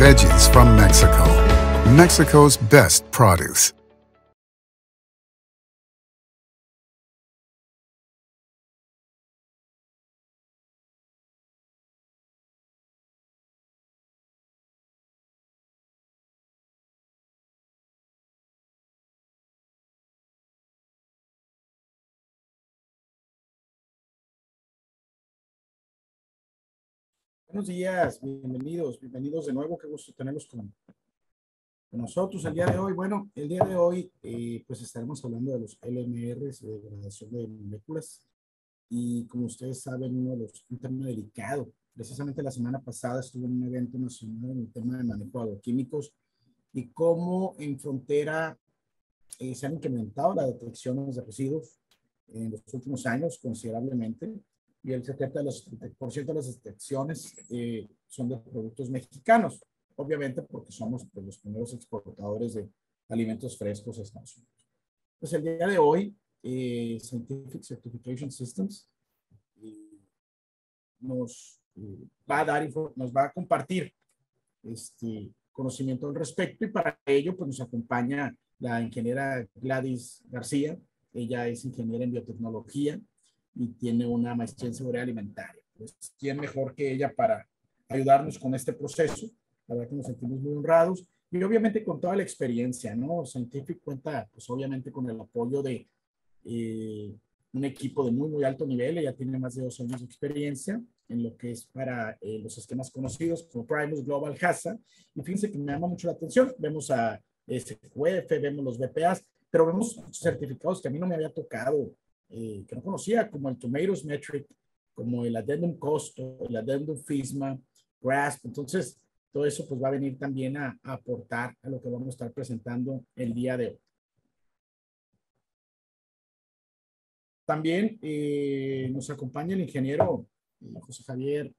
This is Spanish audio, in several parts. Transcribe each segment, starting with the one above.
veggies from Mexico. Mexico's best produce. Buenos días, bienvenidos, bienvenidos de nuevo, qué gusto tenerlos con, nosotros el día de hoy. Bueno, el día de hoy eh, pues estaremos hablando de los LMRs, de degradación de moléculas y como ustedes saben, uno de los, un tema delicado. Precisamente la semana pasada estuve en un evento nacional en el tema de manejo de agroquímicos y cómo en frontera eh, se han incrementado las detecciones de residuos en los últimos años considerablemente y el 70% de las, de las excepciones eh, son de productos mexicanos, obviamente porque somos pues, los primeros exportadores de alimentos frescos a Estados Unidos. Pues el día de hoy, eh, Scientific Certification Systems eh, nos, va a dar, nos va a compartir este conocimiento al respecto y para ello pues, nos acompaña la ingeniera Gladys García. Ella es ingeniera en biotecnología y tiene una maestría en seguridad alimentaria. Pues, ¿quién mejor que ella para ayudarnos con este proceso? La verdad que nos sentimos muy honrados y obviamente con toda la experiencia, ¿no? Scientific cuenta, pues obviamente con el apoyo de eh, un equipo de muy, muy alto nivel, ella tiene más de dos años de experiencia en lo que es para eh, los esquemas conocidos como Primus, Global, HASA, y fíjense que me llama mucho la atención, vemos a SQF, vemos los BPAs, pero vemos certificados que a mí no me había tocado eh, que no conocía, como el Tomatoes Metric, como el Addendum Costo, el Addendum FISMA, GRASP. Entonces, todo eso pues va a venir también a, aportar a lo que vamos a estar presentando el día de hoy. También eh, nos acompaña el ingeniero eh, José Javier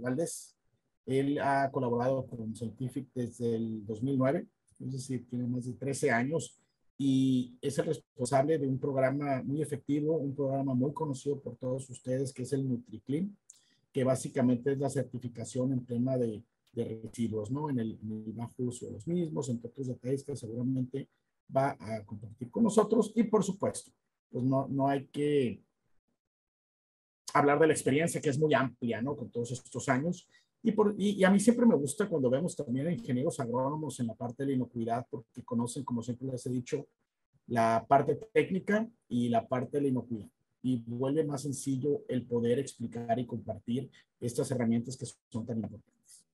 Valdés. Él ha colaborado con Scientific desde el 2009, es decir, tiene más de 13 años y es el responsable de un programa muy efectivo, un programa muy conocido por todos ustedes, que es el NutriClean, que básicamente es la certificación en tema de, de residuos, ¿no? En el, bajo uso de los mismos, entre otros detalles que seguramente va a compartir con nosotros. Y por supuesto, pues no, no hay que hablar de la experiencia que es muy amplia, ¿no? Con todos estos años y, y, a mí siempre me gusta cuando vemos también a ingenieros agrónomos en la parte de la inocuidad, porque conocen, como siempre les he dicho, la parte técnica y la parte de la inocuidad. Y vuelve más sencillo el poder explicar y compartir estas herramientas que son tan importantes.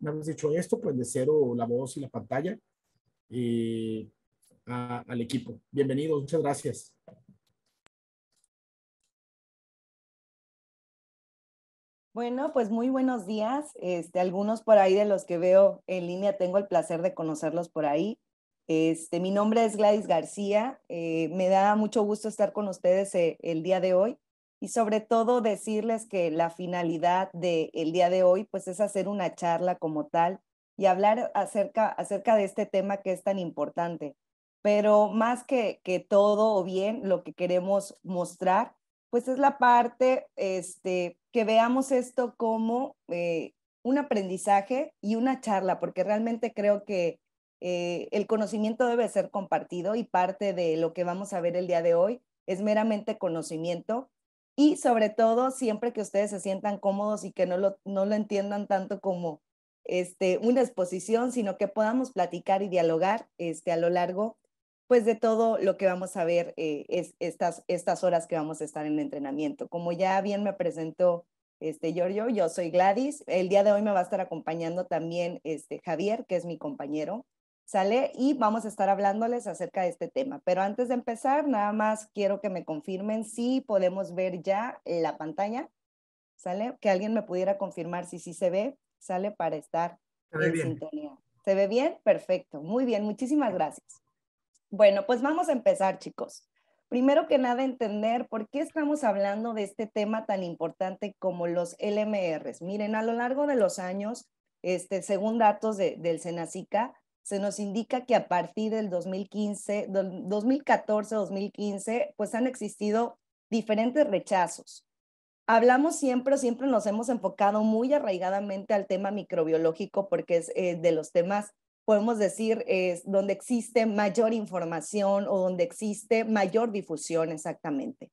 Una vez dicho esto, pues de cero la voz y la pantalla eh, al equipo. Bienvenidos, muchas gracias. Bueno, pues muy buenos días. Este, algunos por ahí de los que veo en línea, tengo el placer de conocerlos por ahí. Este, mi nombre es Gladys García. Eh, me da mucho gusto estar con ustedes eh, el día de hoy y sobre todo decirles que la finalidad del el día de hoy pues es hacer una charla como tal y hablar acerca, acerca de este tema que es tan importante. Pero más que, que todo o bien, lo que queremos mostrar pues es la parte este, que veamos esto como eh, un aprendizaje y una charla, porque realmente creo que eh, el conocimiento debe ser compartido y parte de lo que vamos a ver el día de hoy es meramente conocimiento y sobre todo siempre que ustedes se sientan cómodos y que no lo, no lo entiendan tanto como este, una exposición, sino que podamos platicar y dialogar este, a lo largo pues, de todo lo que vamos a ver eh, es estas, estas horas que vamos a estar en entrenamiento. Como ya bien me presentó este, Giorgio, yo soy Gladys. El día de hoy me va a estar acompañando también este, Javier, que es mi compañero. ¿Sale? Y vamos a estar hablándoles acerca de este tema. Pero antes de empezar, nada más quiero que me confirmen si podemos ver ya la pantalla. ¿Sale? Que alguien me pudiera confirmar si sí se ve. ¿Sale? Para estar en sintonía. ¿Se ve bien? Perfecto. Muy bien. Muchísimas gracias. Bueno, pues vamos a empezar, chicos. Primero que nada, entender por qué estamos hablando de este tema tan importante como los LMRs. Miren, a lo largo de los años, este, según datos de, del Senacica, se nos indica que a partir del 2014, 2015, pues han existido diferentes rechazos. Hablamos siempre, siempre nos hemos enfocado muy arraigadamente al tema microbiológico porque es eh, de los temas podemos decir, es donde existe mayor información o donde existe mayor difusión exactamente.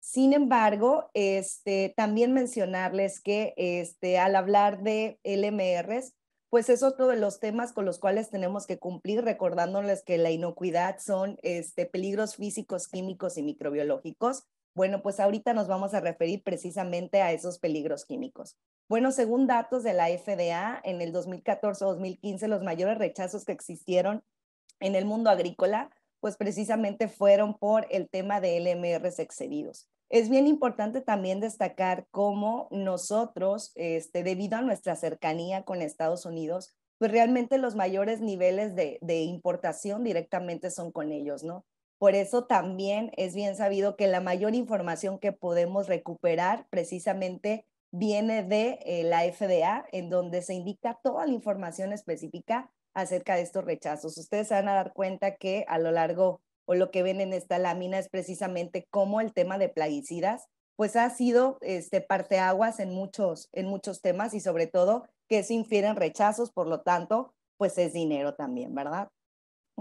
Sin embargo, este, también mencionarles que este, al hablar de LMRs, pues es otro de los temas con los cuales tenemos que cumplir, recordándoles que la inocuidad son este, peligros físicos, químicos y microbiológicos bueno, pues ahorita nos vamos a referir precisamente a esos peligros químicos. Bueno, según datos de la FDA, en el 2014-2015 los mayores rechazos que existieron en el mundo agrícola, pues precisamente fueron por el tema de LMRs excedidos. Es bien importante también destacar cómo nosotros, este, debido a nuestra cercanía con Estados Unidos, pues realmente los mayores niveles de importación directamente son con ellos, ¿no? Por eso también es bien sabido que la mayor información que podemos recuperar precisamente viene de eh, la FDA, en donde se indica toda la información específica acerca de estos rechazos. Ustedes se van a dar cuenta que a lo largo o lo que ven en esta lámina es precisamente cómo el tema de plaguicidas pues ha sido este parteaguas en muchos en muchos temas y sobre todo que se infieren rechazos, por lo tanto, pues es dinero también, ¿verdad?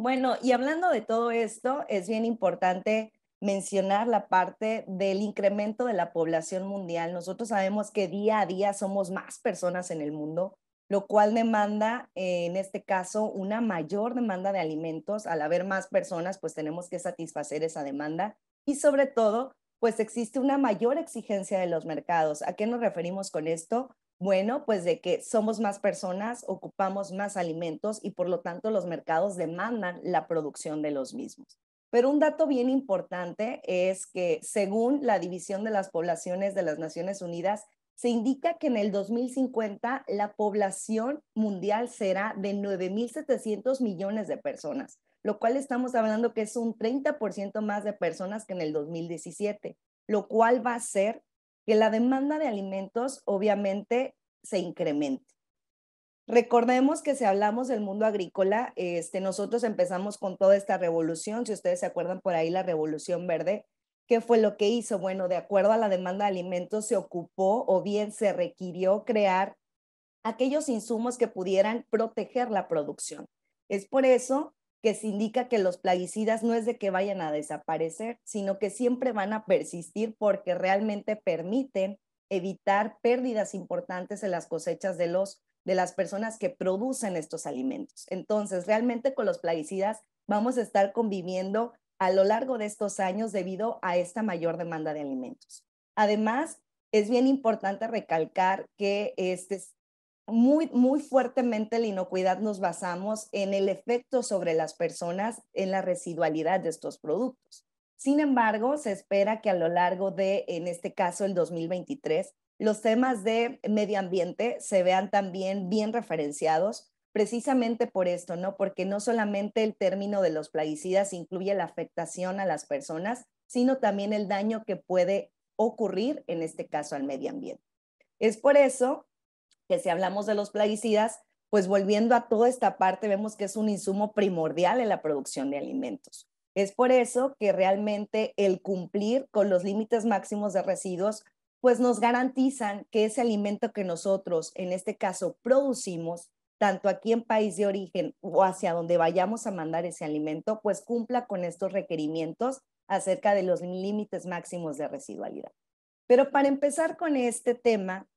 Bueno, y hablando de todo esto, es bien importante mencionar la parte del incremento de la población mundial. Nosotros sabemos que día a día somos más personas en el mundo, lo cual demanda, eh, en este caso, una mayor demanda de alimentos. Al haber más personas, pues tenemos que satisfacer esa demanda y sobre todo, pues existe una mayor exigencia de los mercados. ¿A qué nos referimos con esto? Bueno, pues de que somos más personas, ocupamos más alimentos y por lo tanto los mercados demandan la producción de los mismos. Pero un dato bien importante es que según la división de las poblaciones de las Naciones Unidas, se indica que en el 2050 la población mundial será de 9.700 millones de personas, lo cual estamos hablando que es un 30% más de personas que en el 2017, lo cual va a ser que la demanda de alimentos obviamente se incremente. Recordemos que si hablamos del mundo agrícola, este, nosotros empezamos con toda esta revolución, si ustedes se acuerdan por ahí la revolución verde, ¿qué fue lo que hizo? Bueno, de acuerdo a la demanda de alimentos se ocupó o bien se requirió crear aquellos insumos que pudieran proteger la producción. Es por eso que se indica que los plaguicidas no es de que vayan a desaparecer, sino que siempre van a persistir porque realmente permiten evitar pérdidas importantes en las cosechas de, los, de las personas que producen estos alimentos. Entonces, realmente con los plaguicidas vamos a estar conviviendo a lo largo de estos años debido a esta mayor demanda de alimentos. Además, es bien importante recalcar que este, muy, fuertemente la inocuidad nos basamos en el efecto sobre las personas, en la residualidad de estos productos. Sin embargo, se espera que a lo largo de, en este caso, el 2023, los temas de medio ambiente se vean también bien referenciados, precisamente por esto, ¿no? Porque no solamente el término de los plaguicidas incluye la afectación a las personas, sino también el daño que puede ocurrir, en este caso, al medio ambiente. Es por eso que si hablamos de los plaguicidas, pues volviendo a toda esta parte, vemos que es un insumo primordial en la producción de alimentos. Es por eso que realmente el cumplir con los límites máximos de residuos, pues nos garantizan que ese alimento que nosotros, en este caso, producimos, tanto aquí en país de origen o hacia donde vayamos a mandar ese alimento, pues cumpla con estos requerimientos acerca de los límites máximos de residualidad. Pero para empezar con este tema,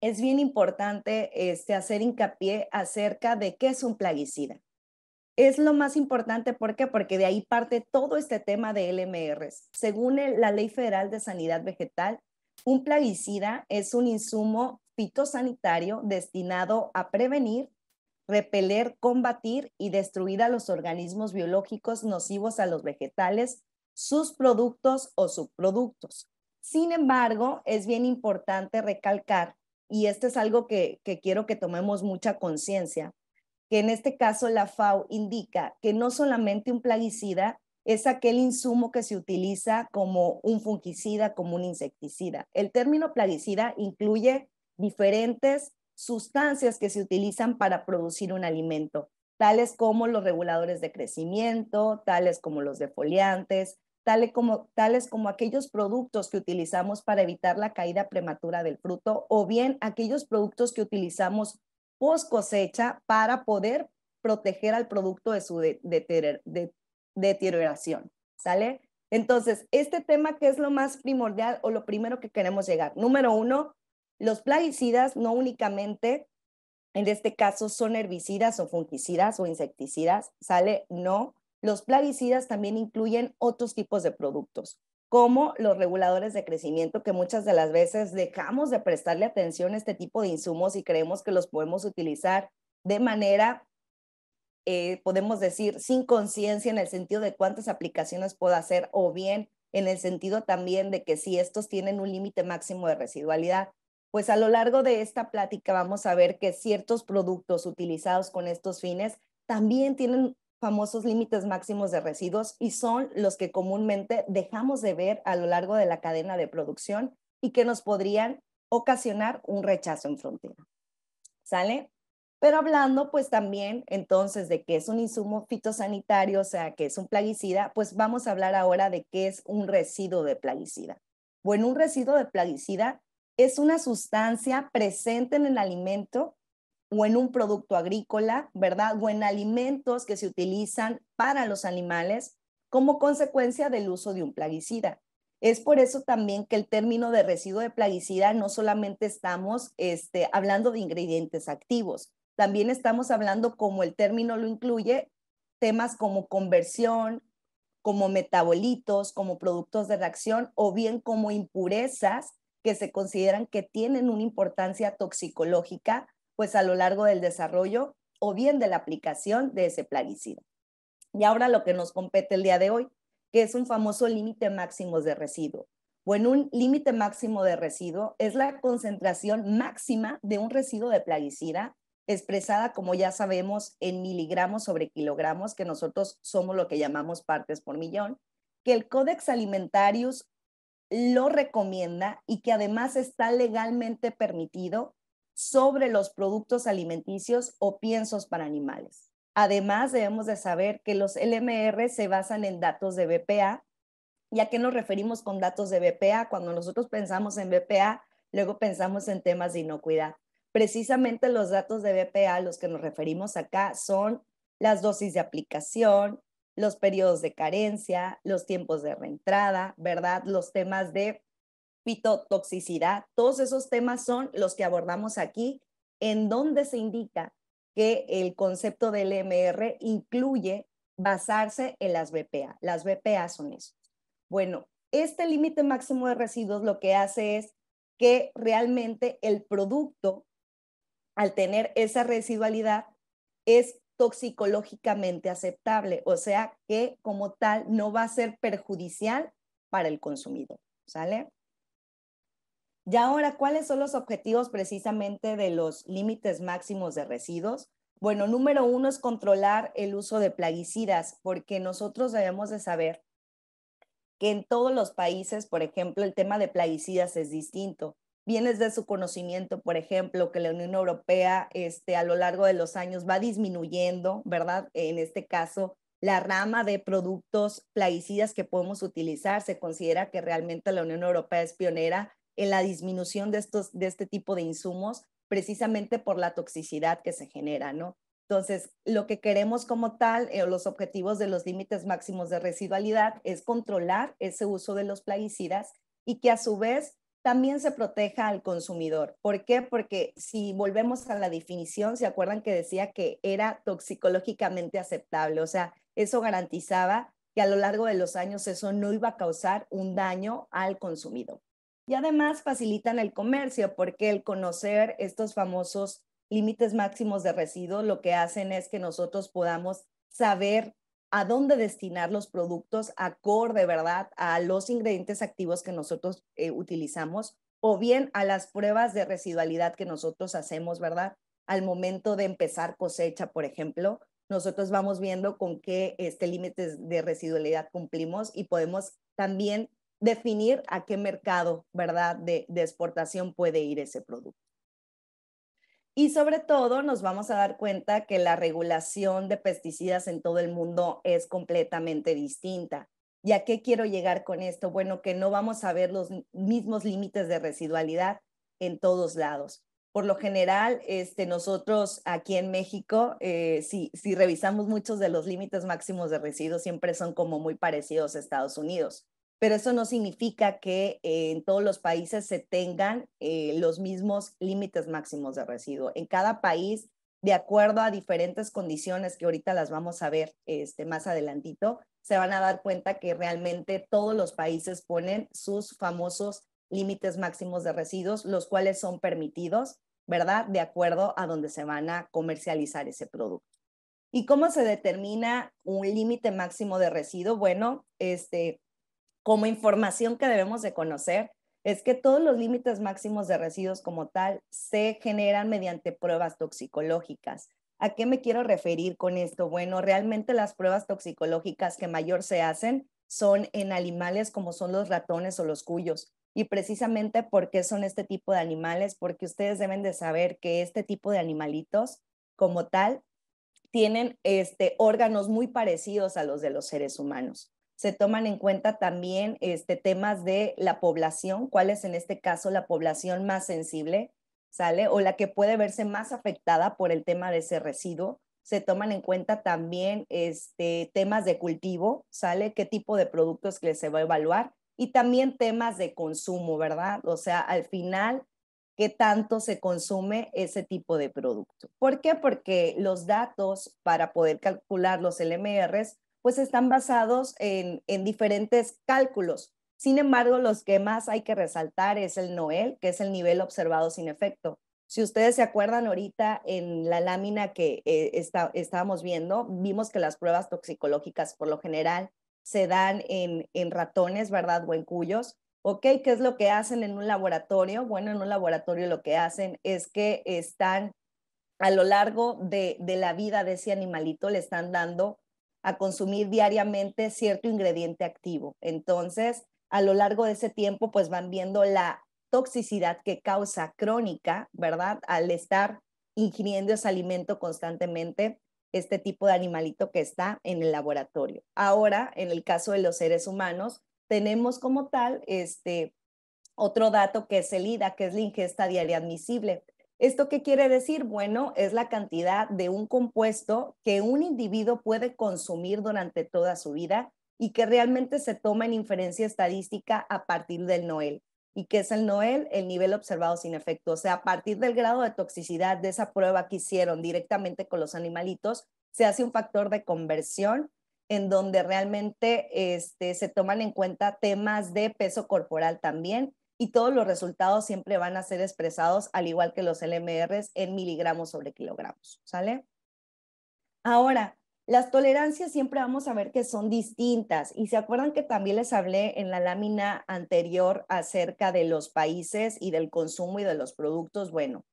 es bien importante este, hacer hincapié acerca de qué es un plaguicida. Es lo más importante, ¿por qué? Porque de ahí parte todo este tema de LMRs. Según la Ley Federal de Sanidad Vegetal, un plaguicida es un insumo fitosanitario destinado a prevenir, repeler, combatir y destruir a los organismos biológicos nocivos a los vegetales, sus productos o subproductos. Sin embargo, es bien importante recalcar y esto es algo que, que quiero que tomemos mucha conciencia, que en este caso la FAO indica que no solamente un plaguicida es aquel insumo que se utiliza como un fungicida, como un insecticida. El término plaguicida incluye diferentes sustancias que se utilizan para producir un alimento, tales como los reguladores de crecimiento, tales como los defoliantes, como, tales como aquellos productos que utilizamos para evitar la caída prematura del fruto o bien aquellos productos que utilizamos post cosecha para poder proteger al producto de su de, deterioración. ¿Sale? Entonces, este tema que es lo más primordial o lo primero que queremos llegar. Número uno, los plaguicidas no únicamente, en este caso, son herbicidas o fungicidas o insecticidas, ¿sale? No, los plaguicidas también incluyen otros tipos de productos, como los reguladores de crecimiento, que muchas de las veces dejamos de prestarle atención a este tipo de insumos y creemos que los podemos utilizar de manera, eh, podemos decir, sin conciencia en el sentido de cuántas aplicaciones puedo hacer o bien en el sentido también de que si estos tienen un límite máximo de residualidad. Pues a lo largo de esta plática vamos a ver que ciertos productos utilizados con estos fines también tienen famosos límites máximos de residuos y son los que comúnmente dejamos de ver a lo largo de la cadena de producción y que nos podrían ocasionar un rechazo en frontera. ¿Sale? Pero hablando pues también entonces de qué es un insumo fitosanitario, o sea, que es un plaguicida, pues vamos a hablar ahora de qué es un residuo de plaguicida. Bueno, un residuo de plaguicida es una sustancia presente en el alimento o en un producto agrícola, ¿verdad? O en alimentos que se utilizan para los animales como consecuencia del uso de un plaguicida. Es por eso también que el término de residuo de plaguicida no solamente estamos este, hablando de ingredientes activos, también estamos hablando, como el término lo incluye, temas como conversión, como metabolitos, como productos de reacción o bien como impurezas que se consideran que tienen una importancia toxicológica pues a lo largo del desarrollo o bien de la aplicación de ese plaguicida. Y ahora lo que nos compete el día de hoy, que es un famoso límite máximo de residuo. Bueno, un límite máximo de residuo es la concentración máxima de un residuo de plaguicida expresada, como ya sabemos, en miligramos sobre kilogramos, que nosotros somos lo que llamamos partes por millón, que el Codex Alimentarius lo recomienda y que además está legalmente permitido sobre los productos alimenticios o piensos para animales. Además, debemos de saber que los LMR se basan en datos de BPA. ¿Y a qué nos referimos con datos de BPA? Cuando nosotros pensamos en BPA, luego pensamos en temas de inocuidad. Precisamente los datos de BPA los que nos referimos acá son las dosis de aplicación, los periodos de carencia, los tiempos de reentrada, ¿verdad? Los temas de toxicidad todos esos temas son los que abordamos aquí, en donde se indica que el concepto del MR incluye basarse en las BPA. Las BPA son eso. Bueno, este límite máximo de residuos lo que hace es que realmente el producto, al tener esa residualidad, es toxicológicamente aceptable, o sea que como tal no va a ser perjudicial para el consumidor, ¿sale? Y ahora, ¿cuáles son los objetivos precisamente de los límites máximos de residuos? Bueno, número uno es controlar el uso de plaguicidas, porque nosotros debemos de saber que en todos los países, por ejemplo, el tema de plaguicidas es distinto. Vienes de su conocimiento, por ejemplo, que la Unión Europea este, a lo largo de los años va disminuyendo, ¿verdad? En este caso, la rama de productos plaguicidas que podemos utilizar. Se considera que realmente la Unión Europea es pionera en la disminución de, estos, de este tipo de insumos precisamente por la toxicidad que se genera, ¿no? Entonces, lo que queremos como tal, eh, los objetivos de los límites máximos de residualidad es controlar ese uso de los plaguicidas y que a su vez también se proteja al consumidor. ¿Por qué? Porque si volvemos a la definición, ¿se acuerdan que decía que era toxicológicamente aceptable? O sea, eso garantizaba que a lo largo de los años eso no iba a causar un daño al consumidor y además facilitan el comercio porque el conocer estos famosos límites máximos de residuos lo que hacen es que nosotros podamos saber a dónde destinar los productos acorde, ¿verdad?, a los ingredientes activos que nosotros eh, utilizamos o bien a las pruebas de residualidad que nosotros hacemos, ¿verdad? Al momento de empezar cosecha, por ejemplo, nosotros vamos viendo con qué este límites de residualidad cumplimos y podemos también definir a qué mercado, ¿verdad?, de, exportación puede ir ese producto. Y sobre todo nos vamos a dar cuenta que la regulación de pesticidas en todo el mundo es completamente distinta. ¿Y a qué quiero llegar con esto? Bueno, que no vamos a ver los mismos límites de residualidad en todos lados. Por lo general, este, nosotros aquí en México, eh, si revisamos muchos de los límites máximos de residuos, siempre son como muy parecidos a Estados Unidos pero eso no significa que eh, en todos los países se tengan eh, los mismos límites máximos de residuo. En cada país, de acuerdo a diferentes condiciones que ahorita las vamos a ver este, más adelantito, se van a dar cuenta que realmente todos los países ponen sus famosos límites máximos de residuos, los cuales son permitidos, ¿verdad? De acuerdo a donde se van a comercializar ese producto. ¿Y cómo se determina un límite máximo de residuo? Bueno, este, como información que debemos de conocer es que todos los límites máximos de residuos como tal se generan mediante pruebas toxicológicas. ¿A qué me quiero referir con esto? Bueno, realmente las pruebas toxicológicas que mayor se hacen son en animales como son los ratones o los cuyos. Y precisamente por son este tipo de animales, porque ustedes deben de saber que este tipo de animalitos como tal tienen este, órganos muy parecidos a los de los seres humanos se toman en cuenta también este, temas de la población, cuál es en este caso la población más sensible, ¿sale? O la que puede verse más afectada por el tema de ese residuo. Se toman en cuenta también este, temas de cultivo, ¿sale? ¿Qué tipo de productos que se va a evaluar? Y también temas de consumo, ¿verdad? O sea, al final, ¿qué tanto se consume ese tipo de producto? ¿Por qué? Porque los datos para poder calcular los LMRs pues están basados en, diferentes cálculos. Sin embargo, los que más hay que resaltar es el NOEL, que es el nivel observado sin efecto. Si ustedes se acuerdan ahorita en la lámina que eh, estábamos viendo, vimos que las pruebas toxicológicas por lo general se dan en, ratones, ¿verdad? O en cuyos. ¿Ok? ¿Qué es lo que hacen en un laboratorio? Bueno, en un laboratorio lo que hacen es que están a lo largo de, de la vida de ese animalito, le están dando a consumir diariamente cierto ingrediente activo. Entonces, a lo largo de ese tiempo, pues van viendo la toxicidad que causa crónica, ¿verdad? Al estar ingiriendo ese alimento constantemente, este tipo de animalito que está en el laboratorio. Ahora, en el caso de los seres humanos, tenemos como tal este otro dato que es el IDA, que es la ingesta diaria admisible. ¿Esto qué quiere decir? Bueno, es la cantidad de un compuesto que un individuo puede consumir durante toda su vida y que realmente se toma en inferencia estadística a partir del NOEL. ¿Y qué es el NOEL? El nivel observado sin efecto. O sea, a partir del grado de toxicidad de esa prueba que hicieron directamente con los animalitos, se hace un factor de conversión en donde realmente este, se toman en cuenta temas de peso corporal también y todos los resultados siempre van a ser expresados al igual que los LMRs en miligramos sobre kilogramos, ¿sale? Ahora, las tolerancias siempre vamos a ver que son distintas y se acuerdan que también les hablé en la lámina anterior acerca de los países y del consumo y de los productos, bueno,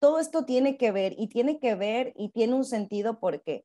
todo esto tiene que ver y tiene que ver y tiene un sentido porque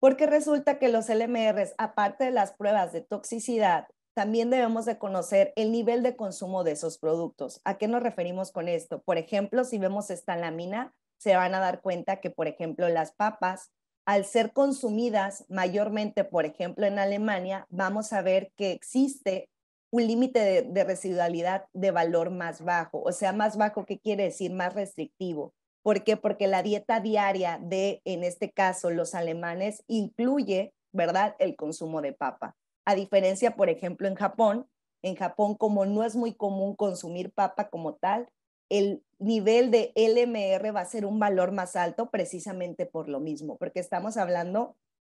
porque resulta que los LMRs, aparte de las pruebas de toxicidad, también debemos de conocer el nivel de consumo de esos productos. ¿A qué nos referimos con esto? Por ejemplo, si vemos esta lámina, se van a dar cuenta que, por ejemplo, las papas, al ser consumidas mayormente, por ejemplo, en Alemania, vamos a ver que existe un límite de, residualidad de valor más bajo. O sea, más bajo, ¿qué quiere decir? Más restrictivo. ¿Por qué? Porque la dieta diaria de, en este caso, los alemanes, incluye, ¿verdad?, el consumo de papa. A diferencia, por ejemplo, en Japón, en Japón como no es muy común consumir papa como tal, el nivel de LMR va a ser un valor más alto precisamente por lo mismo, porque estamos hablando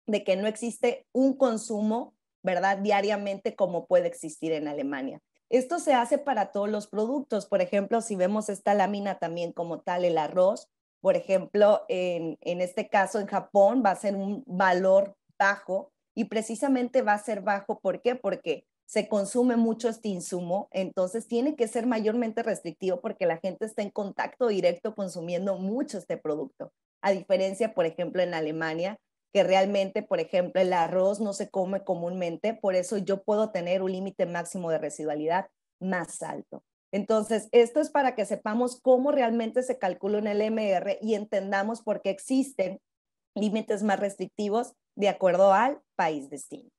de que no existe un consumo, ¿verdad? Diariamente como puede existir en Alemania. Esto se hace para todos los productos. Por ejemplo, si vemos esta lámina también como tal, el arroz, por ejemplo, en, este caso en Japón va a ser un valor bajo y precisamente va a ser bajo. ¿Por qué? Porque se consume mucho este insumo, entonces tiene que ser mayormente restrictivo porque la gente está en contacto directo consumiendo mucho este producto. A diferencia, por ejemplo, en Alemania, que realmente, por ejemplo, el arroz no se come comúnmente, por eso yo puedo tener un límite máximo de residualidad más alto. Entonces, esto es para que sepamos cómo realmente se calcula un LMR y entendamos por qué existen límites más restrictivos de acuerdo al país destino.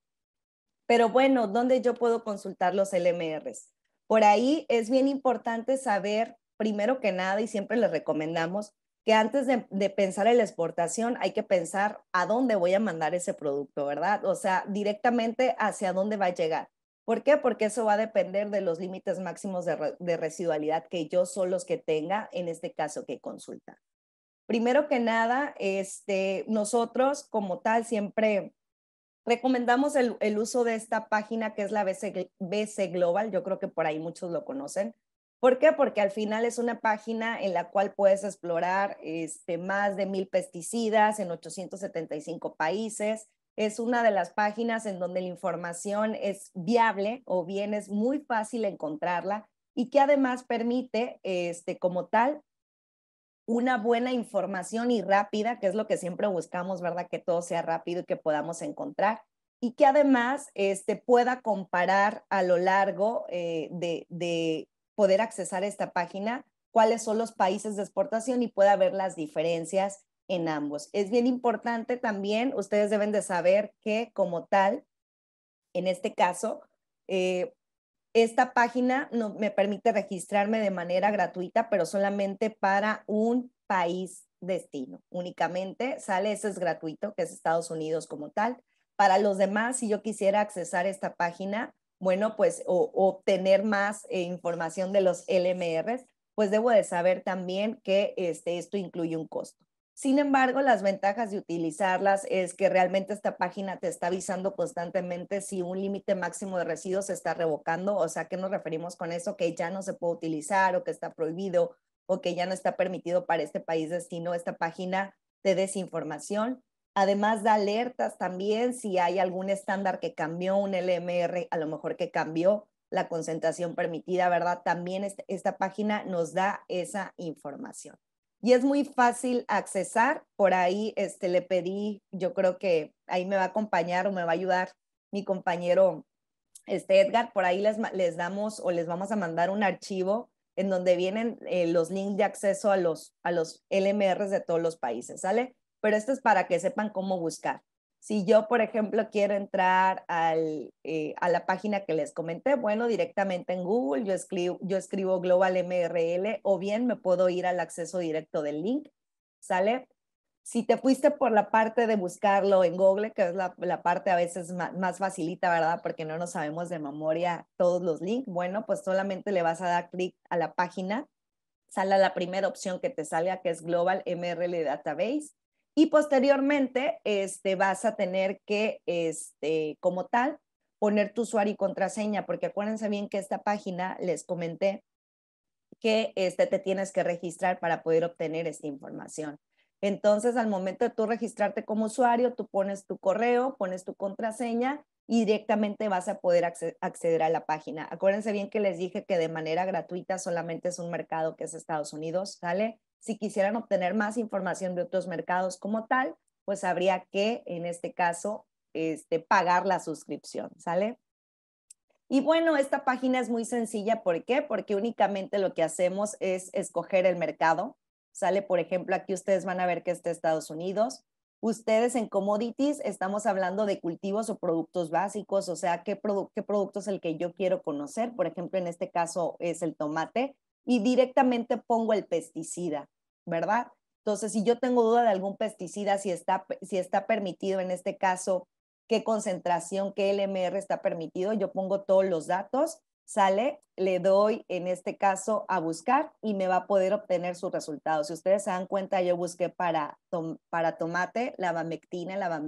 Pero bueno, ¿dónde yo puedo consultar los LMRs? Por ahí es bien importante saber, primero que nada, y siempre les recomendamos, que antes de, pensar en la exportación hay que pensar a dónde voy a mandar ese producto, ¿verdad? O sea, directamente hacia dónde va a llegar. ¿Por qué? Porque eso va a depender de los límites máximos de, residualidad que yo son los que tenga, en este caso que consulta. Primero que nada, este, nosotros como tal siempre recomendamos el, uso de esta página que es la BC, Global, yo creo que por ahí muchos lo conocen. ¿Por qué? Porque al final es una página en la cual puedes explorar este, más de mil pesticidas en 875 países. Es una de las páginas en donde la información es viable o bien es muy fácil encontrarla y que además permite, este, como tal, una buena información y rápida, que es lo que siempre buscamos, ¿verdad? Que todo sea rápido y que podamos encontrar y que además este, pueda comparar a lo largo eh, de, de poder accesar esta página cuáles son los países de exportación y pueda ver las diferencias en ambos. Es bien importante también, ustedes deben de saber que como tal, en este caso, eh, esta página no, me permite registrarme de manera gratuita, pero solamente para un país destino. Únicamente sale, ese es gratuito, que es Estados Unidos como tal. Para los demás, si yo quisiera accesar esta página, bueno, pues obtener más eh, información de los LMRs, pues debo de saber también que este, esto incluye un costo. Sin embargo, las ventajas de utilizarlas es que realmente esta página te está avisando constantemente si un límite máximo de residuos se está revocando, o sea, que nos referimos con eso? Que ya no se puede utilizar o que está prohibido o que ya no está permitido para este país destino esta página de desinformación. Además da alertas también si hay algún estándar que cambió, un LMR a lo mejor que cambió la concentración permitida, ¿verdad? También este, esta página nos da esa información y es muy fácil accesar. Por ahí este, le pedí, yo creo que ahí me va a acompañar o me va a ayudar mi compañero este, Edgar. Por ahí les, damos o les vamos a mandar un archivo en donde vienen eh, los links de acceso a los, a los LMRs de todos los países, ¿sale? Pero esto es para que sepan cómo buscar. Si yo, por ejemplo, quiero entrar eh, a la página que les comenté, bueno, directamente en Google yo escribo, yo escribo Global MRL o bien me puedo ir al acceso directo del link, ¿sale? Si te fuiste por la parte de buscarlo en Google, que es la, parte a veces más, más, facilita, ¿verdad? Porque no nos sabemos de memoria todos los links, bueno, pues solamente le vas a dar clic a la página, sale la primera opción que te salga, que es Global MRL Database y posteriormente este, vas a tener que, este, como tal, poner tu usuario y contraseña, porque acuérdense bien que esta página les comenté que este, te tienes que registrar para poder obtener esta información. Entonces, al momento de tú registrarte como usuario, tú pones tu correo, pones tu contraseña y directamente vas a poder acceder a la página. Acuérdense bien que les dije que de manera gratuita solamente es un mercado que es Estados Unidos, ¿sale? Si quisieran obtener más información de otros mercados como tal, pues habría que, en este caso, este, pagar la suscripción, ¿sale? Y bueno, esta página es muy sencilla, ¿por qué? Porque únicamente lo que hacemos es escoger el mercado, ¿sale? Por ejemplo, aquí ustedes van a ver que está Estados Unidos. Ustedes en commodities estamos hablando de cultivos o productos básicos, o sea, qué, qué producto es el que yo quiero conocer. Por ejemplo, en este caso es el tomate y directamente pongo el pesticida, ¿verdad? Entonces, si yo tengo duda de algún pesticida, si está, si está permitido en este caso, qué concentración, qué LMR está permitido, yo pongo todos los datos, sale, le doy en este caso a buscar y me va a poder obtener su resultado. Si ustedes se dan cuenta, yo busqué para, para tomate, la vamectina, la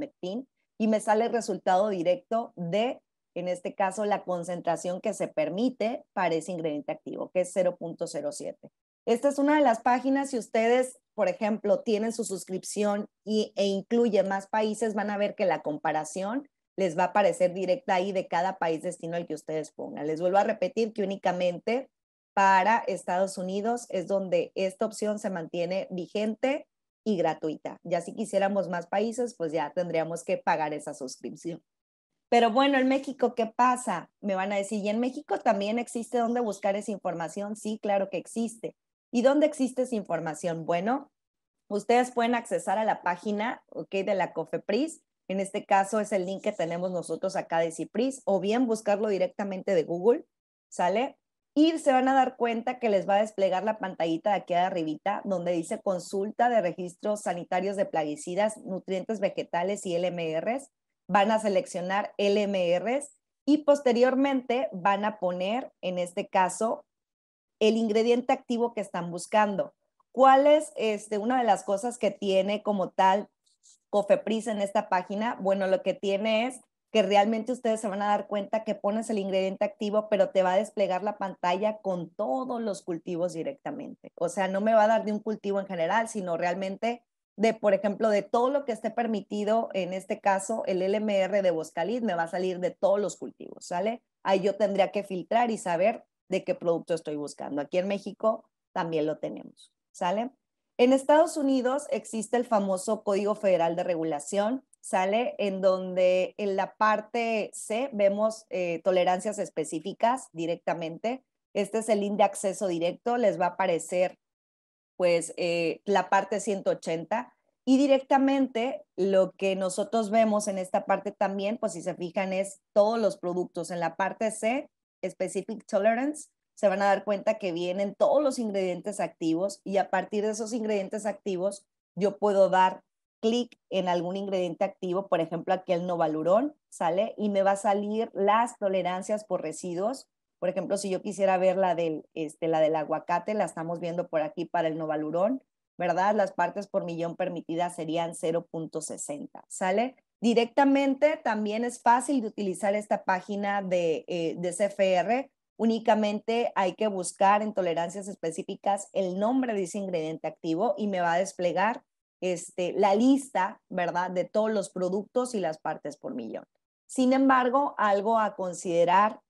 y me sale el resultado directo de en este caso, la concentración que se permite para ese ingrediente activo, que es 0.07. Esta es una de las páginas, si ustedes, por ejemplo, tienen su suscripción e incluye más países, van a ver que la comparación les va a aparecer directa ahí de cada país destino al que ustedes pongan. Les vuelvo a repetir que únicamente para Estados Unidos es donde esta opción se mantiene vigente y gratuita. Ya si quisiéramos más países, pues ya tendríamos que pagar esa suscripción. Pero bueno, en México, ¿qué pasa? Me van a decir, ¿y en México también existe dónde buscar esa información? Sí, claro que existe. ¿Y dónde existe esa información? Bueno, ustedes pueden accesar a la página de la COFEPRIS. En este caso es el link que tenemos nosotros acá de CIPRIS, o bien buscarlo directamente de Google, ¿sale? Y se van a dar cuenta que les va a desplegar la pantallita de aquí arribita, donde dice consulta de registros sanitarios de plaguicidas, nutrientes vegetales y LMRs van a seleccionar LMRs y posteriormente van a poner, en este caso, el ingrediente activo que están buscando. ¿Cuál es este, una de las cosas que tiene como tal Cofepris en esta página? Bueno, lo que tiene es que realmente ustedes se van a dar cuenta que pones el ingrediente activo, pero te va a desplegar la pantalla con todos los cultivos directamente. O sea, no me va a dar de un cultivo en general, sino realmente de, por ejemplo, de todo lo que esté permitido, en este caso, el LMR de Boscalit me va a salir de todos los cultivos, ¿sale? Ahí yo tendría que filtrar y saber de qué producto estoy buscando. Aquí en México también lo tenemos, ¿sale? En Estados Unidos existe el famoso Código Federal de Regulación, ¿sale? En donde en la parte C vemos eh, tolerancias específicas directamente. Este es el link de acceso directo, les va a aparecer pues eh, la parte 180 y directamente lo que nosotros vemos en esta parte también, pues si se fijan es todos los productos. En la parte C, Specific Tolerance, se van a dar cuenta que vienen todos los ingredientes activos y a partir de esos ingredientes activos yo puedo dar clic en algún ingrediente activo, por ejemplo, aquí el novalurón, ¿sale? Y me va a salir las tolerancias por residuos por ejemplo, si yo quisiera ver la del, este, la del aguacate, la estamos viendo por aquí para el novalurón, ¿verdad? Las partes por millón permitidas serían 0.60, ¿sale? Directamente también es fácil de utilizar esta página de, eh, CFR, únicamente hay que buscar en tolerancias específicas el nombre de ese ingrediente activo y me va a desplegar este, la lista, ¿verdad?, de todos los productos y las partes por millón. Sin embargo, algo a considerar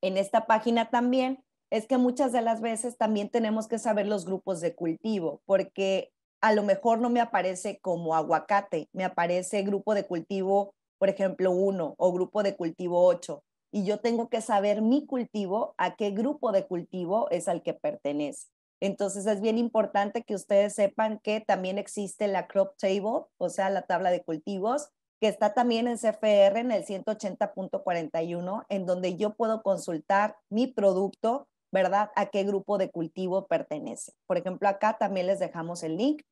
en esta página también es que muchas de las veces también tenemos que saber los grupos de cultivo, porque a lo mejor no me aparece como aguacate, me aparece grupo de cultivo, por ejemplo, uno, o grupo de cultivo ocho, y yo tengo que saber mi cultivo, a qué grupo de cultivo es al que pertenece. Entonces es bien importante que ustedes sepan que también existe la crop table, o sea, la tabla de cultivos, que está también en CFR en el 180.41, en donde yo puedo consultar mi producto, ¿verdad? A qué grupo de cultivo pertenece. Por ejemplo, acá también les dejamos el link.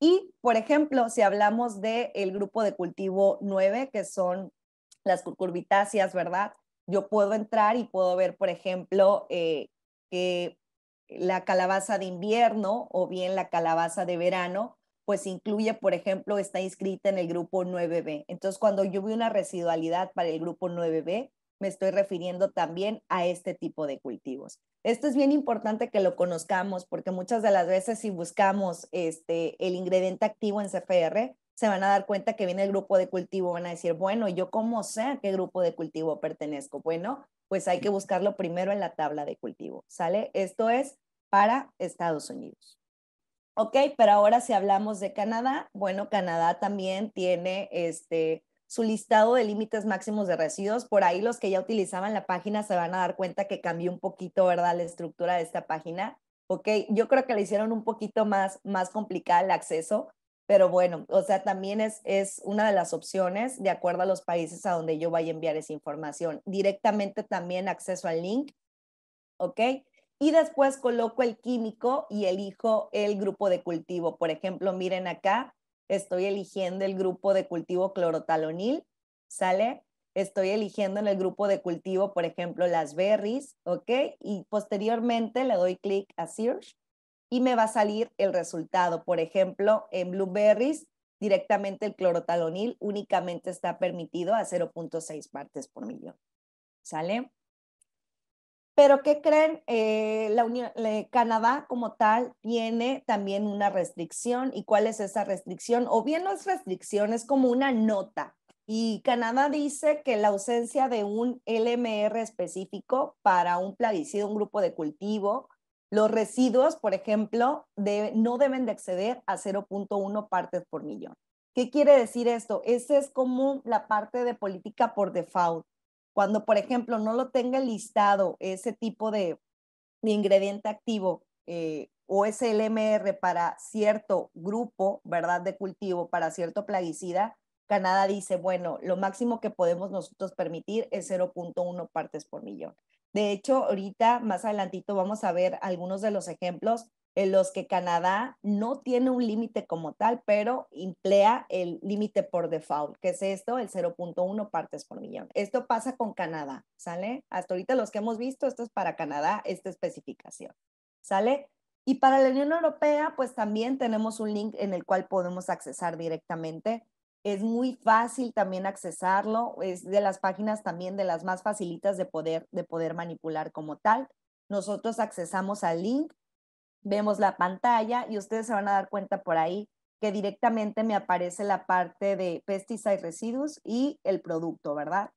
Y, por ejemplo, si hablamos del el grupo de cultivo 9, que son las curcurbitáceas, ¿verdad? Yo puedo entrar y puedo ver, por ejemplo, eh, que la calabaza de invierno o bien la calabaza de verano pues incluye, por ejemplo, está inscrita en el grupo 9B. Entonces, cuando yo veo una residualidad para el grupo 9B, me estoy refiriendo también a este tipo de cultivos. Esto es bien importante que lo conozcamos porque muchas de las veces si buscamos este, el ingrediente activo en CFR, se van a dar cuenta que viene el grupo de cultivo, van a decir, bueno, yo cómo sé a qué grupo de cultivo pertenezco. Bueno, pues hay que buscarlo primero en la tabla de cultivo, ¿sale? Esto es para Estados Unidos. Ok, pero ahora si hablamos de Canadá, bueno, Canadá también tiene este, su listado de límites máximos de residuos. Por ahí los que ya utilizaban la página se van a dar cuenta que cambió un poquito, ¿verdad? La estructura de esta página. Ok, yo creo que le hicieron un poquito más, más complicada el acceso, pero bueno, o sea, también es, es una de las opciones de acuerdo a los países a donde yo vaya a enviar esa información. Directamente también acceso al link. Ok, y después coloco el químico y elijo el grupo de cultivo. Por ejemplo, miren acá, estoy eligiendo el grupo de cultivo clorotalonil, ¿sale? Estoy eligiendo en el grupo de cultivo, por ejemplo, las berries, ¿ok? Y posteriormente le doy clic a Search y me va a salir el resultado. Por ejemplo, en blueberries, directamente el clorotalonil únicamente está permitido a 0.6 partes por millón, ¿sale? Pero ¿qué creen? Eh, eh, Canadá como tal tiene también una restricción. ¿Y cuál es esa restricción? O bien no es restricción, es como una nota. Y Canadá dice que la ausencia de un LMR específico para un plaguicida, un grupo de cultivo, los residuos, por ejemplo, no deben de exceder a 0.1 partes por millón. ¿Qué quiere decir esto? Esa es como la parte de política por default cuando, por ejemplo, no lo tenga listado ese tipo de, ingrediente activo eh, o ese LMR para cierto grupo, ¿verdad?, de cultivo, para cierto plaguicida, Canadá dice, bueno, lo máximo que podemos nosotros permitir es 0.1 partes por millón. De hecho, ahorita, más adelantito, vamos a ver algunos de los ejemplos en los que Canadá no tiene un límite como tal, pero emplea el límite por default, que es esto, el 0.1 partes por millón. Esto pasa con Canadá, ¿sale? Hasta ahorita los que hemos visto, esto es para Canadá, esta especificación, ¿sale? Y para la Unión Europea, pues también tenemos un link en el cual podemos accesar directamente. Es muy fácil también accesarlo, es de las páginas también de las más facilitas de poder, de poder manipular como tal. Nosotros accesamos al link vemos la pantalla y ustedes se van a dar cuenta por ahí que directamente me aparece la parte de y residuos y el producto, ¿verdad?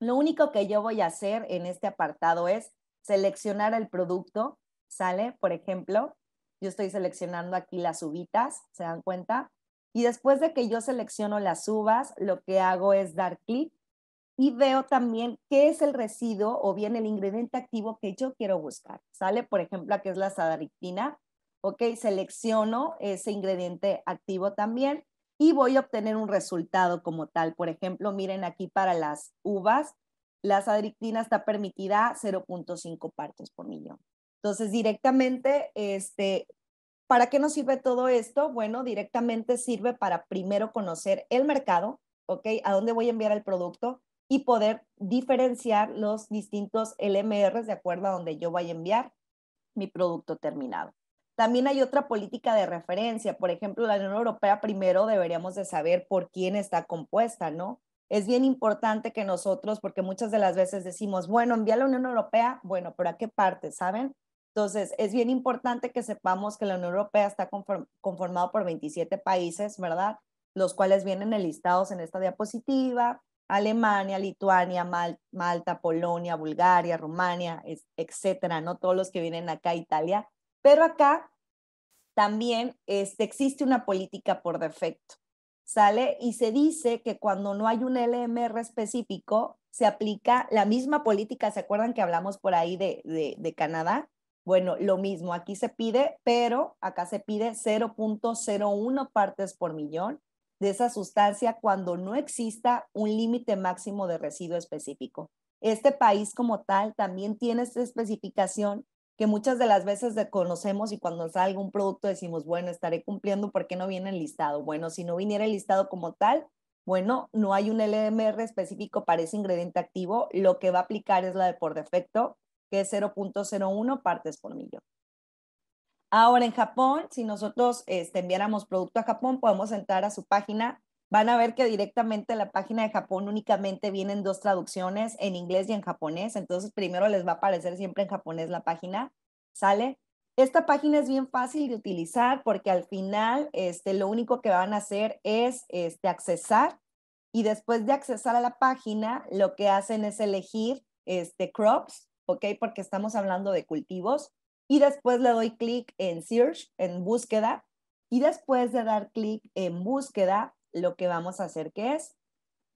Lo único que yo voy a hacer en este apartado es seleccionar el producto, ¿sale? Por ejemplo, yo estoy seleccionando aquí las uvitas, ¿se dan cuenta? Y después de que yo selecciono las uvas, lo que hago es dar clic y veo también qué es el residuo o bien el ingrediente activo que yo quiero buscar. Sale, por ejemplo, que es la sadarictina. Ok, selecciono ese ingrediente activo también y voy a obtener un resultado como tal. Por ejemplo, miren aquí para las uvas, la sadarictina está permitida 0.5 partes por millón. Entonces, directamente, este, ¿para qué nos sirve todo esto? Bueno, directamente sirve para primero conocer el mercado, ¿ok? ¿A dónde voy a enviar el producto? y poder diferenciar los distintos LMRs de acuerdo a donde yo vaya a enviar mi producto terminado. También hay otra política de referencia, por ejemplo, la Unión Europea primero deberíamos de saber por quién está compuesta, ¿no? Es bien importante que nosotros, porque muchas de las veces decimos, bueno, envía a la Unión Europea, bueno, pero ¿a qué parte, saben? Entonces, es bien importante que sepamos que la Unión Europea está conformado conformada por 27 países, ¿verdad? Los cuales vienen enlistados en esta diapositiva. Alemania, Lituania, Malta, Polonia, Bulgaria, Rumania, etcétera, ¿no? Todos los que vienen acá a Italia. Pero acá también este, existe una política por defecto, ¿sale? Y se dice que cuando no hay un LMR específico, se aplica la misma política, ¿se acuerdan que hablamos por ahí de Canadá? Bueno, lo mismo, aquí se pide, pero acá se pide 0.01 partes por millón de esa sustancia cuando no exista un límite máximo de residuo específico. Este país como tal también tiene esta especificación que muchas de las veces desconocemos y cuando sale algún producto decimos, bueno, estaré cumpliendo porque no viene el listado. Bueno, si no viniera el listado como tal, bueno, no hay un LMR específico para ese ingrediente activo, lo que va a aplicar es la de por defecto, que es 0.01 partes por millón. Ahora en Japón, si nosotros este, enviáramos producto a Japón, podemos entrar a su página. Van a ver que directamente la página de Japón únicamente vienen dos traducciones, en inglés y en japonés. Entonces, primero les va a aparecer siempre en japonés la página. ¿Sale? Esta página es bien fácil de utilizar porque al final este, lo único que van a hacer es este, accesar y después de accesar a la página, lo que hacen es elegir este, crops, ¿ok? Porque estamos hablando de cultivos y después le doy clic en search, en búsqueda, y después de dar clic en búsqueda, lo que vamos a hacer que es,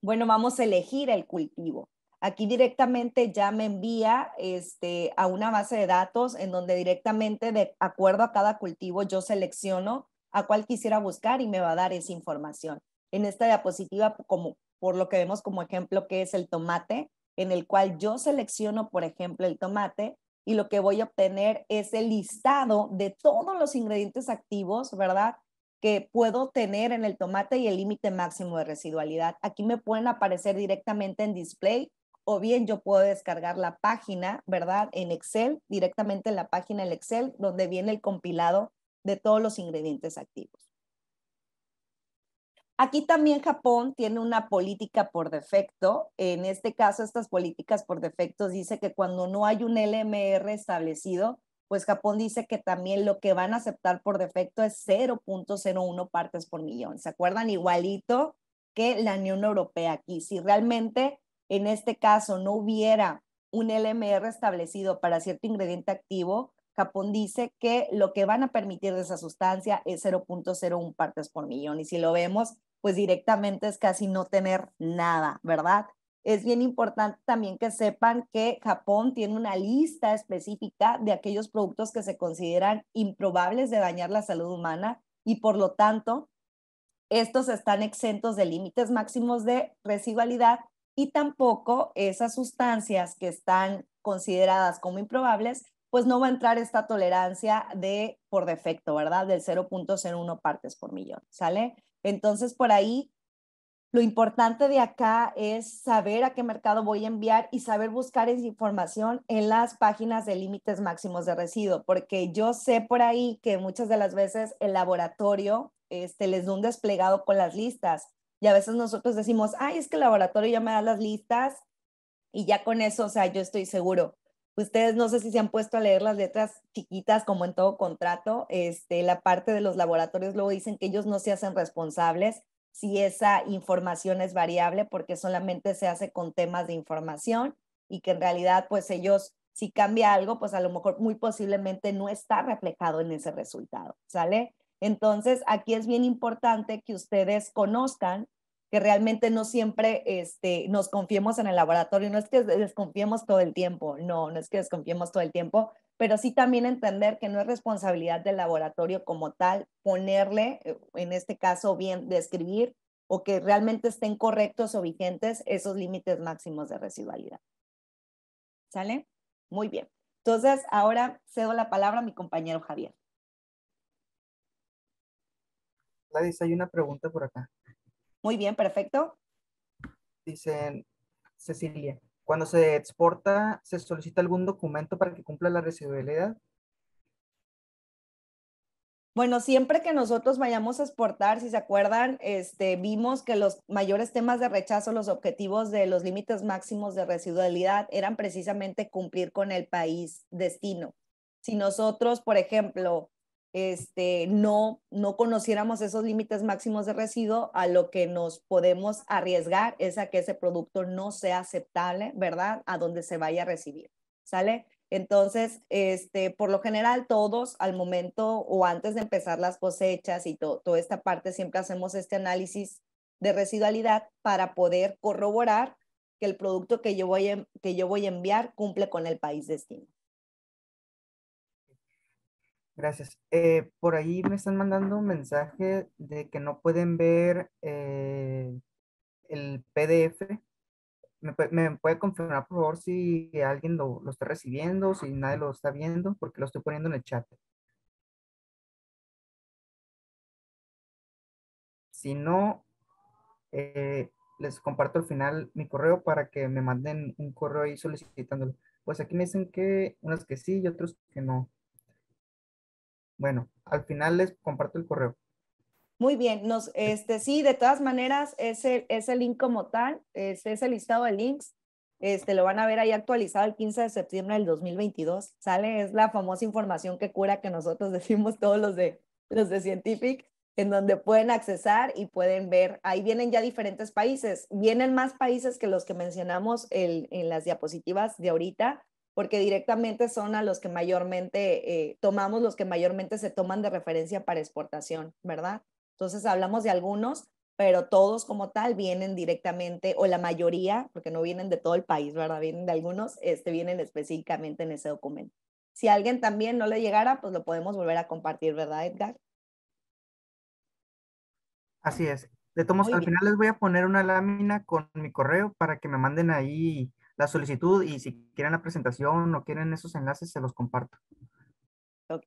bueno, vamos a elegir el cultivo. Aquí directamente ya me envía este, a una base de datos en donde directamente de acuerdo a cada cultivo yo selecciono a cuál quisiera buscar y me va a dar esa información. En esta diapositiva, como por lo que vemos como ejemplo que es el tomate, en el cual yo selecciono, por ejemplo, el tomate y lo que voy a obtener es el listado de todos los ingredientes activos, ¿verdad? Que puedo tener en el tomate y el límite máximo de residualidad. Aquí me pueden aparecer directamente en display o bien yo puedo descargar la página, ¿verdad? En Excel, directamente en la página del Excel, donde viene el compilado de todos los ingredientes activos. Aquí también Japón tiene una política por defecto. En este caso, estas políticas por defecto dice que cuando no hay un LMR establecido, pues Japón dice que también lo que van a aceptar por defecto es 0.01 partes por millón. ¿Se acuerdan? Igualito que la Unión Europea aquí. Si realmente en este caso no hubiera un LMR establecido para cierto ingrediente activo, Japón dice que lo que van a permitir de esa sustancia es 0.01 partes por millón. Y si lo vemos, pues directamente es casi no tener nada, ¿verdad? Es bien importante también que sepan que Japón tiene una lista específica de aquellos productos que se consideran improbables de dañar la salud humana y por lo tanto estos están exentos de límites máximos de residualidad y tampoco esas sustancias que están consideradas como improbables, pues no va a entrar esta tolerancia de por defecto, ¿verdad? Del 0.01 partes por millón, ¿sale? Entonces, por ahí, lo importante de acá es saber a qué mercado voy a enviar y saber buscar esa información en las páginas de límites máximos de residuo, porque yo sé por ahí que muchas de las veces el laboratorio este, les da un desplegado con las listas. Y a veces nosotros decimos, ay, es que el laboratorio ya me da las listas y ya con eso, o sea, yo estoy seguro. Ustedes no sé si se han puesto a leer las letras chiquitas como en todo contrato. Este, la parte de los laboratorios luego dicen que ellos no se hacen responsables si esa información es variable porque solamente se hace con temas de información y que en realidad pues ellos si cambia algo pues a lo mejor muy posiblemente no está reflejado en ese resultado, ¿sale? Entonces aquí es bien importante que ustedes conozcan que realmente no siempre este, nos confiemos en el laboratorio, no es que desconfiemos todo el tiempo, no, no es que desconfiemos todo el tiempo, pero sí también entender que no es responsabilidad del laboratorio como tal ponerle, eh, en este caso, bien describir o que realmente estén correctos o vigentes esos límites máximos de residualidad. ¿Sale? Muy bien. Entonces, ahora cedo la palabra a mi compañero Javier. Gladys, hay una pregunta por acá. Muy bien, perfecto. Dicen, Cecilia, cuando se exporta, ¿se solicita algún documento para que cumpla la residualidad? Bueno, siempre que nosotros vayamos a exportar, si se acuerdan, este, vimos que los mayores temas de rechazo, los objetivos de los límites máximos de residualidad eran precisamente cumplir con el país destino. Si nosotros, por ejemplo, este, no, no conociéramos esos límites máximos de residuo, a lo que nos podemos arriesgar es a que ese producto no sea aceptable, ¿verdad? A donde se vaya a recibir, ¿sale? Entonces, este, por lo general, todos al momento o antes de empezar las cosechas y toda esta parte, siempre hacemos este análisis de residualidad para poder corroborar que el producto que yo voy que yo voy a enviar cumple con el país destino. Gracias. Eh, por ahí me están mandando un mensaje de que no pueden ver eh, el PDF. ¿Me, puede confirmar, por favor, si alguien lo, está recibiendo, si nadie lo está viendo? Porque lo estoy poniendo en el chat. Si no, eh, les comparto al final mi correo para que me manden un correo ahí solicitándolo. Pues aquí me dicen que unos que sí y otros que no. Bueno, al final les comparto el correo. Muy bien, nos, este, sí, de todas maneras, ese, ese link como tal, ese, ese listado de links, este, lo van a ver ahí actualizado el 15 de septiembre del 2022, ¿sale? Es la famosa información que cura que nosotros decimos todos los de, los de Scientific, en donde pueden accesar y pueden ver, ahí vienen ya diferentes países, vienen más países que los que mencionamos en las diapositivas de ahorita, porque directamente son a los que mayormente eh, tomamos, los que mayormente se toman de referencia para exportación, ¿verdad? Entonces hablamos de algunos, pero todos como tal vienen directamente, o la mayoría, porque no vienen de todo el país, ¿verdad? Vienen de algunos, este, vienen específicamente en ese documento. Si a alguien también no le llegara, pues lo podemos volver a compartir, ¿verdad, Edgar? Así es. De todos al final les voy a poner una lámina con mi correo para que me manden ahí la solicitud y si quieren la presentación o quieren esos enlaces, se los comparto. Ok.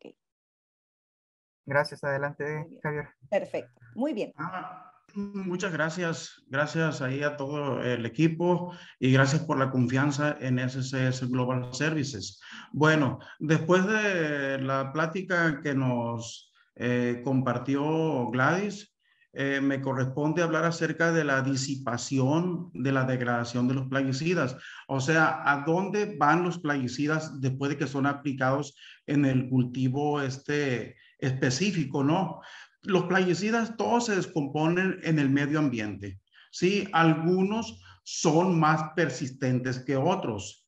Gracias, adelante, Javier. Perfecto, muy bien. Ah, muchas gracias, gracias ahí a todo el equipo y gracias por la confianza en SCS Global Services. Bueno, después de la plática que nos eh, compartió Gladys, eh, me corresponde hablar acerca de la disipación de la degradación de los plaguicidas, o sea, a dónde van los plaguicidas después de que son aplicados en el cultivo este específico, ¿no? Los plaguicidas todos se descomponen en el medio ambiente, ¿sí? Algunos son más persistentes que otros.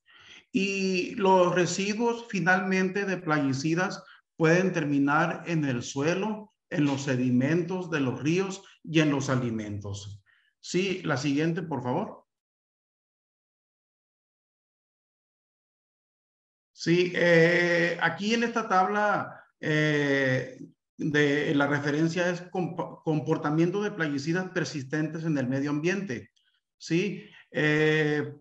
Y los residuos finalmente de plaguicidas pueden terminar en el suelo, en los sedimentos de los ríos y en los alimentos. Sí, la siguiente, por favor. Sí, eh, aquí en esta tabla eh, de la referencia es comportamiento de plaguicidas persistentes en el medio ambiente. Sí, eh,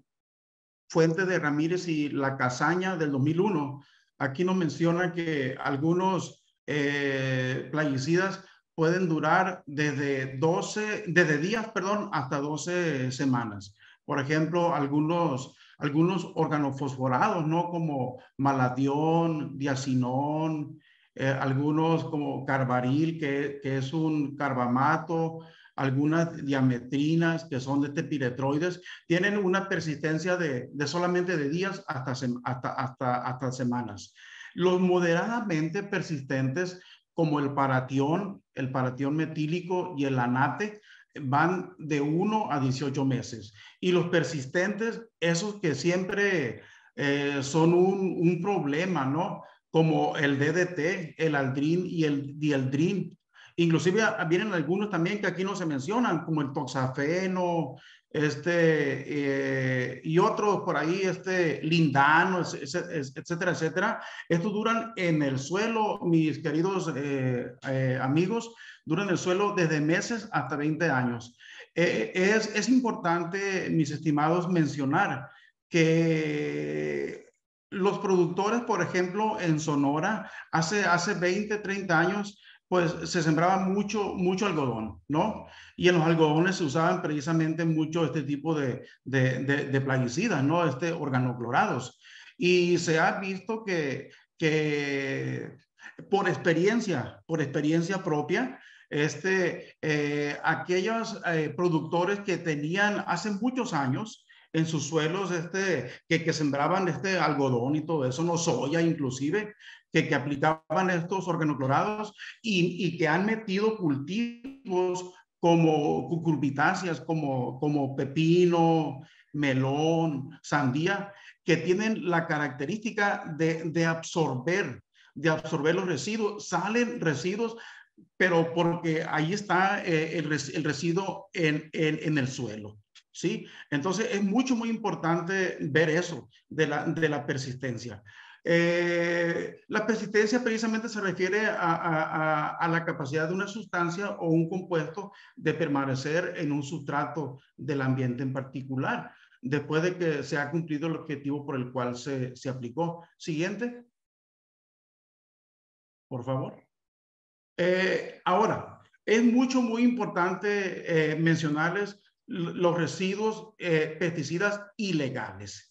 fuente de Ramírez y la casaña del 2001. Aquí nos menciona que algunos eh, plaguicidas pueden durar desde, 12, desde días perdón, hasta 12 semanas. Por ejemplo, algunos, algunos organofosforados, ¿no? como maladión, diacinón, eh, algunos como carbaril, que, es un carbamato, algunas diametrinas que son de tepiretroides, este tienen una persistencia de, de solamente de días hasta, hasta, hasta, hasta semanas. Los moderadamente persistentes como el paratión, el paratión metílico y el anate van de 1 a 18 meses. Y los persistentes, esos que siempre eh, son un, problema, ¿no? Como el DDT, el aldrin y el dieldrin. Inclusive ah, vienen algunos también que aquí no se mencionan, como el toxafeno, este, eh, y otros por ahí, este, lindano, etcétera, etcétera. Estos duran en el suelo, mis queridos eh, eh, amigos, duran en el suelo desde meses hasta 20 años. es, es importante, mis estimados, mencionar que los productores, por ejemplo, en Sonora, hace, hace 20, 30 años, pues se sembraba mucho, mucho algodón, ¿no? Y en los algodones se usaban precisamente mucho este tipo de, de, plaguicidas, ¿no? Este organoclorados. Y se ha visto que, que por experiencia, por experiencia propia, este, eh, aquellos eh, productores que tenían hace muchos años en sus suelos este, que, que sembraban este algodón y todo eso, no soya inclusive, que, aplicaban estos organoclorados y, y que han metido cultivos como cucurbitáceas, como, como pepino, melón, sandía, que tienen la característica de, de absorber, de absorber los residuos. Salen residuos, pero porque ahí está eh, el, el, residuo en, en, en, el suelo. ¿sí? Entonces es mucho, muy importante ver eso de la, de la persistencia. Eh, la persistencia precisamente se refiere a, la capacidad de una sustancia o un compuesto de permanecer en un sustrato del ambiente en particular, después de que se ha cumplido el objetivo por el cual se, aplicó. Siguiente. Por favor. Eh, ahora, es mucho, muy importante eh, mencionarles los residuos pesticidas ilegales.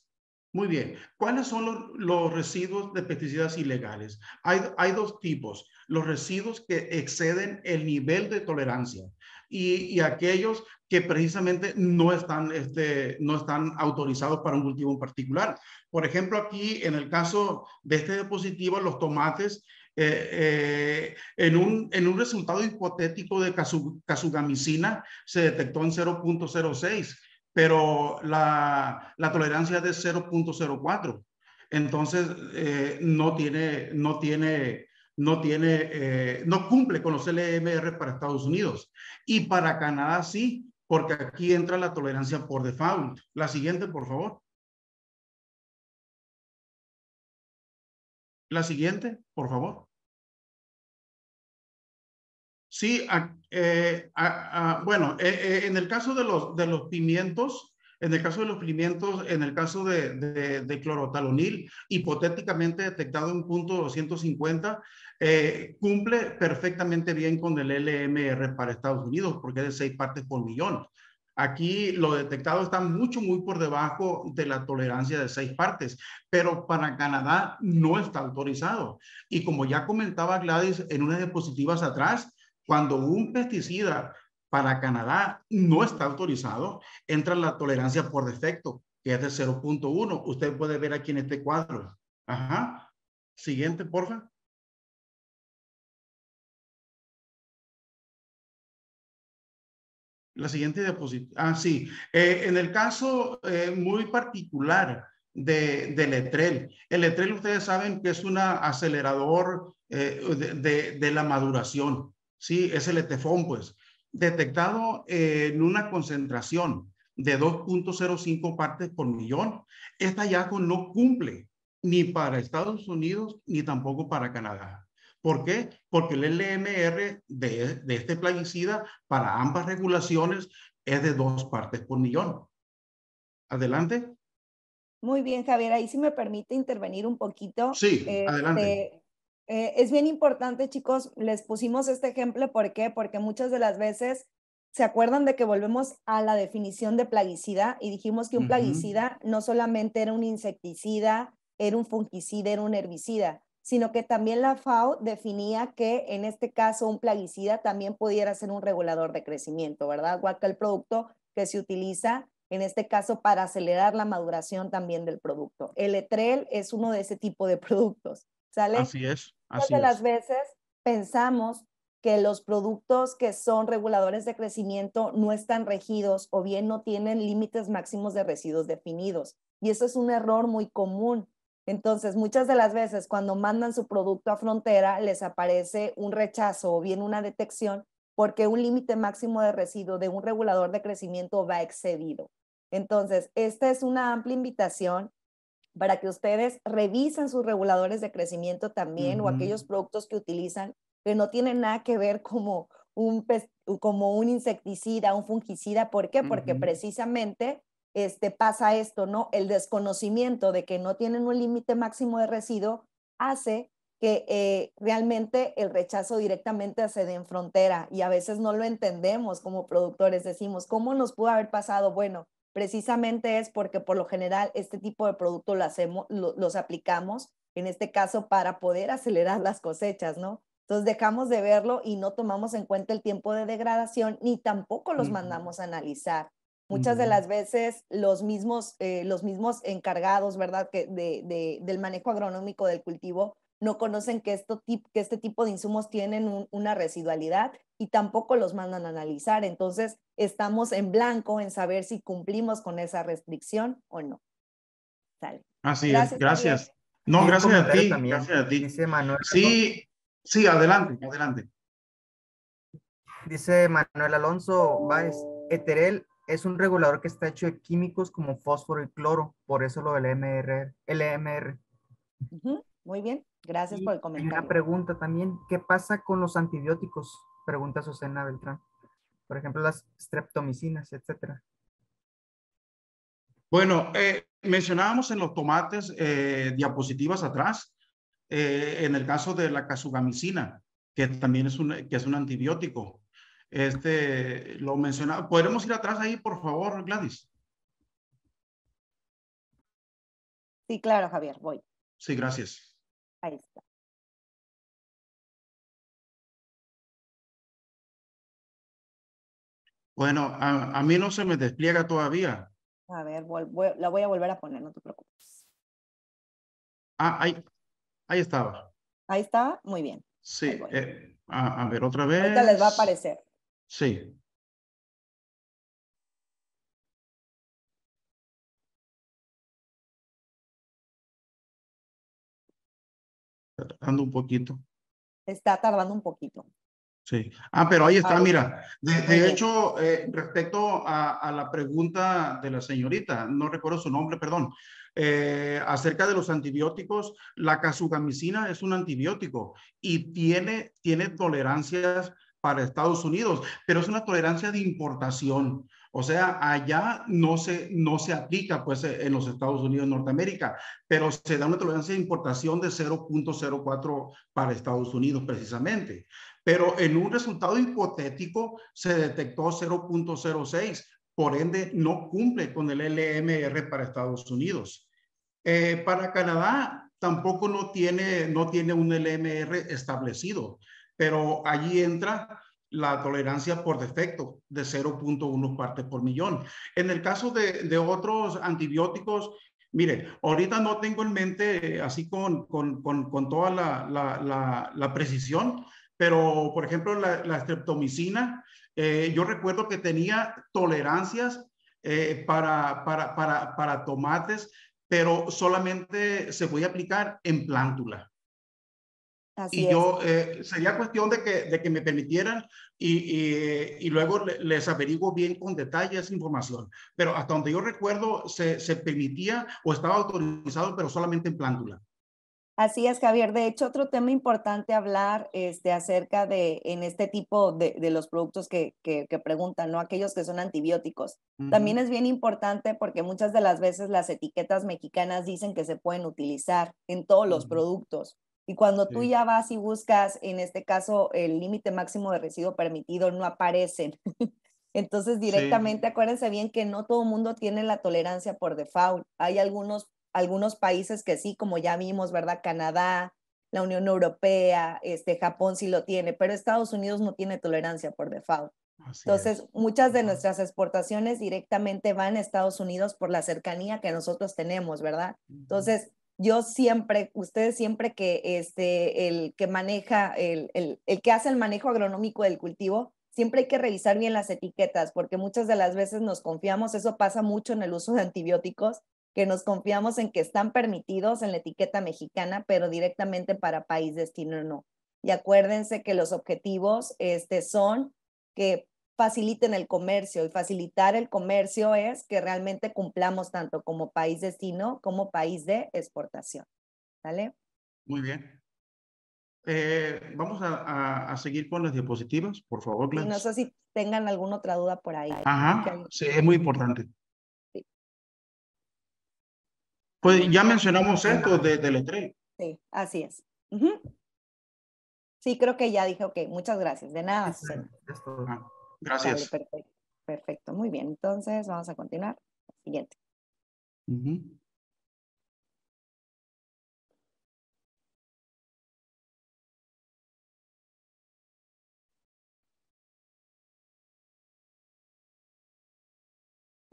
Muy bien. ¿Cuáles son los, residuos de pesticidas ilegales? Hay, dos tipos. Los residuos que exceden el nivel de tolerancia y, aquellos que precisamente no están, este, no están autorizados para un cultivo en particular. Por ejemplo, aquí en el caso de este dispositivo, los tomates eh, eh, en, un, resultado hipotético de casugamicina se detectó en 0.06 pero la, tolerancia es de 0.04. Entonces, eh, no tiene, no tiene, no tiene, eh, no cumple con los LMR para Estados Unidos. Y para Canadá sí, porque aquí entra la tolerancia por default. La siguiente, por favor. La siguiente, por favor. Sí, eh, bueno, eh, eh, en el caso de los, de los pimientos, en el caso de los pimientos, en el caso de, clorotalonil, hipotéticamente detectado en punto 250, cumple perfectamente bien con el LMR para Estados Unidos, porque es de seis partes por millón. Aquí lo detectado está mucho, muy por debajo de la tolerancia de seis partes, pero para Canadá no está autorizado. Y como ya comentaba Gladys en unas diapositivas atrás, cuando un pesticida para Canadá no está autorizado, entra la tolerancia por defecto, que es de 0.1. Usted puede ver aquí en este cuadro. Ajá. Siguiente, porfa. La siguiente diapositiva. Ah, sí. Eh, en el caso eh, muy particular de, del etrel. El etrel, ustedes saben que es un acelerador eh, de, la maduración. ¿sí? Es el etefón, pues, detectado eh, en una concentración de 2.05 partes por millón. Este hallazgo no cumple ni para Estados Unidos ni tampoco para Canadá. ¿Por qué? Porque el LMR de, de este plaguicida para ambas regulaciones es de dos partes por millón. Adelante. Muy bien, Javier. Ahí si me permite intervenir un poquito. Sí, adelante. Este, eh, es bien importante, chicos, les pusimos este ejemplo, ¿por qué? Porque muchas de las veces se acuerdan de que volvemos a la definición de plaguicida y dijimos que un plaguicida no solamente era un insecticida, era un fungicida, era un herbicida, sino que también la FAO definía que en este caso un plaguicida también pudiera ser un regulador de crecimiento, ¿verdad? que el producto que se utiliza en este caso para acelerar la maduración también del producto. El etrel es uno de ese tipo de productos, ¿sale? Así es. Muchas de las veces pensamos que los productos que son reguladores de crecimiento no están regidos o bien no tienen límites máximos de residuos definidos. Y eso es un error muy común. Entonces, muchas de las veces cuando mandan su producto a frontera, les aparece un rechazo o bien una detección porque un límite máximo de residuo de un regulador de crecimiento va excedido. Entonces, esta es una amplia invitación para que ustedes revisen sus reguladores de crecimiento también o aquellos productos que utilizan que no tienen nada que ver como un, como un insecticida, un fungicida. ¿Por qué? Porque precisamente este, pasa esto, ¿no? El desconocimiento de que no tienen un límite máximo de residuo hace que eh, realmente el rechazo directamente se dé en frontera y a veces no lo entendemos como productores. Decimos, ¿cómo nos pudo haber pasado? Bueno, precisamente es porque por lo general este tipo de producto lo hacemos, los aplicamos, en este caso para poder acelerar las cosechas, ¿no? Entonces dejamos de verlo y no tomamos en cuenta el tiempo de degradación ni tampoco los mandamos a analizar. Muchas de las veces los mismos, eh, los mismos encargados, ¿verdad?, que de, del manejo agronómico del cultivo no conocen que, esto, que este tipo de insumos tienen una residualidad y tampoco los mandan a analizar. Entonces, estamos en blanco en saber si cumplimos con esa restricción o no. Así gracias, es, gracias. No, gracias a ti, gracias a ti. Sí, sí, adelante, adelante. Dice Manuel Alonso Báez, Eterel es un regulador que está hecho de químicos como fósforo y cloro, por eso lo del MR, LMR. E muy bien. Gracias por el comentario. Una pregunta también, ¿qué pasa con los antibióticos? Pregunta Susana Beltrán. Por ejemplo, las streptomicinas, etcétera. Bueno, eh, mencionábamos en los tomates eh, diapositivas atrás, eh, en el caso de la casugamicina, que también es un, que es un antibiótico. Este, lo mencionaba. ¿Podremos ir atrás ahí, por favor, Gladys? Sí, claro, Javier, voy. Sí, gracias. Ahí está. Bueno, a, mí no se me despliega todavía. A ver, la voy a volver a poner, no te preocupes. Ah, ahí, ahí estaba. Ahí está, muy bien. Sí, eh, a, ver, otra vez. Ahorita les va a aparecer. Sí. tardando un poquito. Está tardando un poquito. Sí. Ah, pero ahí está, mira. De, hecho, eh, respecto a, la pregunta de la señorita, no recuerdo su nombre, perdón, eh, acerca de los antibióticos, la casugamicina es un antibiótico y tiene, tiene tolerancias para Estados Unidos, pero es una tolerancia de importación. O sea, allá no se, no se aplica pues eh, en los Estados Unidos, Norteamérica, pero se da una tolerancia de importación de 0.04 para Estados Unidos precisamente. Pero en un resultado hipotético se detectó 0.06, por ende no cumple con el LMR para Estados Unidos. Eh, para Canadá tampoco no tiene, no tiene un LMR establecido, pero allí entra la tolerancia por defecto de 0.1 partes por millón. En el caso de, otros antibióticos, mire, ahorita no tengo en mente eh, así con, con, toda la, precisión, pero por ejemplo la, streptomicina, eh, yo recuerdo que tenía tolerancias eh, para, para, para tomates, pero solamente se podía aplicar en plántula y yo, eh, sería cuestión de que, me permitieran y, luego les averiguo bien con detalle esa información. Pero hasta donde yo recuerdo, se, permitía o estaba autorizado, pero solamente en plántula. Así es, Javier. De hecho, otro tema importante hablar este, acerca de, en este tipo de, los productos que, preguntan, ¿no? Aquellos que son antibióticos. También es bien importante porque muchas de las veces las etiquetas mexicanas dicen que se pueden utilizar en todos los productos. Y cuando tú ya vas y buscas, en este caso, el límite máximo de residuo permitido, no aparecen. Entonces, directamente, acuérdense bien que no todo el mundo tiene la tolerancia por default. Hay algunos, algunos países que sí, como ya vimos, ¿verdad? Canadá, la Unión Europea, este, Japón sí lo tiene, pero Estados Unidos no tiene tolerancia por default. Entonces, muchas de nuestras exportaciones directamente van a Estados Unidos por la cercanía que nosotros tenemos, ¿verdad? Entonces, yo siempre, ustedes siempre que este, el que maneja, el, que hace el manejo agronómico del cultivo, siempre hay que revisar bien las etiquetas, porque muchas de las veces nos confiamos, eso pasa mucho en el uso de antibióticos, que nos confiamos en que están permitidos en la etiqueta mexicana, pero directamente para país destino no. Y acuérdense que los objetivos este, son que faciliten el comercio y facilitar el comercio es que realmente cumplamos tanto como país destino como país de exportación. ¿Vale? Muy bien. Eh, vamos a, seguir con las diapositivas, por favor, no sé si tengan alguna otra duda por ahí. Ajá, sí, es muy importante. Sí. Pues ya mencionamos esto de Teletrade. Sí, así es. Sí, creo que ya dije, ok, muchas gracias. De nada, Susana. Gracias. perfecto, muy bien. Entonces vamos a continuar. Siguiente.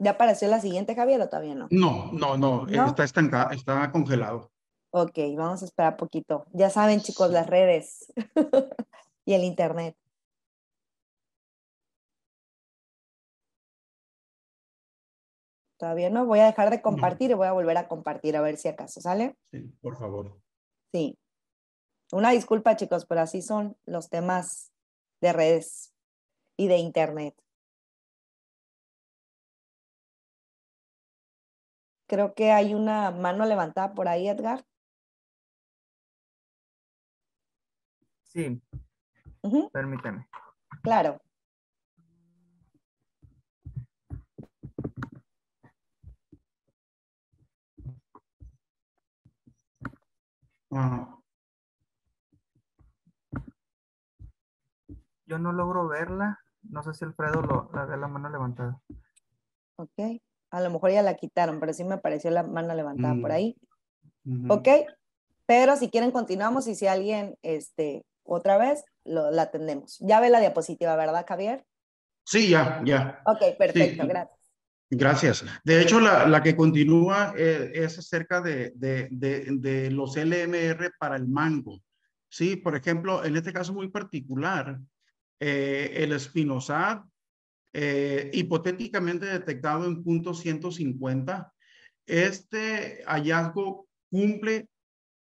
¿Ya apareció la siguiente, Javier, o todavía no? No, no, no, eh, está estancada, está congelado. Ok, vamos a esperar poquito. Ya saben, chicos, las redes y el internet. todavía no. Voy a dejar de compartir y voy a volver a compartir a ver si acaso, ¿sale? Sí, por favor. Sí. Una disculpa, chicos, pero así son los temas de redes y de internet. Creo que hay una mano levantada por ahí, Edgar. Sí. permíteme. Claro. Yo no logro verla. No sé si Alfredo la ve la mano levantada. Ok. A lo mejor ya la quitaron, pero sí me apareció la mano levantada por mm. ahí. Ok. Pero si quieren continuamos y si alguien, este, otra vez, la atendemos. Ya ve la diapositiva, ¿verdad, Javier? Sí, ya, ya. Ok, perfecto, gracias. Gracias. De hecho, la, que continúa eh, es acerca de, los LMR para el mango. Sí, por ejemplo, en este caso muy particular, eh, el espinosad, eh, hipotéticamente detectado en punto 150, este hallazgo cumple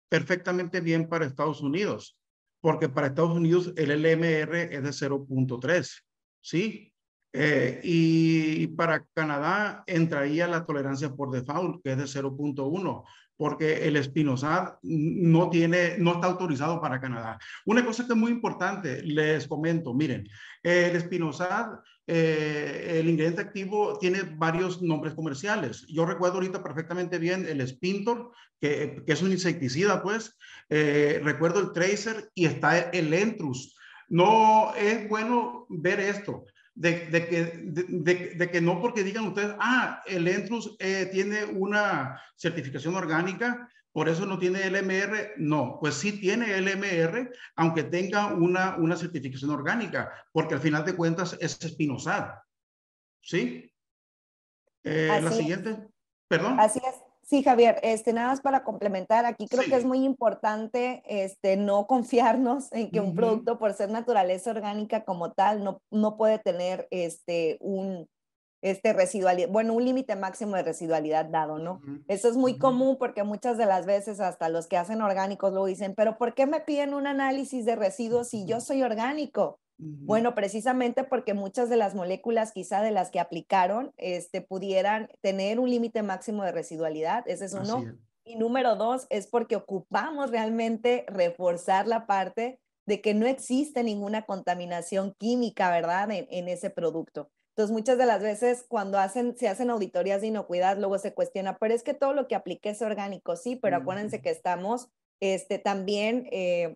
perfectamente bien para Estados Unidos, porque para Estados Unidos el LMR es de 0.3, ¿sí? Eh, y para Canadá entraría la tolerancia por default, que es de 0.1, porque el Espinosad no, tiene, no está autorizado para Canadá. Una cosa que es muy importante, les comento, miren, eh, el Espinosad, eh, el ingrediente activo tiene varios nombres comerciales. Yo recuerdo ahorita perfectamente bien el Spintor, que, es un insecticida, pues. recuerdo el Tracer y está el Entrus. No es bueno ver esto de, que, de, que, no porque digan ustedes, ah, el Entrus eh, tiene una certificación orgánica, por eso no tiene LMR. No, pues sí tiene LMR, aunque tenga una, una certificación orgánica, porque al final de cuentas es espinosad. ¿Sí? Eh, la siguiente, perdón. Así es. Sí, Javier, este, nada más para complementar, aquí creo que es muy importante este, no confiarnos en que un producto, por ser naturaleza orgánica como tal, no, no puede tener este, un, este residualidad, bueno, un límite máximo de residualidad dado, ¿no? Eso es muy común porque muchas de las veces hasta los que hacen orgánicos lo dicen, pero ¿por qué me piden un análisis de residuos si yo soy orgánico? Bueno, precisamente porque muchas de las moléculas quizá de las que aplicaron este, pudieran tener un límite máximo de residualidad, ese es uno. Y número dos es porque ocupamos realmente reforzar la parte de que no existe ninguna contaminación química, ¿verdad? En, ese producto. Entonces, muchas de las veces cuando hacen, se hacen auditorías de inocuidad, luego se cuestiona, pero es que todo lo que apliqué es orgánico, sí, pero acuérdense que estamos este, también... Eh,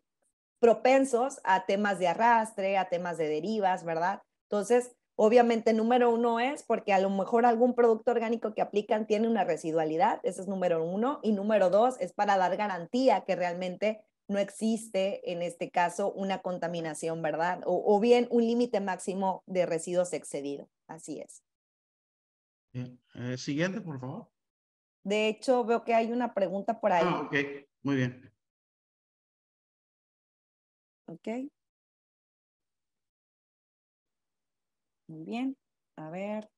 propensos a temas de arrastre, a temas de derivas, ¿verdad? Entonces, obviamente, número uno es porque a lo mejor algún producto orgánico que aplican tiene una residualidad, ese es número uno, y número dos es para dar garantía que realmente no existe, en este caso, una contaminación, ¿verdad? O, bien un límite máximo de residuos excedido, así es. Eh, eh, siguiente, por favor. De hecho, veo que hay una pregunta por ahí. Ah, ok, muy bien. ¿Ok? Muy bien. A ver.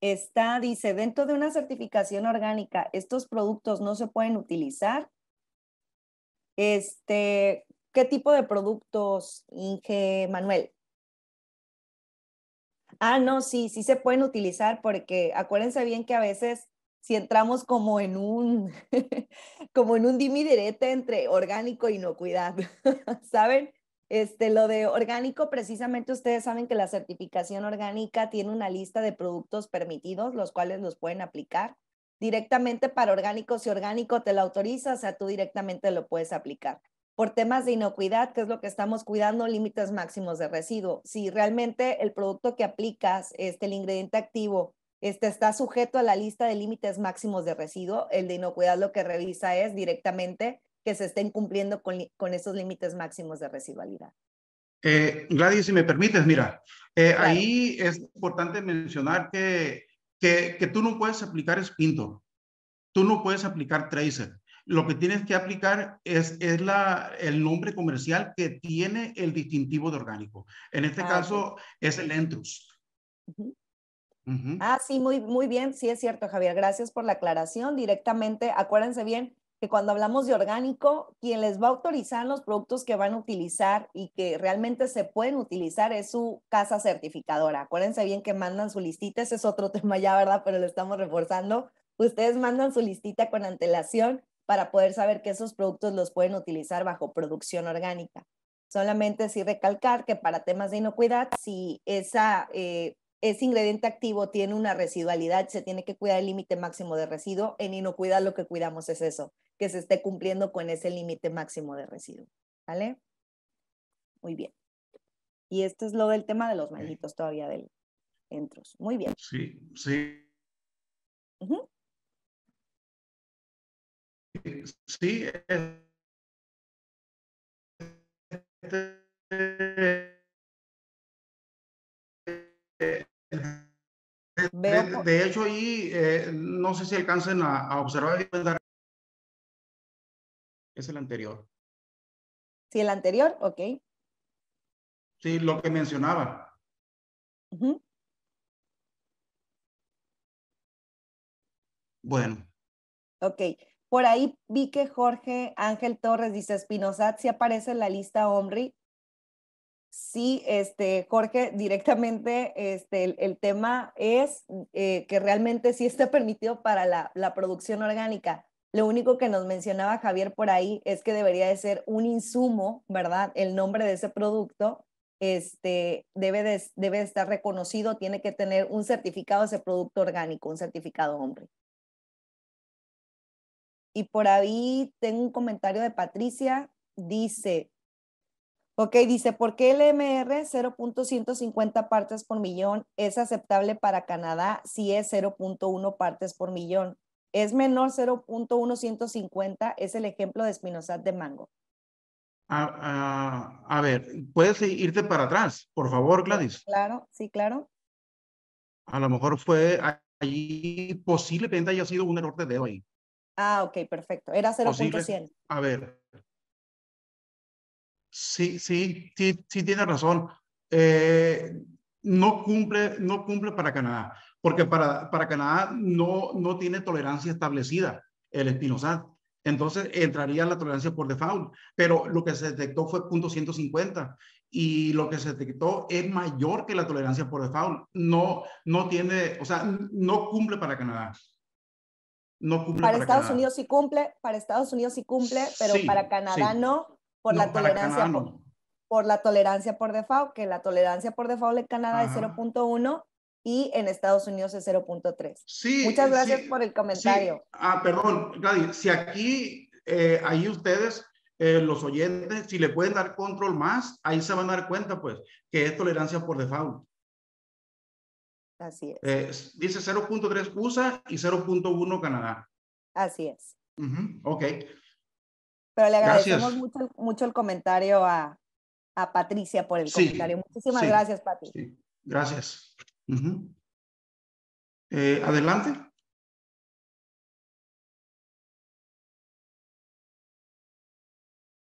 Está, dice, dentro de una certificación orgánica, estos productos no se pueden utilizar. Este, ¿qué tipo de productos, Inge Manuel? Ah, no, sí, sí se pueden utilizar porque acuérdense bien que a veces si entramos como en un, como en un entre orgánico y inocuidad, ¿saben? Este, lo de orgánico, precisamente ustedes saben que la certificación orgánica tiene una lista de productos permitidos, los cuales los pueden aplicar directamente para orgánico. Si orgánico te lo autoriza, o sea, tú directamente lo puedes aplicar. Por temas de inocuidad, que es lo que estamos cuidando, límites máximos de residuo. Si realmente el producto que aplicas, este, el ingrediente activo, este está sujeto a la lista de límites máximos de residuo. El de inocuidad lo que revisa es directamente que se estén cumpliendo con, esos límites máximos de residualidad. Eh, Gladys, si me permites, mira, eh, ahí es importante mencionar que, que, tú no puedes aplicar Spinto, tú no puedes aplicar Tracer. Lo que tienes que aplicar es, es la, el nombre comercial que tiene el distintivo de orgánico. En este ah, caso es el Entrus. Ah, sí, muy, muy bien, sí es cierto, Javier. Gracias por la aclaración. Directamente, acuérdense bien que cuando hablamos de orgánico, quien les va a autorizar los productos que van a utilizar y que realmente se pueden utilizar es su casa certificadora. Acuérdense bien que mandan su listita, ese es otro tema ya, ¿verdad? Pero lo estamos reforzando. Ustedes mandan su listita con antelación para poder saber que esos productos los pueden utilizar bajo producción orgánica. Solamente sí recalcar que para temas de inocuidad, si esa eh, ese ingrediente activo tiene una residualidad, se tiene que cuidar el límite máximo de residuo. En inocuidad lo que cuidamos es eso, que se esté cumpliendo con ese límite máximo de residuo. ¿Vale? Muy bien. Y este es lo del tema de los malditos todavía del entros. Muy bien. Sí, sí. Sí. de, hecho, ahí eh, no sé si alcancen a, observar. Es el anterior. Sí, el anterior, ok. Sí, lo que mencionaba. Bueno. Ok. Por ahí vi que Jorge Ángel Torres dice, Espinosa si aparece en la lista Omri, Sí, este, Jorge, directamente este, el, tema es eh, que realmente sí está permitido para la, la, producción orgánica. Lo único que nos mencionaba Javier por ahí es que debería de ser un insumo, ¿verdad? El nombre de ese producto este, debe, de, debe estar reconocido, tiene que tener un certificado ese producto orgánico, un certificado hombre. Y por ahí tengo un comentario de Patricia, dice, Ok, dice, ¿por qué el MR 0.150 partes por millón es aceptable para Canadá si es 0.1 partes por millón? Es menor 0.150, es el ejemplo de Spinozat de Mango. Ah, ah, a, ver, puedes irte para atrás, por favor, Gladys. Claro, sí, claro. A lo mejor fue allí, posiblemente haya sido un error de hoy Ah, ok, perfecto. Era 0.100. A ver, sí, sí, sí, tiene razón. Eh, no cumple, no cumple para Canadá, porque para, Canadá no, no tiene tolerancia establecida el Espinosa, Entonces entraría la tolerancia por default, pero lo que se detectó fue punto 150 y lo que se detectó es mayor que la tolerancia por default. No, no tiene, o sea, no cumple para Canadá. No cumple para, Estados Unidos sí cumple, para Estados Unidos sí cumple, pero para Canadá no por la tolerancia. por, la tolerancia por default, que la tolerancia por default en Canadá es 0.1 y en Estados Unidos es 0.3. Sí, Muchas eh, gracias por el comentario. Ah, perdón, Gladys, si aquí, eh, ahí ustedes, eh, los oyentes, si le pueden dar control más, ahí se van a dar cuenta, pues, que es tolerancia por default. Así es. Eh, dice 0.3 USA y 0.1 Canadá. Así es. Uh Ok. Pero le agradecemos mucho, mucho, el comentario a, a Patricia por el comentario. Muchísimas gracias, Patricia. gracias. Eh, adelante.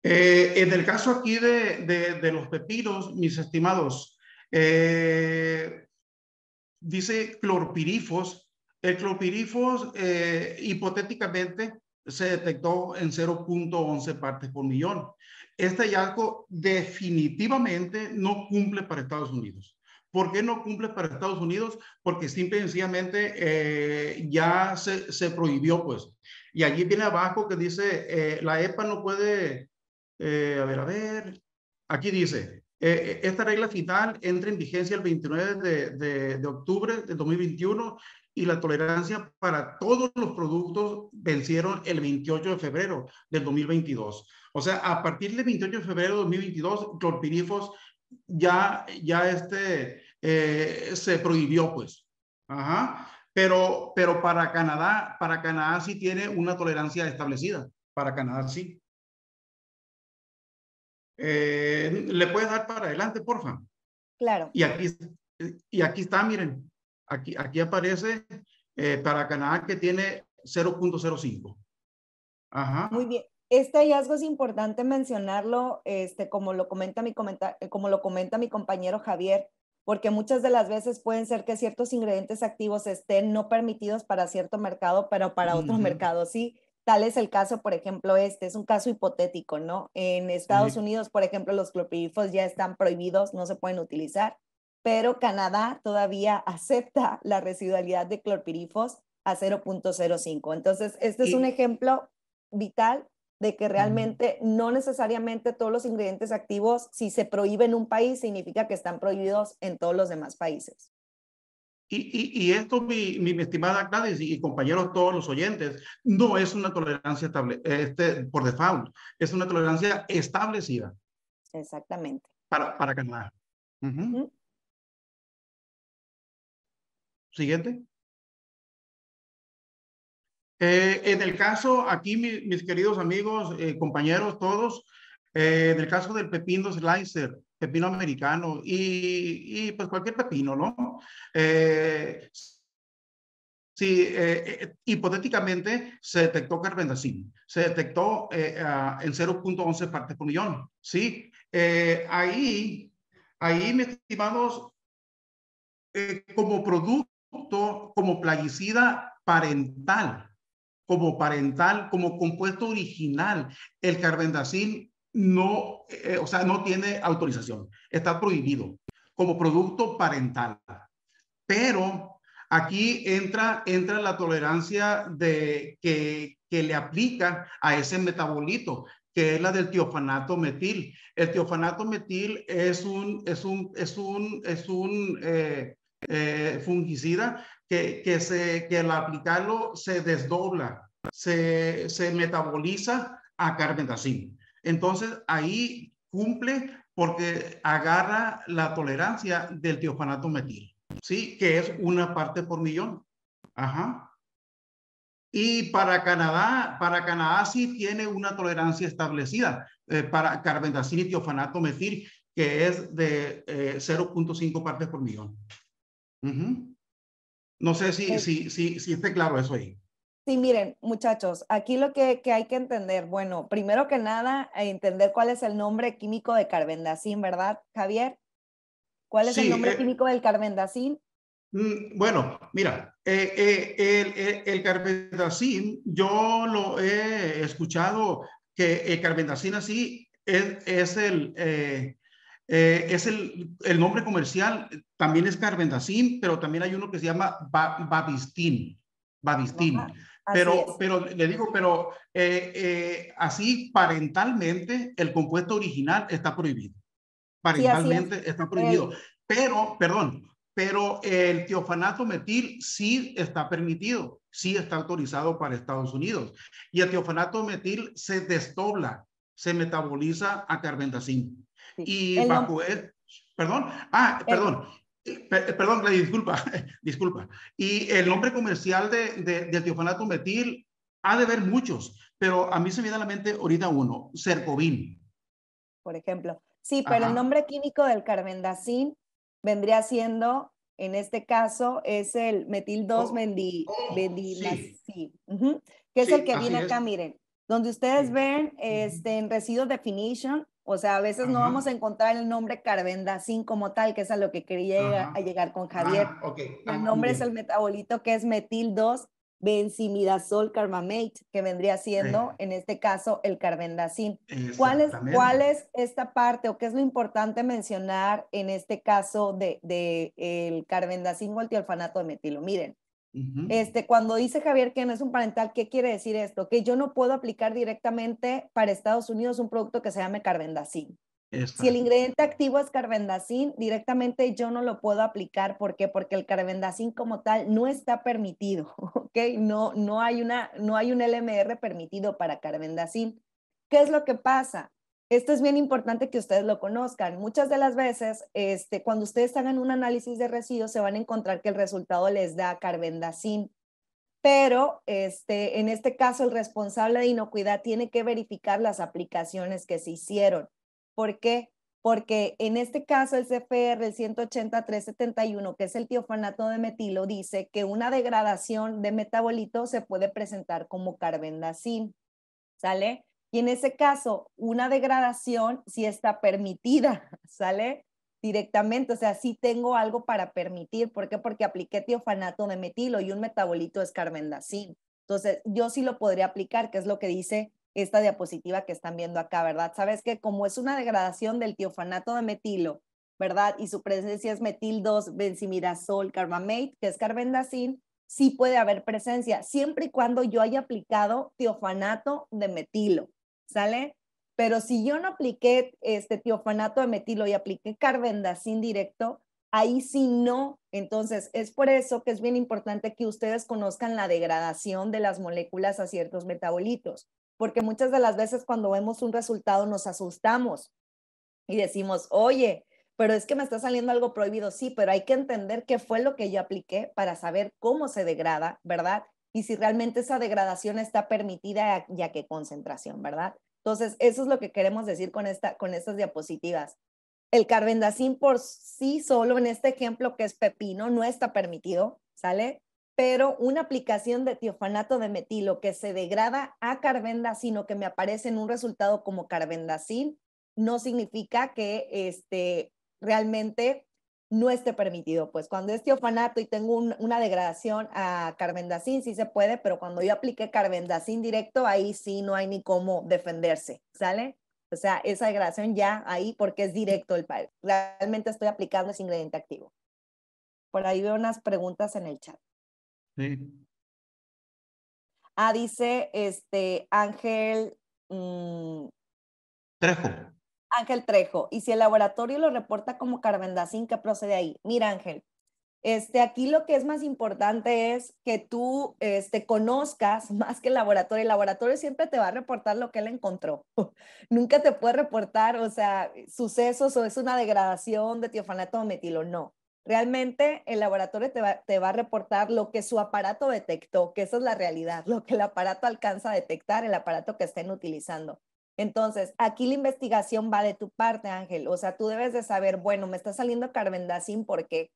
Eh, en el caso aquí de, los pepinos, mis estimados, eh, dice clorpirifos. El clorpirifos, hipotéticamente, se detectó en 0.11 partes por millón. Este hallazgo definitivamente no cumple para Estados Unidos. ¿Por qué no cumple para Estados Unidos? Porque simple y sencillamente eh, ya se, prohibió, pues. Y allí viene abajo que dice, eh, la EPA no puede, eh, a ver, a ver, aquí dice, eh, eh, esta regla final entra en vigencia el 29 de, octubre de 2021 y la tolerancia para todos los productos vencieron el 28 de febrero del 2022. O sea, a partir del 28 de febrero de 2022, clorpirifos ya, ya este, eh, se prohibió, pues. Ajá. Pero, pero para Canadá, para Canadá sí tiene una tolerancia establecida. Para Canadá sí. Eh, ¿Le puedes dar para adelante, porfa? Claro. Y aquí, y aquí está, miren, aquí, aquí aparece eh, para Canadá que tiene 0.05. Ajá. Muy bien. Este hallazgo es importante mencionarlo, este, como, lo comenta mi eh, como lo comenta mi compañero Javier, porque muchas de las veces pueden ser que ciertos ingredientes activos estén no permitidos para cierto mercado, pero para otros mercados sí. Tal es el caso, por ejemplo, este, es un caso hipotético, ¿no? En Estados Unidos, por ejemplo, los clorpirifos ya están prohibidos, no se pueden utilizar, pero Canadá todavía acepta la residualidad de clorpirifos a 0.05. Entonces, este es un ejemplo vital de que realmente no necesariamente todos los ingredientes activos, si se prohíbe en un país, significa que están prohibidos en todos los demás países. Y, esto, mi, estimada Gladys y, compañeros todos los oyentes, no es una tolerancia estable, este, por default, es una tolerancia establecida. Exactamente. Para, para Canadá. Siguiente. Eh, en el caso, aquí mis queridos amigos, eh, compañeros todos, eh, en el caso del pepino slicer, pepino americano y, pues cualquier pepino, ¿no? Eh, sí, eh, eh, hipotéticamente se detectó carbendazim, se detectó ah, en 0.11 partes por millón. Sí, ahí, ahí, mis estimados, como producto, como plaguicida parental, como parental, como compuesto original, el carbendazim no, eh, o sea, no tiene autorización, está prohibido como producto parental. Pero aquí entra, entra la tolerancia de, que, le aplica a ese metabolito, que es la del tiofanato metil. El tiofanato metil es un, un, es un, eh, eh, fungicida que, se, que al aplicarlo se desdobla, se, metaboliza a carbendazim. Entonces ahí cumple porque agarra la tolerancia del tiofanato metil, ¿sí? Que es una parte por millón. Ajá. Y para Canadá, para Canadá sí tiene una tolerancia establecida eh, para carbendacil y tiofanato metil, que es de 0.5 eh, partes por millón. No sé si, sí. si, si, si esté claro eso ahí. Sí, miren, muchachos, aquí lo que, hay que entender, bueno, primero que nada, eh, entender cuál es el nombre químico de carbendacín, ¿verdad, Javier? ¿Cuál es el nombre eh, químico del carbendacín? Mm, bueno, mira, eh, el, el, yo lo he escuchado que el así es, el... es el, nombre comercial, también es carbendacín, pero también hay uno que se llama Babistin, Babistin. Pero, pero le digo, pero eh, eh, así parentalmente el compuesto original está prohibido. Parentalmente está prohibido. Pero, perdón, pero el teofanato metil sí está permitido, sí está autorizado para Estados Unidos. Y el tiofanato metil se desdobla, se metaboliza a carbendazim. Y bajo perdón, ah, perdón, eh, perdón, disculpa, disculpa. Y el nombre comercial de, de, del tiofanato metil ha de haber muchos, pero a mí se me viene a la mente ahorita uno, Cercobin. Por ejemplo. Sí, pero el nombre químico del carbendacín vendría siendo, en este caso, es el metil 2 metil que es el que viene acá, miren. Donde ustedes ven este, en residuos definition, o sea, a veces no vamos a encontrar el nombre carbendazín como tal, que es a lo que quería llegar con ah, Javier. el nombre es el metabolito que es metil 2 benzimidazol carbamate, que vendría siendo en este caso el carbendazín. ¿Cuál es, ¿Cuál es esta parte o qué es lo importante mencionar en este caso del de, de o de metilo? Miren, este, cuando dice Javier que no es un parental, ¿qué quiere decir esto? Que yo no puedo aplicar directamente para Estados Unidos un producto que se llame Carbendazin. Si el ingrediente activo es Carbendazin, directamente yo no lo puedo aplicar. ¿Por qué? Porque el Carbendazin como tal no está permitido, ¿ok? No, no, hay, una, no hay un LMR permitido para Carbendazin. ¿Qué es lo que pasa? Esto es bien importante que ustedes lo conozcan. Muchas de las veces, este, cuando ustedes hagan un análisis de residuos, se van a encontrar que el resultado les da carbendazim. Pero este, en este caso, el responsable de inocuidad tiene que verificar las aplicaciones que se hicieron. ¿Por qué? Porque en este caso, el CFR, el 18371, que es el tiofanato de metilo, dice que una degradación de metabolito se puede presentar como carbendazim. ¿Sale? Y en ese caso, una degradación sí está permitida, ¿sale? Directamente, o sea, sí tengo algo para permitir. ¿Por qué? Porque apliqué tiofanato de metilo y un metabolito es carbendacin. Entonces, yo sí lo podría aplicar, que es lo que dice esta diapositiva que están viendo acá, ¿verdad? Sabes que como es una degradación del tiofanato de metilo, ¿verdad? Y su presencia es metil 2, benzimidazol, carbamate, que es carbendazin, sí puede haber presencia, siempre y cuando yo haya aplicado tiofanato de metilo, ¿sale? Pero si yo no apliqué este tiofanato de metilo y apliqué carbendazín directo, ahí sí no. Entonces, es por eso que es bien importante que ustedes conozcan la degradación de las moléculas a ciertos metabolitos, porque muchas de las veces cuando vemos un resultado nos asustamos y decimos, oye, pero es que me está saliendo algo prohibido, sí, pero hay que entender qué fue lo que yo apliqué para saber cómo se degrada, ¿verdad? y si realmente esa degradación está permitida ya que concentración, ¿verdad? Entonces, eso es lo que queremos decir con, esta, con estas diapositivas. El carbendazim por sí solo, en este ejemplo que es pepino, no está permitido, ¿sale? Pero una aplicación de tiofanato de metilo que se degrada a carbendazim o que me aparece en un resultado como carbendazín, no significa que este, realmente no esté permitido. Pues cuando es teofanato y tengo una degradación a carbendacín, sí se puede, pero cuando yo apliqué carbendacín directo, ahí sí no hay ni cómo defenderse, ¿sale? O sea, esa degradación ya ahí porque es directo el padre, Realmente estoy aplicando ese ingrediente activo. Por ahí veo unas preguntas en el chat. Sí. Ah, dice este Ángel mm, Trejo. Ángel Trejo, y si el laboratorio lo reporta como carbendazín, ¿qué procede ahí? Mira, Ángel, este, aquí lo que es más importante es que tú este, conozcas más que el laboratorio. El laboratorio siempre te va a reportar lo que él encontró. Nunca te puede reportar, o sea, sucesos o es una degradación de tiofanato o metilo. No. Realmente el laboratorio te va, te va a reportar lo que su aparato detectó, que esa es la realidad, lo que el aparato alcanza a detectar, el aparato que estén utilizando. Entonces, aquí la investigación va de tu parte, Ángel. O sea, tú debes de saber, bueno, me está saliendo carbendazim porque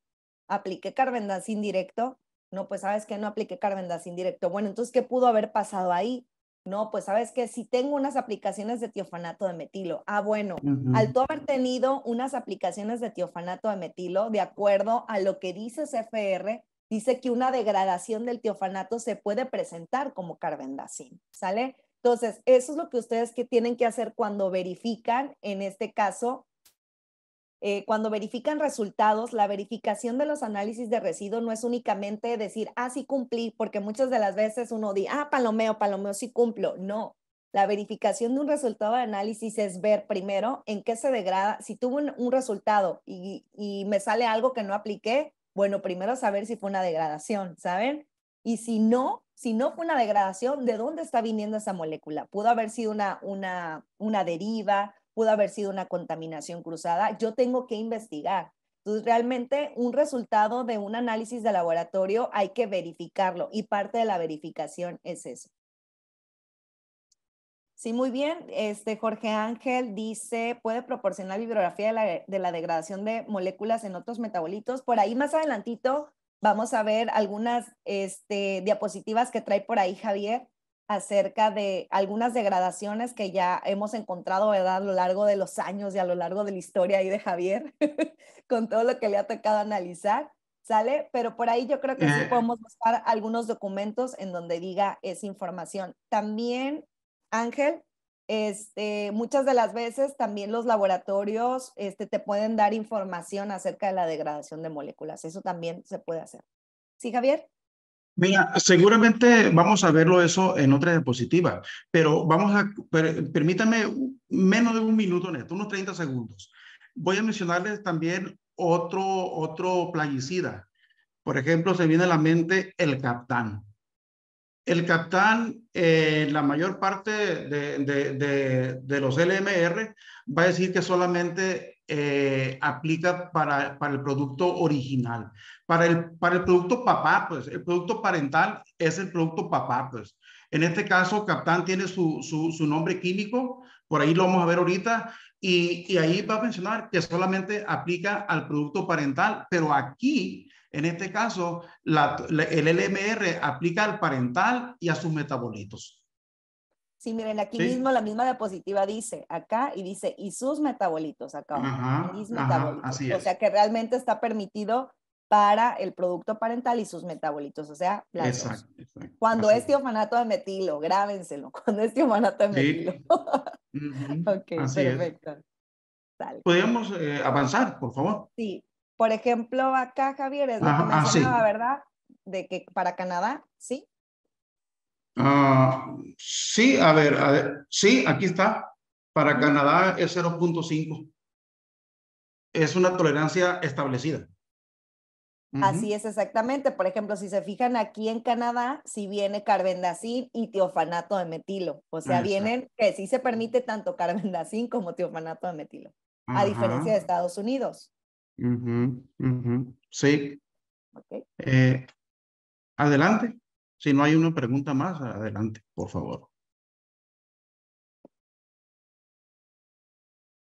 apliqué carbendazim directo. No, pues sabes que no apliqué carbendazim directo. Bueno, entonces, ¿qué pudo haber pasado ahí? No, pues sabes que si tengo unas aplicaciones de tiofanato de metilo. Ah, bueno, al tú haber tenido unas aplicaciones de tiofanato de metilo, de acuerdo a lo que dice CFR, dice que una degradación del tiofanato se puede presentar como carbendazim, ¿sale? Entonces, eso es lo que ustedes que tienen que hacer cuando verifican, en este caso, eh, cuando verifican resultados, la verificación de los análisis de residuos no es únicamente decir, ah, sí cumplí, porque muchas de las veces uno dice, ah, palomeo, palomeo, sí cumplo. No, la verificación de un resultado de análisis es ver primero en qué se degrada, si tuvo un, resultado y, y me sale algo que no apliqué, bueno, primero saber si fue una degradación, ¿saben? Y si no, si no fue una degradación, ¿de dónde está viniendo esa molécula? Pudo haber sido una, una, una deriva, pudo haber sido una contaminación cruzada. Yo tengo que investigar. Entonces, realmente un resultado de un análisis de laboratorio hay que verificarlo y parte de la verificación es eso. Sí, muy bien. Este Jorge Ángel dice, ¿puede proporcionar bibliografía de la, de la degradación de moléculas en otros metabolitos? Por ahí más adelantito Vamos a ver algunas este, diapositivas que trae por ahí Javier acerca de algunas degradaciones que ya hemos encontrado a lo largo de los años y a lo largo de la historia ahí de Javier, con todo lo que le ha tocado analizar, ¿sale? Pero por ahí yo creo que sí eh. podemos buscar algunos documentos en donde diga esa información. También, Ángel, este, muchas de las veces también los laboratorios este, te pueden dar información acerca de la degradación de moléculas. Eso también se puede hacer. ¿Sí, Javier? Mira, seguramente vamos a verlo eso en otra diapositiva, pero vamos a, permítame menos de un minuto neto unos 30 segundos. Voy a mencionarles también otro, otro plaguicida. Por ejemplo, se viene a la mente el captán. El captán eh, la mayor parte de, los LMR va a decir que solamente eh, aplica para, el producto original. Para el, para el producto papá, pues el producto parental es el producto papá, pues. En este caso, Captán tiene su, nombre químico, por ahí lo vamos a ver ahorita, y, y, ahí va a mencionar que solamente aplica al producto parental, pero aquí en este caso, el LMR aplica al parental y a sus metabolitos. Sí, miren, aquí mismo la misma diapositiva dice acá y dice y sus metabolitos acá. Ajá, así es. O sea que realmente está permitido para el producto parental y sus metabolitos, o sea, Cuando este es tiofanato de metilo, grábenselo, cuando este es tiofanato de metilo. ok, perfecto. Podríamos eh, avanzar, por favor. Sí, por ejemplo, acá, Javier, es ah, ¿verdad? De que para Canadá, ¿sí? Ah, sí, a ver, sí, aquí está. Para Canadá es 0.5. Es una tolerancia establecida. Así es exactamente. Por ejemplo, si se fijan aquí en Canadá, si sí viene carbendacín y tiofanato de metilo. O sea, vienen que sí se permite tanto carbendacín como tiofanato de metilo, a diferencia de Estados Unidos. Sí. Eh, adelante. Si no hay una pregunta más, adelante, por favor.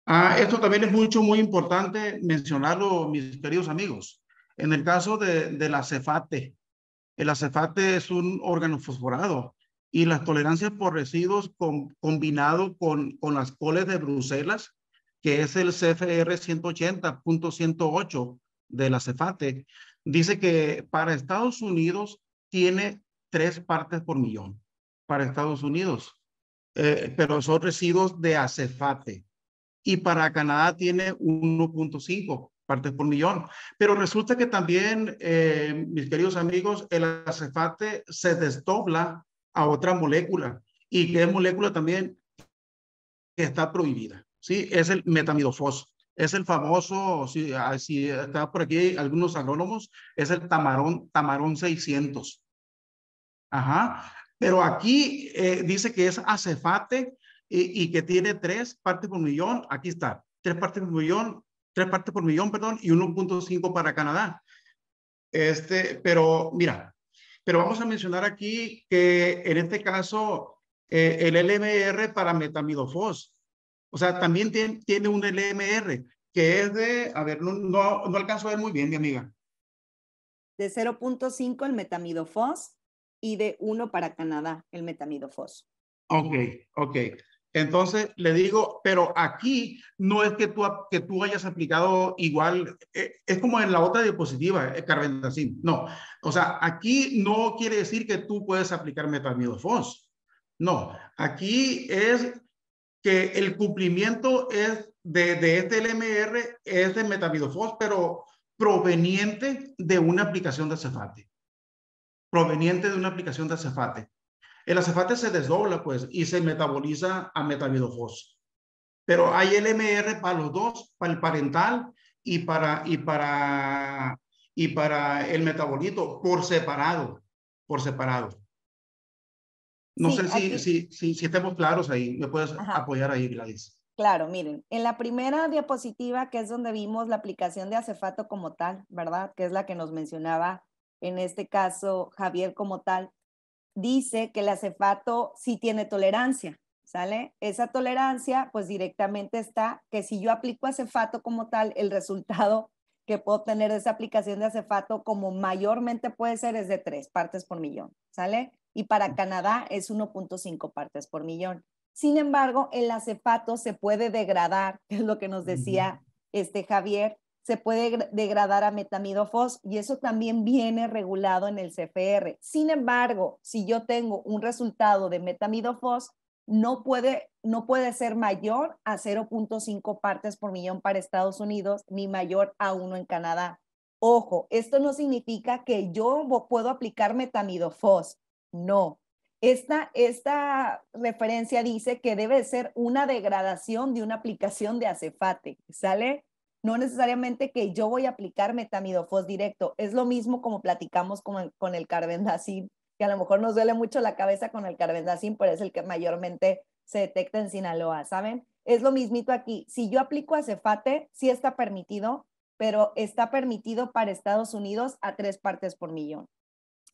Ah, esto también es mucho, muy importante mencionarlo, mis queridos amigos. En el caso de, del acefate, el acefate es un órgano fosforado y las tolerancias por residuos combinado con, con las coles de Bruselas que es el CFR 180.108 de la CEFATE, dice que para Estados Unidos tiene tres partes por millón, para Estados Unidos, eh, pero son residuos de acefate. Y para Canadá tiene 1.5 partes por millón. Pero resulta que también, eh, mis queridos amigos, el acefate se desdobla a otra molécula y que es molécula también que está prohibida. ¿sí? Es el metamidofos. Es el famoso, si, si está por aquí algunos agrónomos, es el tamarón, tamarón 600. Ajá. Pero aquí eh, dice que es acefate y, que tiene tres partes por millón. Aquí está, tres partes por millón, tres partes por millón, perdón, y 1.5 para Canadá. Este, pero mira, pero vamos a mencionar aquí que en este caso eh, el LMR para metamidofos o sea, también tiene, un LMR que es de, a ver, no, alcanzo a ver muy bien, mi amiga. De 0.5 el metamidofos y de 1 para Canadá el metamidofos. Ok, ok. Entonces le digo, pero aquí no es que tú, que tú hayas aplicado igual, eh, es como en la otra diapositiva, el eh, No, o sea, aquí no quiere decir que tú puedes aplicar metamidofos. No, aquí es que el cumplimiento es de, de este LMR es de metabidofos, pero proveniente de una aplicación de acefate. Proveniente de una aplicación de acefate. El acefate se desdobla, pues, y se metaboliza a metabidofos. Pero hay LMR para los dos, para el parental y para, y para, y para el metabolito, por separado, por separado. No sé si, si, si, estemos claros ahí, me puedes apoyar ahí, Gladys. Claro, miren, en la primera diapositiva que es donde vimos la aplicación de acefato como tal, ¿verdad? Que es la que nos mencionaba en este caso Javier como tal, dice que el acefato sí tiene tolerancia, ¿sale? Esa tolerancia pues directamente está que si yo aplico acefato como tal, el resultado que puedo tener de esa aplicación de acefato como mayormente puede ser es de tres partes por millón, ¿sale? y para Canadá es 1.5 partes por millón. Sin embargo, el acefato se puede degradar, que es lo que nos decía este Javier, se puede degradar a metamidofos y eso también viene regulado en el CFR. Sin embargo, si yo tengo un resultado de metamidofos, no puede, no puede ser mayor a 0.5 partes por millón para Estados Unidos ni mayor a 1 en Canadá. Ojo, esto no significa que yo puedo aplicar metamidofos no. Esta, referencia dice que debe ser una degradación de una aplicación de acefate, ¿sale? No necesariamente que yo voy a aplicar metamidofos directo. Es lo mismo como platicamos con, con el carbendazim, que a lo mejor nos duele mucho la cabeza con el carbendazim, pero es el que mayormente se detecta en Sinaloa, ¿saben? Es lo mismito aquí. Si yo aplico acefate, sí está permitido, pero está permitido para Estados Unidos a tres partes por millón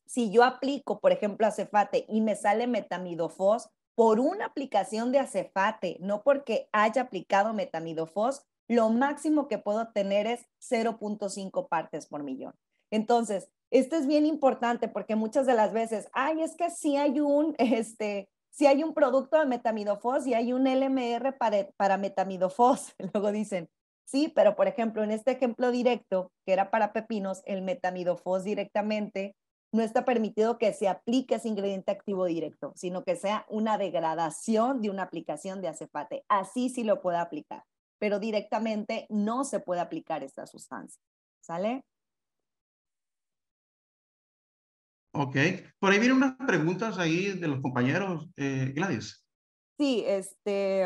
si yo aplico, por ejemplo, acefate y me sale metamidofos por una aplicación de acefate, no porque haya aplicado metamidofos, lo máximo que puedo tener es 0.5 partes por millón. Entonces, esto es bien importante porque muchas de las veces, ay, es que si hay un, este, si hay un producto de metamidofos y hay un LMR para, para metamidofos, luego dicen, sí, pero por ejemplo, en este ejemplo directo, que era para pepinos, el metamidofos directamente no está permitido que se aplique ese ingrediente activo directo, sino que sea una degradación de una aplicación de acefate. Así sí lo puede aplicar, pero directamente no se puede aplicar esta sustancia. ¿Sale? Ok. Por ahí vienen unas preguntas ahí de los compañeros. Eh, Gladys. Sí, este,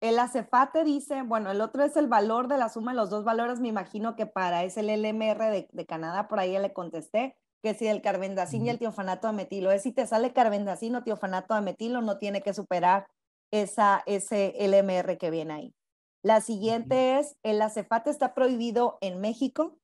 el acefate dice, bueno, el otro es el valor de la suma de los dos valores. Me imagino que para ese el LMR de, de Canadá, por ahí ya le contesté que si el carbendazín y el tiofanato de metilo, es si te sale carbendazín o tiofanato de metilo, no tiene que superar esa, ese LMR que viene ahí. La siguiente es, el acefate está prohibido en México.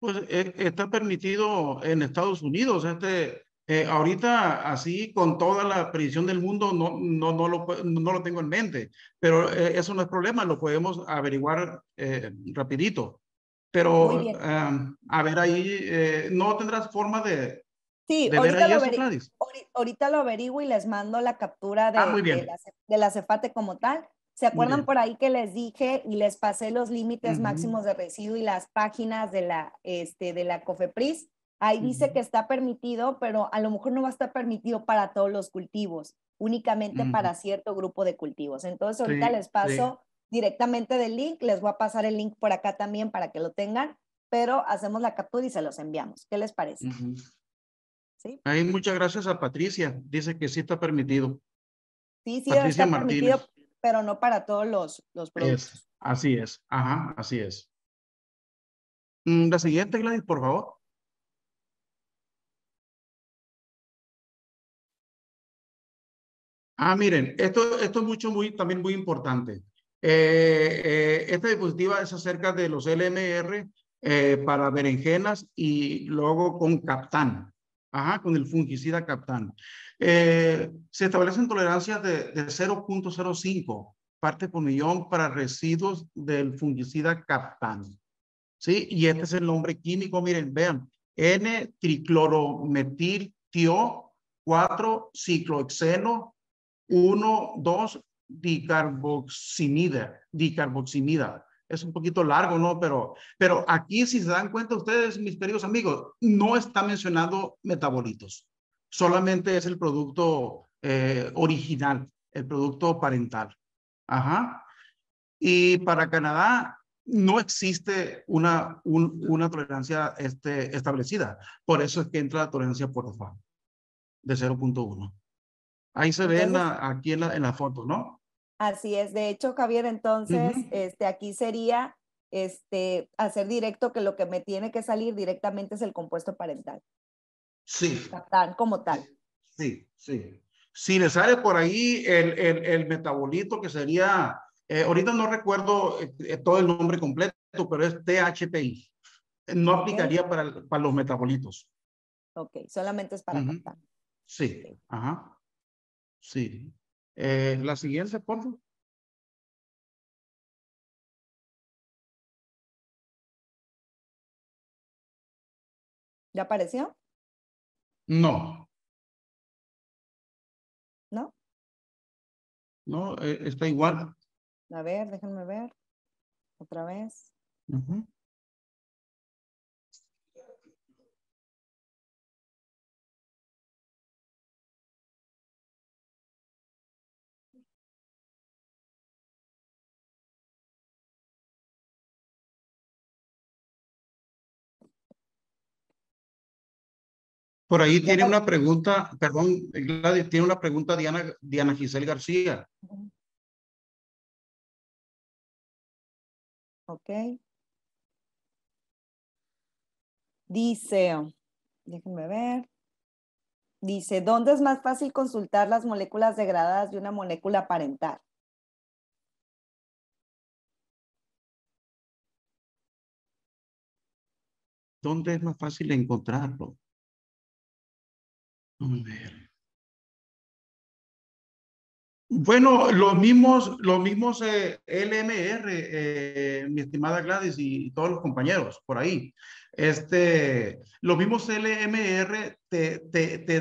Pues eh, está permitido en Estados Unidos. Este, ahorita, así, con toda la prisión del mundo, no, no, no, lo, tengo en mente, pero eh, eso no es problema, lo podemos averiguar rapidito. Pero a ver ahí, eh, ¿no tendrás forma de, sí, Ahorita lo averiguo y les mando la captura ah, de, de, la, Cefate como tal. ¿Se acuerdan por ahí que les dije y les pasé los límites máximos de residuo y las páginas de la, este, de la COFEPRIS? Ahí dice que está permitido, pero a lo mejor no va a estar permitido para todos los cultivos, únicamente para cierto grupo de cultivos. Entonces, ahorita les paso directamente del link. Les voy a pasar el link por acá también para que lo tengan, pero hacemos la captura y se los enviamos. ¿Qué les parece? Ahí muchas gracias a Patricia. Dice que sí está permitido. Sí, sí, Patricia está Martínez. permitido, pero no para todos los, los así es. Ajá, así es. Mm, la siguiente, Gladys, por favor. Ah, miren, esto, esto es mucho, muy, también muy importante. Eh, eh, esta diapositiva es acerca de los LMR eh, para berenjenas y luego con captán. Ajá, con el fungicida captán. se establecen tolerancias de, 0.05 partes por millón para residuos del fungicida captán. ¿Sí? Y este es el nombre químico, miren, vean, n triclorometil tio 4 ciclohexeno 1, 2, dicarboxinida, dicarboxinida. Es un poquito largo, ¿no? Pero, pero aquí, si se dan cuenta ustedes, mis queridos amigos, no está mencionado metabolitos. Solamente es el producto eh, original, el producto parental. Ajá. Y para Canadá no existe una, una tolerancia este, establecida. Por eso es que entra la tolerancia por fa de 0.1. Ahí se ve aquí en la foto, ¿no? Así es, de hecho, Javier, entonces, este, aquí sería este, hacer directo que lo que me tiene que salir directamente es el compuesto parental. Sí. Como tal. Sí, sí. Si le sale por ahí el, el, el metabolito que sería, eh, ahorita no recuerdo eh, eh, todo el nombre completo, pero es THPI. No aplicaría para, para, los metabolitos. Ok, solamente es para Sí, ajá. Sí. Eh, la siguiente, por favor. ¿Ya apareció? No. ¿No? No, eh, está igual. A ver, déjenme ver. Otra vez. Por ahí tiene una pregunta, perdón, tiene una pregunta Diana, Diana Giselle García. Ok. Dice, déjenme ver. Dice, ¿dónde es más fácil consultar las moléculas degradadas de una molécula parental? ¿Dónde es más fácil encontrarlo? Bueno, los mismos, los mismos eh, LMR, eh, mi estimada Gladys y, todos los compañeros por ahí, este, los mismos LMR te,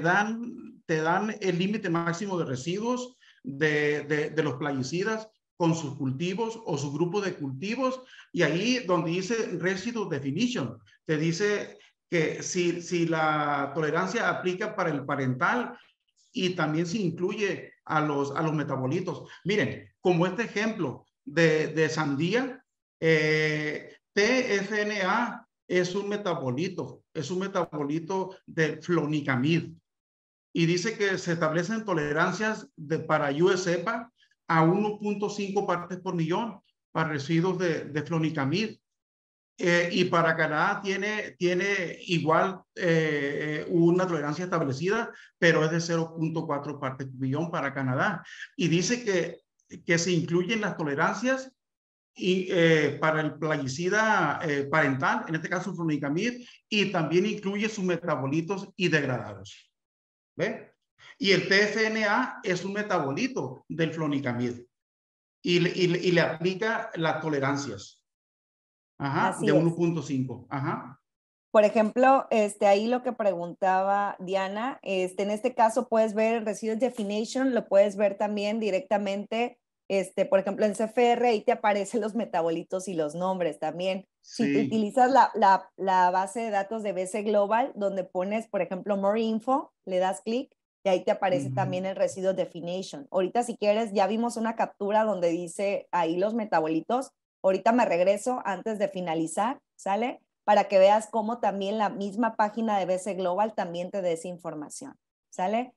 dan, te dan el límite máximo de residuos de, los plaguicidas con sus cultivos o su grupo de cultivos y ahí donde dice residual Definition, te dice que si, la tolerancia aplica para el parental y también se incluye a los, a los metabolitos. Miren, como este ejemplo de, sandía, eh, TFNA es un metabolito, es un metabolito del flonicamid. Y dice que se establecen tolerancias de, para USEPA a 1.5 partes por millón para residuos de, de flonicamid. Eh, y para Canadá tiene, tiene igual eh, eh, una tolerancia establecida, pero es de 0.4 partes por millón para Canadá. Y dice que, que se incluyen las tolerancias y, para el plaguicida parental, en este caso flonicamid, y también incluye sus metabolitos y degradados. ¿Ve? Y el TFNA es un metabolito del flonicamid y, y le aplica las tolerancias. Ajá, de 1.5. Ajá. Por ejemplo, este, ahí lo que preguntaba Diana, este, en este caso puedes ver el Definition, lo puedes ver también directamente, este, por ejemplo, en CFR ahí te aparecen los metabolitos y los nombres también. Si utilizas la, base de datos de BC Global, donde pones, por ejemplo, More Info, le das clic y ahí te aparece también el Residue Definition. Ahorita si quieres, ya vimos una captura donde dice ahí los metabolitos, Ahorita me regreso antes de finalizar, ¿sale? Para que veas cómo también la misma página de BC Global también te esa información, ¿sale?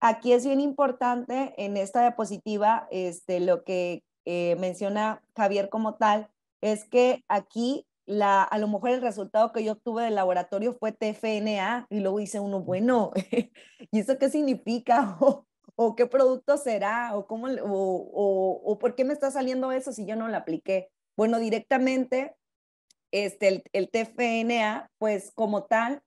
Aquí es bien importante en esta diapositiva este, lo que eh, menciona Javier como tal, es que aquí la, a lo mejor el resultado que yo obtuve del laboratorio fue TFNA y luego hice uno, bueno, ¿y eso qué significa? O, qué producto será? ¿O, cómo, o, o, o, por qué me está saliendo eso si yo no lo apliqué? Bueno, directamente este, el, TFNA, pues como tal,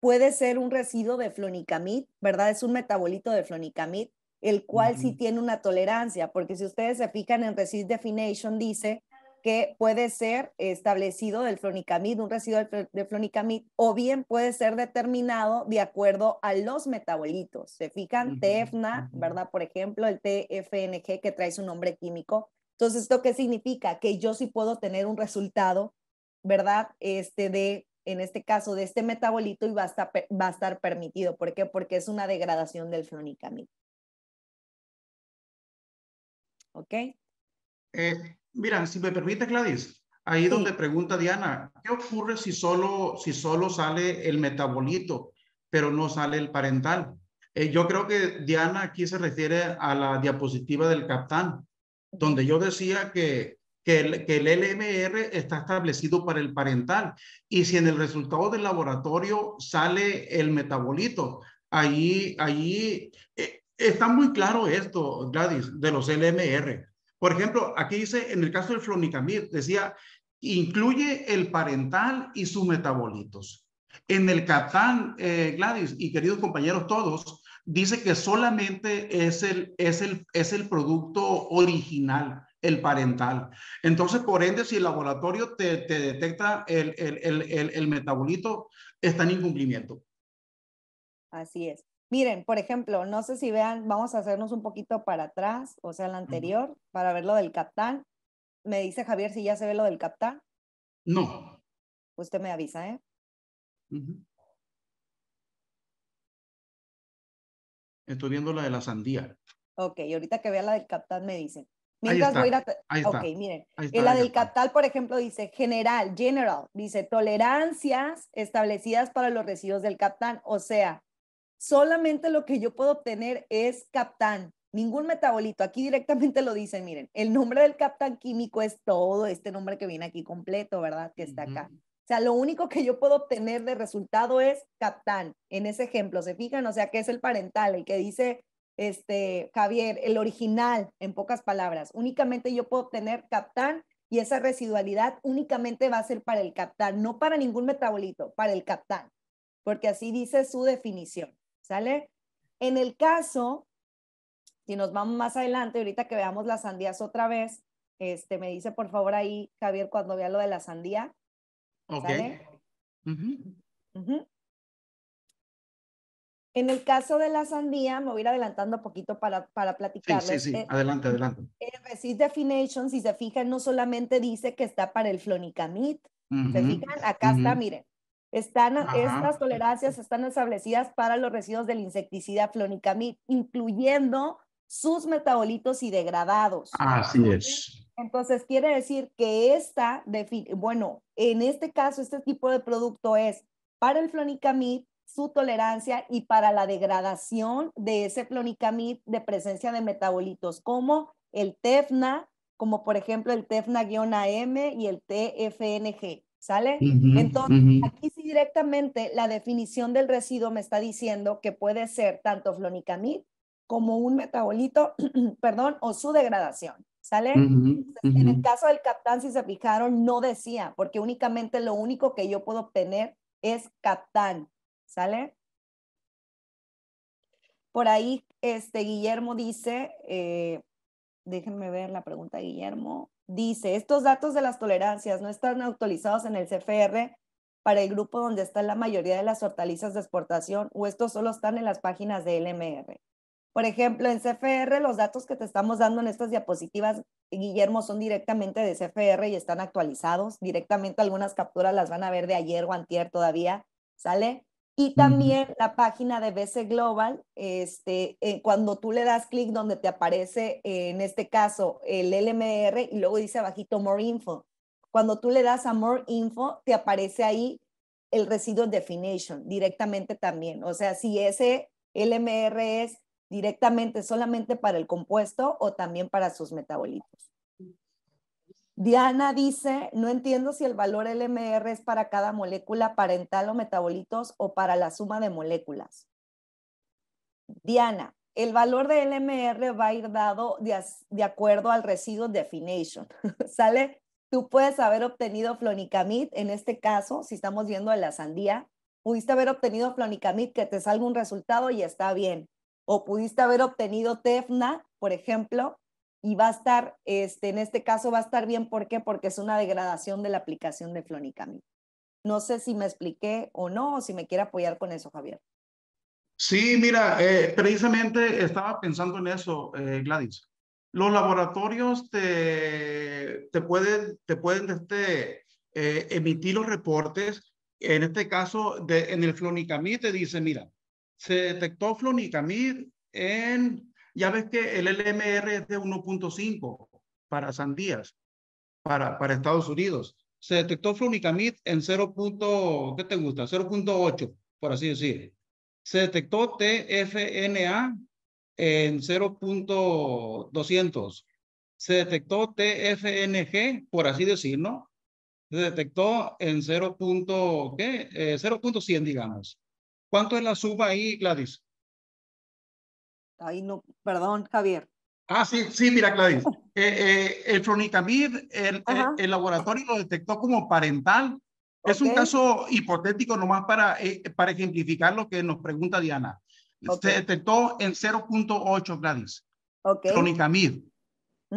puede ser un residuo de flonicamid, ¿verdad? Es un metabolito de flonicamid, el cual sí tiene una tolerancia, porque si ustedes se fijan en Resist Definition, dice que puede ser establecido del flonicamid, un residuo de flonicamid, o bien puede ser determinado de acuerdo a los metabolitos. Se fijan, TFNA, ¿verdad? Por ejemplo, el TFNG, que trae su nombre químico, entonces, ¿esto qué significa? Que yo sí puedo tener un resultado, ¿verdad? Este de, en este caso, de este metabolito y va a estar, va a estar permitido. ¿Por qué? Porque es una degradación del flonicamid. ¿Ok? Eh, mira, si me permite, Gladys, ahí donde pregunta Diana, ¿qué ocurre si solo, si solo sale el metabolito, pero no sale el parental? Eh, yo creo que Diana aquí se refiere a la diapositiva del captán donde yo decía que, que, el, que el LMR está establecido para el parental y si en el resultado del laboratorio sale el metabolito, ahí eh, está muy claro esto, Gladys, de los LMR. Por ejemplo, aquí dice, en el caso del flonicamid, decía, incluye el parental y sus metabolitos. En el Catán, eh, Gladys y queridos compañeros todos, dice que solamente es el, el, es el producto original, el parental. Entonces, por ende, si el laboratorio te, detecta el, metabolito, está en incumplimiento. Así es. Miren, por ejemplo, no sé si vean, vamos a hacernos un poquito para atrás, o sea, el anterior, para ver lo del captán. Me dice Javier si ya se ve lo del captán. No. Usted me avisa, ¿eh? Estoy viendo la de la sandía. Ok, ahorita que vea la del captán me dicen. Mientras voy a... ok, miren. la del captal, por ejemplo, dice general, general, dice tolerancias establecidas para los residuos del captán. O sea, solamente lo que yo puedo obtener es captán, ningún metabolito. Aquí directamente lo dicen, miren, el nombre del captán químico es todo este nombre que viene aquí completo, ¿verdad? Que está acá. O sea, lo único que yo puedo obtener de resultado es captán. En ese ejemplo, ¿se fijan? O sea, que es el parental, el que dice este, Javier, el original, en pocas palabras. Únicamente yo puedo obtener captán y esa residualidad únicamente va a ser para el captán, no para ningún metabolito, para el captán, porque así dice su definición, ¿sale? En el caso, si nos vamos más adelante, ahorita que veamos las sandías otra vez, este, me dice por favor ahí, Javier, cuando vea lo de la sandía, Ok. En el caso de la sandía, me voy a ir adelantando un poquito para, para platicarles. Sí, sí, eh, adelante, adelante. El Resist Definition, si se fijan, no solamente dice que está para el flonicamid. ¿Se fijan? Acá está, miren. Están, estas tolerancias están establecidas para los residuos del insecticida flonicamid, incluyendo sus metabolitos y degradados. Así es. Entonces, quiere decir que esta, bueno, en este caso, este tipo de producto es para el flonicamid, su tolerancia y para la degradación de ese flonicamid de presencia de metabolitos como el TEFNA, como por ejemplo el TEFNA-AM y el TFNG. ¿Sale? Entonces, aquí sí directamente la definición del residuo me está diciendo que puede ser tanto flonicamid como un metabolito, perdón, o su degradación. ¿Sale? En el caso del captán, si se fijaron, no decía, porque únicamente lo único que yo puedo obtener es captán. ¿Sale? Por ahí, este Guillermo dice, eh, déjenme ver la pregunta, Guillermo. Dice, estos datos de las tolerancias no están actualizados en el CFR para el grupo donde están la mayoría de las hortalizas de exportación o estos solo están en las páginas de LMR. Por ejemplo, en CFR los datos que te estamos dando en estas diapositivas, Guillermo, son directamente de CFR y están actualizados. Directamente algunas capturas las van a ver de ayer o antier todavía, ¿sale? Y también la página de BC Global, este, eh, cuando tú le das clic donde te aparece, eh, en este caso, el LMR y luego dice abajito More Info. Cuando tú le das a More Info, te aparece ahí el Residual Definition directamente también. O sea, si ese LMR es directamente solamente para el compuesto o también para sus metabolitos. Diana dice, no entiendo si el valor LMR es para cada molécula parental o metabolitos o para la suma de moléculas. Diana, el valor de LMR va a ir dado de, acuerdo al residuo definition. ¿Sale? Tú puedes haber obtenido flonicamid, en este caso, si estamos viendo a la sandía, pudiste haber obtenido flonicamid que te salga un resultado y está bien o pudiste haber obtenido TEFNA, por ejemplo, y va a estar, este, en este caso va a estar bien, ¿por qué? Porque es una degradación de la aplicación de Flonicamid. No sé si me expliqué o no, o si me quiere apoyar con eso, Javier. Sí, mira, eh, precisamente estaba pensando en eso, eh, Gladys. Los laboratorios te, te pueden, te pueden este, eh, emitir los reportes, en este caso, de, en el Flonicamid te dice, mira, se detectó flonicamid en, ya ves que el LMR es de 1.5 para sandías, para, para Estados Unidos. Se detectó flonicamid en 0. ¿qué te gusta? 0.8, por así decir. Se detectó TFNA en 0.200. Se detectó TFNG, por así decir, ¿no? Se detectó en 0. ¿qué? 0.100, eh, digamos. ¿Cuánto es la suba ahí, Gladys? Ahí no, perdón, Javier. Ah, sí, sí, mira, Gladys. Eh, eh, el flonicamid, eh, el, laboratorio lo detectó como parental. Es un caso hipotético nomás para, para ejemplificar lo que nos pregunta Diana. Se detectó en 0.8, Gladys. Okay. Flonitamid.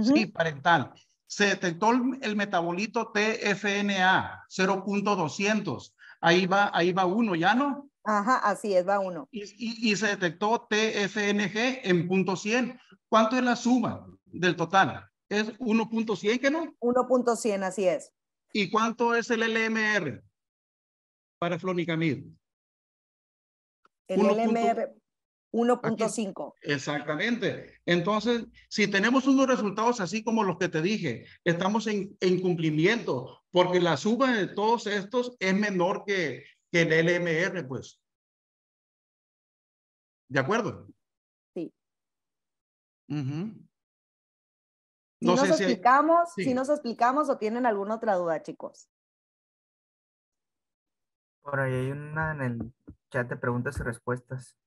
Sí, parental. Se detectó el, metabolito TFNA, 0.200. Ahí va, ahí va uno, ¿ya no? Ajá, así es, va uno. Y, se detectó TFNG en punto 100. ¿Cuánto es la suma del total? ¿Es 1.100 que no? 1.100, así es. ¿Y cuánto es el LMR para flonicamid? El LMR 1.5. Exactamente. Entonces, si tenemos unos resultados así como los que te dije, estamos en cumplimiento, porque la suma de todos estos es menor que, que el LMR, pues. ¿De acuerdo? Sí. nos explicamos, si, nos explicamos o tienen alguna otra duda, chicos. Por ahí hay una en el chat de preguntas y respuestas.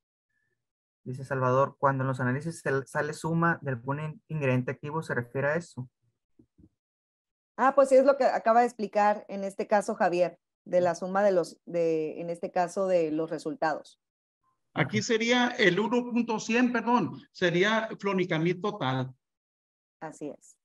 Dice Salvador, cuando en los análisis sale suma de algún ingrediente activo, ¿se refiere a eso? Ah, pues sí es lo que acaba de explicar en este caso Javier de la suma de los, de, en este caso, de los resultados. Aquí sería el 1.100, perdón, sería flonicamid total. Así es.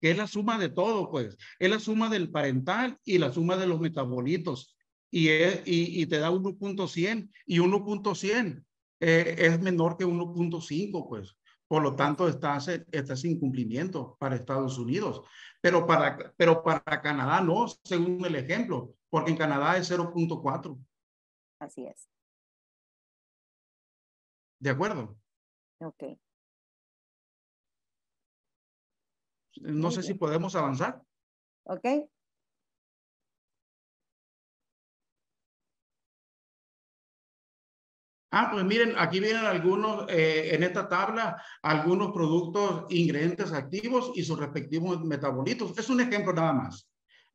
Que es la suma de todo, pues. Es la suma del parental y la suma de los metabolitos. Y, es, y, te da 1.100 y 1.100 eh, es menor que 1.5, pues. Por lo tanto, está, está sin cumplimiento para Estados Unidos. Pero para, pero para Canadá no, según el ejemplo porque en Canadá es 0.4. Así es. ¿De acuerdo? Ok. No sé si podemos avanzar. Ok. Ah, pues miren, aquí vienen algunos, eh, en esta tabla, algunos productos ingredientes activos y sus respectivos metabolitos. Es un ejemplo nada más.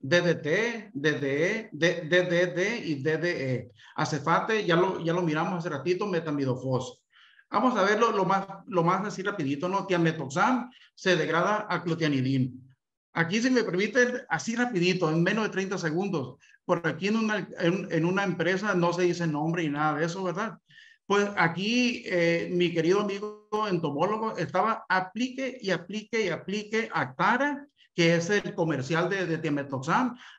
DDT, DDE, DDD y DDE. Acefate, ya lo, ya lo miramos hace ratito, metamidofos. Vamos a verlo lo más, lo más así rapidito, ¿no? Tiametoxam se degrada a clotianidin. Aquí, si me permite, así rapidito, en menos de 30 segundos. Porque aquí en una, en, una empresa no se dice nombre y nada de eso, ¿verdad? Pues aquí eh, mi querido amigo entomólogo estaba aplique y aplique y aplique Actara que es el comercial de, de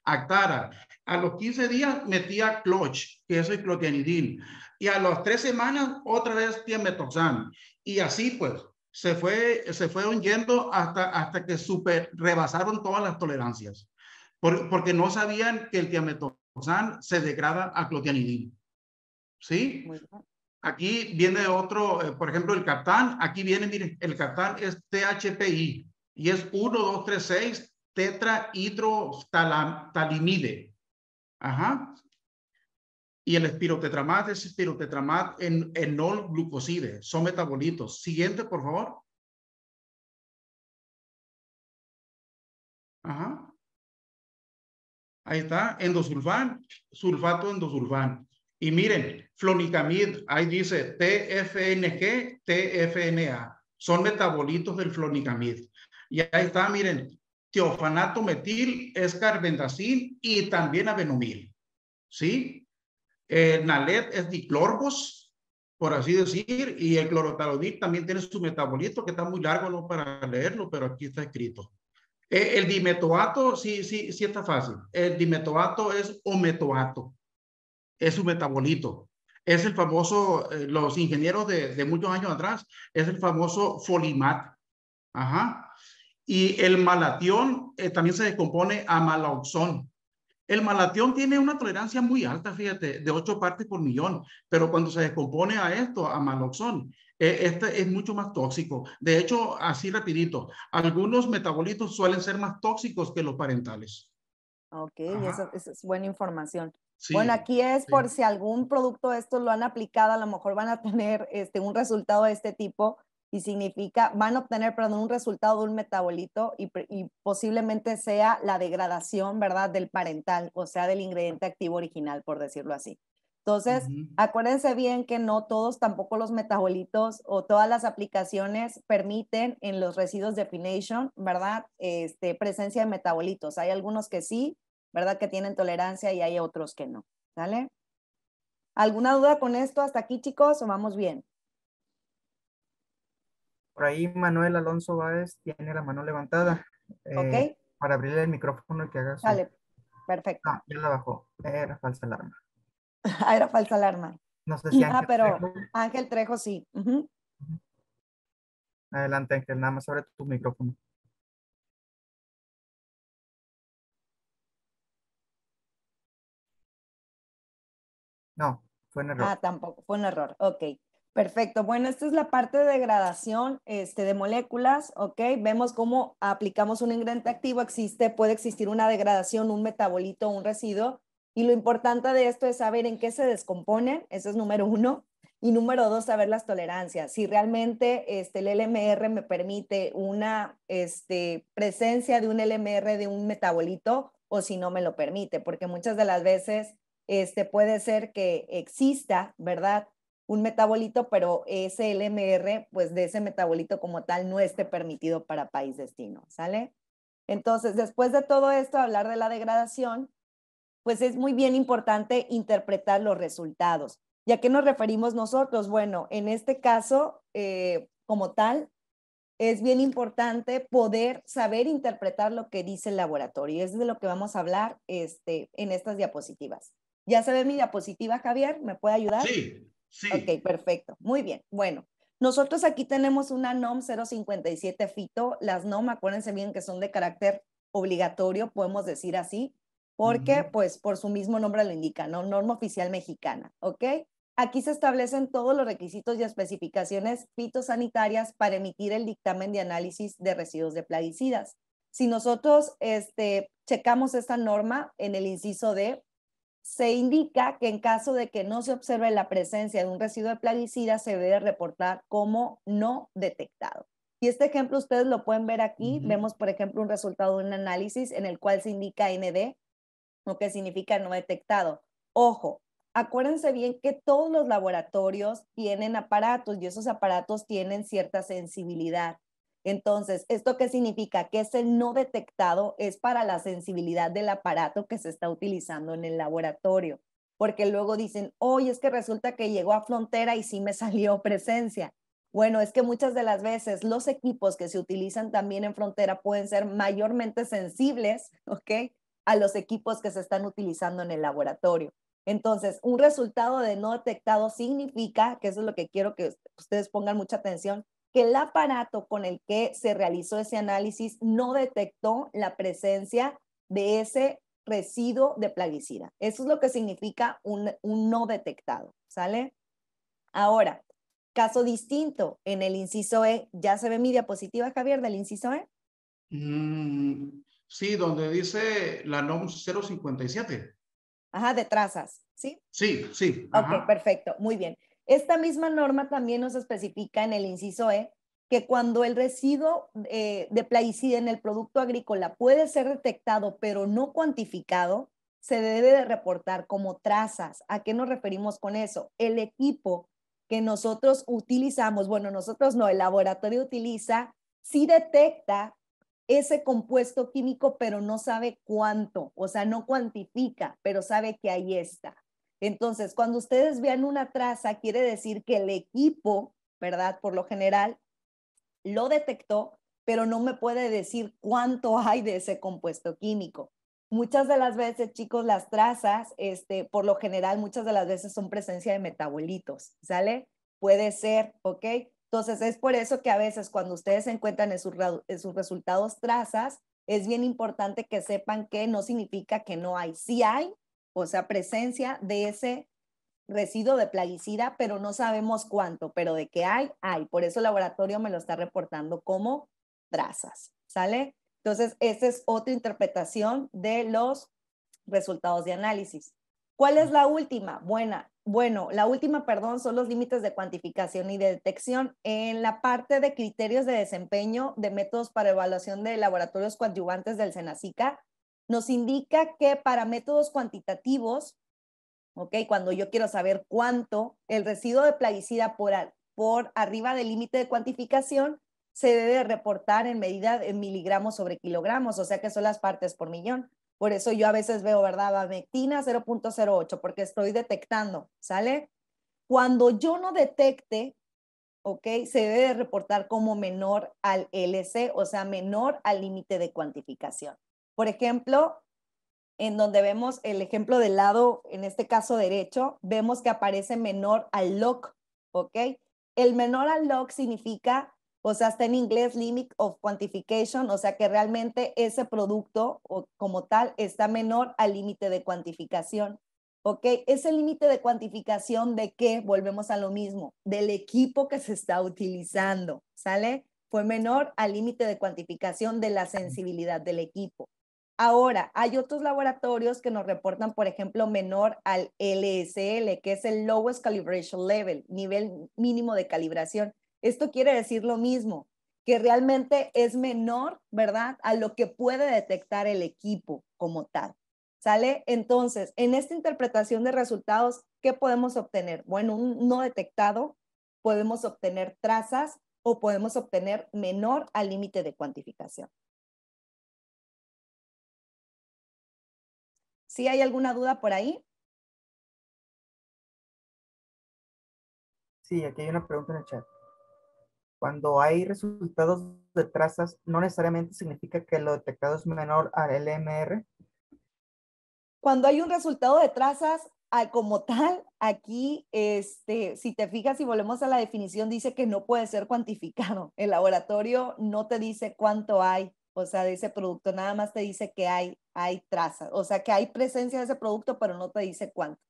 Actara. A los 15 días metía Cloch, que es el clotianidil. Y a las tres semanas otra vez Temetoxam. Y así pues, se, fue, se fue yendo hasta, hasta que super, rebasaron todas las tolerancias. porque no sabían que el Temetoxam se degrada a clotianidil. ¿Sí? Aquí viene otro, eh, por ejemplo, el captán. Aquí viene, mire el captán es THPI y es 1, 2, 3, 6 tetrahidrotalimide. Ajá. Y el espirotetramat es espirotetramat en enol glucoside, son metabolitos. Siguiente, por favor. Ajá. Ahí está, endosulfán, sulfato endosulfán. Y miren, flonicamid, ahí dice TFNG, TFNA, son metabolitos del flonicamid. Y ahí está, miren, teofanato metil, escarbendazil y también avenomil. ¿Sí? Eh, nalet es diclorbos, por así decir, y el clorotalodil también tiene su metabolito, que está muy largo no para leerlo, pero aquí está escrito. Eh, el dimetoato, sí, sí, sí está fácil. El dimetoato es ometoato, es su metabolito. Es el famoso, eh, los ingenieros de, de muchos años atrás, es el famoso folimat. Ajá, y el malatión eh, también se descompone a maloxón. El malatión tiene una tolerancia muy alta, fíjate, de 8 partes por millón, pero cuando se descompone a esto, a maloxón, eh, este es mucho más tóxico. De hecho, así rapidito, algunos metabolitos suelen ser más tóxicos que los parentales. Ok, esa, es buena información. bueno, aquí es por si algún producto de estos lo han aplicado, a lo mejor van a tener este, un resultado de este tipo y significa, van a obtener, perdón, un resultado de un metabolito y, posiblemente sea la degradación, ¿verdad?, del parental, o sea, del ingrediente activo original, por decirlo así. Entonces, acuérdense bien que no todos, tampoco los metabolitos o todas las aplicaciones permiten en los residuos de definition, ¿verdad?, este, presencia de metabolitos. Hay algunos que sí, ¿verdad?, que tienen tolerancia y hay otros que no, ¿sale? ¿Alguna duda con esto hasta aquí, chicos, o vamos bien? Por ahí Manuel Alonso Báez tiene la mano levantada. Eh, ok. Para abrirle el micrófono y que haga su... Dale, perfecto. Ah, ya la bajó. Era falsa alarma. ah, era falsa alarma. No sé si ah, Ángel pero Ángel Trejo sí. Adelante, Ángel, nada más abre tu micrófono. No, fue un error. Ah, tampoco, fue un error. Ok. Perfecto. Bueno, esta es la parte de degradación este, de moléculas, ¿ok? Vemos cómo aplicamos un ingrediente activo, existe, puede existir una degradación, un metabolito, un residuo. Y lo importante de esto es saber en qué se descomponen, eso es número uno. Y número dos, saber las tolerancias. Si realmente este, el LMR me permite una este, presencia de un LMR de un metabolito o si no me lo permite, porque muchas de las veces este, puede ser que exista, ¿verdad? un metabolito, pero ese LMR, pues de ese metabolito como tal, no esté permitido para país destino, ¿sale? Entonces, después de todo esto, hablar de la degradación, pues es muy bien importante interpretar los resultados. ¿Y a qué nos referimos nosotros? Bueno, en este caso, eh, como tal, es bien importante poder saber interpretar lo que dice el laboratorio. es de lo que vamos a hablar este, en estas diapositivas. ¿Ya se ve mi diapositiva, Javier? ¿Me puede ayudar? Sí, Sí. Ok, perfecto. Muy bien. Bueno, nosotros aquí tenemos una NOM 057 FITO. Las NOM, acuérdense bien que son de carácter obligatorio, podemos decir así, porque pues por su mismo nombre lo indica, ¿no? Norma oficial mexicana, ¿ok? Aquí se establecen todos los requisitos y especificaciones fitosanitarias para emitir el dictamen de análisis de residuos de plaguicidas. Si nosotros este, checamos esta norma en el inciso de se indica que en caso de que no se observe la presencia de un residuo de plaguicida, se debe reportar como no detectado. Y este ejemplo ustedes lo pueden ver aquí. Vemos, por ejemplo, un resultado de un análisis en el cual se indica ND, lo que significa no detectado. Ojo, acuérdense bien que todos los laboratorios tienen aparatos y esos aparatos tienen cierta sensibilidad. Entonces, ¿esto qué significa? Que es el no detectado es para la sensibilidad del aparato que se está utilizando en el laboratorio, porque luego dicen, hoy es que resulta que llegó a frontera y sí me salió presencia. Bueno, es que muchas de las veces los equipos que se utilizan también en frontera pueden ser mayormente sensibles, ¿ok? A los equipos que se están utilizando en el laboratorio. Entonces, un resultado de no detectado significa, que eso es lo que quiero que ustedes pongan mucha atención, que el aparato con el que se realizó ese análisis no detectó la presencia de ese residuo de plaguicida. Eso es lo que significa un, no detectado, ¿sale? Ahora, caso distinto, en el inciso E, ¿ya se ve mi diapositiva, Javier, del inciso E? Mm, sí, donde dice la NOM 057. Ajá, de trazas, ¿sí? Sí, sí. perfecto, muy bien. Esta misma norma también nos especifica en el inciso E que cuando el residuo eh, de plaguicida en el producto agrícola puede ser detectado pero no cuantificado, se debe de reportar como trazas. ¿A qué nos referimos con eso? El equipo que nosotros utilizamos, bueno, nosotros no, el laboratorio utiliza, sí detecta ese compuesto químico, pero no sabe cuánto, o sea, no cuantifica, pero sabe que ahí está. Entonces, cuando ustedes vean una traza, quiere decir que el equipo, ¿verdad? Por lo general, lo detectó, pero no me puede decir cuánto hay de ese compuesto químico. Muchas de las veces, chicos, las trazas, este, por lo general, muchas de las veces son presencia de metabolitos, ¿sale? Puede ser, ¿ok? Entonces, es por eso que a veces cuando ustedes encuentran en sus, resultados trazas, es bien importante que sepan que no significa que no hay. Sí hay, o sea, presencia de ese residuo de plaguicida, pero no sabemos cuánto, pero de qué hay, hay. Por eso el laboratorio me lo está reportando como trazas, ¿sale? Entonces, esta es otra interpretación de los resultados de análisis. ¿Cuál es la última? Buena. Bueno, la última, perdón, son los límites de cuantificación y de detección. En la parte de criterios de desempeño de métodos para evaluación de laboratorios coadyuvantes del SENACICA, nos indica que para métodos cuantitativos, Cuando yo quiero saber cuánto, el residuo de plaguicida por, arriba del límite de cuantificación se debe reportar en medida en miligramos sobre kilogramos, o sea que son las partes por millón. Por eso yo a veces veo, ¿verdad? Bamectina 0.08, porque estoy detectando, ¿sale? Cuando yo no detecte, ¿ok? Se debe reportar como menor al LC, o sea, menor al límite de cuantificación. Por ejemplo, en donde vemos el ejemplo del lado, en este caso derecho, vemos que aparece menor al lock, ¿ok? El menor al lock significa, o sea, está en inglés limit of quantification, o sea que realmente ese producto o como tal está menor al límite de cuantificación, ¿ok? Ese límite de cuantificación de qué, volvemos a lo mismo, del equipo que se está utilizando, ¿sale? Fue menor al límite de cuantificación de la sensibilidad del equipo. Ahora, hay otros laboratorios que nos reportan, por ejemplo, menor al LSL, que es el Lowest Calibration Level, nivel mínimo de calibración. Esto quiere decir lo mismo, que realmente es menor, ¿verdad?, a lo que puede detectar el equipo como tal. ¿Sale? Entonces, en esta interpretación de resultados, ¿qué podemos obtener? Bueno, un no detectado, podemos obtener trazas o podemos obtener menor al límite de cuantificación. ¿Sí hay alguna duda por ahí? Sí, aquí hay una pregunta en el chat. Cuando hay resultados de trazas, ¿no necesariamente significa que lo detectado es menor al LMR? Cuando hay un resultado de trazas ah, como tal, aquí, este, si te fijas y volvemos a la definición, dice que no puede ser cuantificado. El laboratorio no te dice cuánto hay o sea, de ese producto, nada más te dice que hay, hay traza, o sea, que hay presencia de ese producto, pero no te dice cuánto.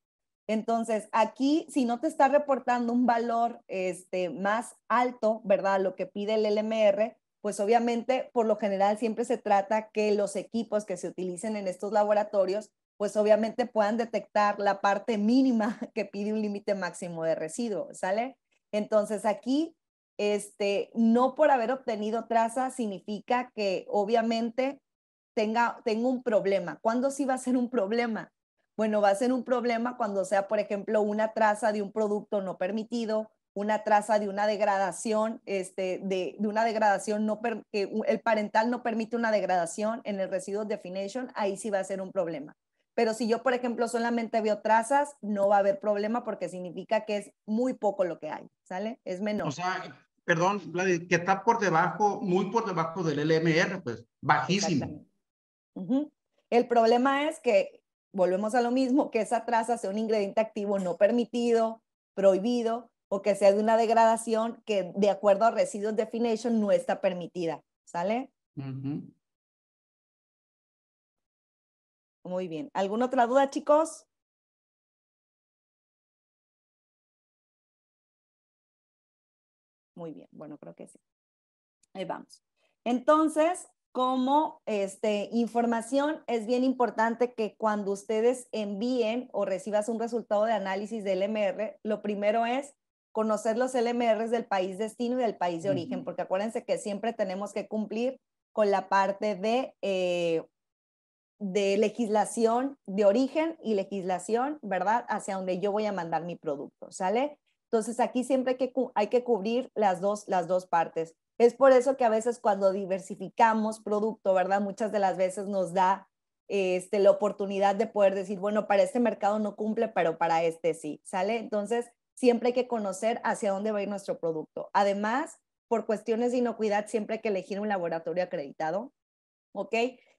Entonces, aquí, si no te está reportando un valor este, más alto, ¿verdad? Lo que pide el LMR, pues obviamente, por lo general, siempre se trata que los equipos que se utilicen en estos laboratorios, pues obviamente puedan detectar la parte mínima que pide un límite máximo de residuos, ¿sale? Entonces, aquí este, no por haber obtenido traza significa que obviamente tenga, tengo un problema. ¿Cuándo sí va a ser un problema? Bueno, va a ser un problema cuando sea, por ejemplo, una traza de un producto no permitido, una traza de una degradación, este, de, de una degradación no que el parental no permite una degradación en el residuo definition, ahí sí va a ser un problema. Pero si yo, por ejemplo, solamente veo trazas, no va a haber problema porque significa que es muy poco lo que hay, ¿sale? Es menor perdón, que está por debajo, muy por debajo del LMR, pues bajísimo. El problema es que, volvemos a lo mismo, que esa traza sea un ingrediente activo no permitido, prohibido, o que sea de una degradación que de acuerdo a Residuos Definition no está permitida. ¿Sale? Muy bien. ¿Alguna otra duda, chicos? Muy bien, bueno, creo que sí. Ahí vamos. Entonces, como este, información, es bien importante que cuando ustedes envíen o recibas un resultado de análisis del MR, lo primero es conocer los LMRs del país destino y del país de origen, porque acuérdense que siempre tenemos que cumplir con la parte de, eh, de legislación de origen y legislación, ¿verdad? Hacia donde yo voy a mandar mi producto, ¿sale? Entonces aquí siempre hay que, hay que cubrir las dos, las dos partes. Es por eso que a veces cuando diversificamos producto, ¿verdad? Muchas de las veces nos da este, la oportunidad de poder decir, bueno, para este mercado no cumple, pero para este sí, ¿sale? Entonces, siempre hay que conocer hacia dónde va a ir nuestro producto. Además, por cuestiones de inocuidad, siempre hay que elegir un laboratorio acreditado, ¿ok?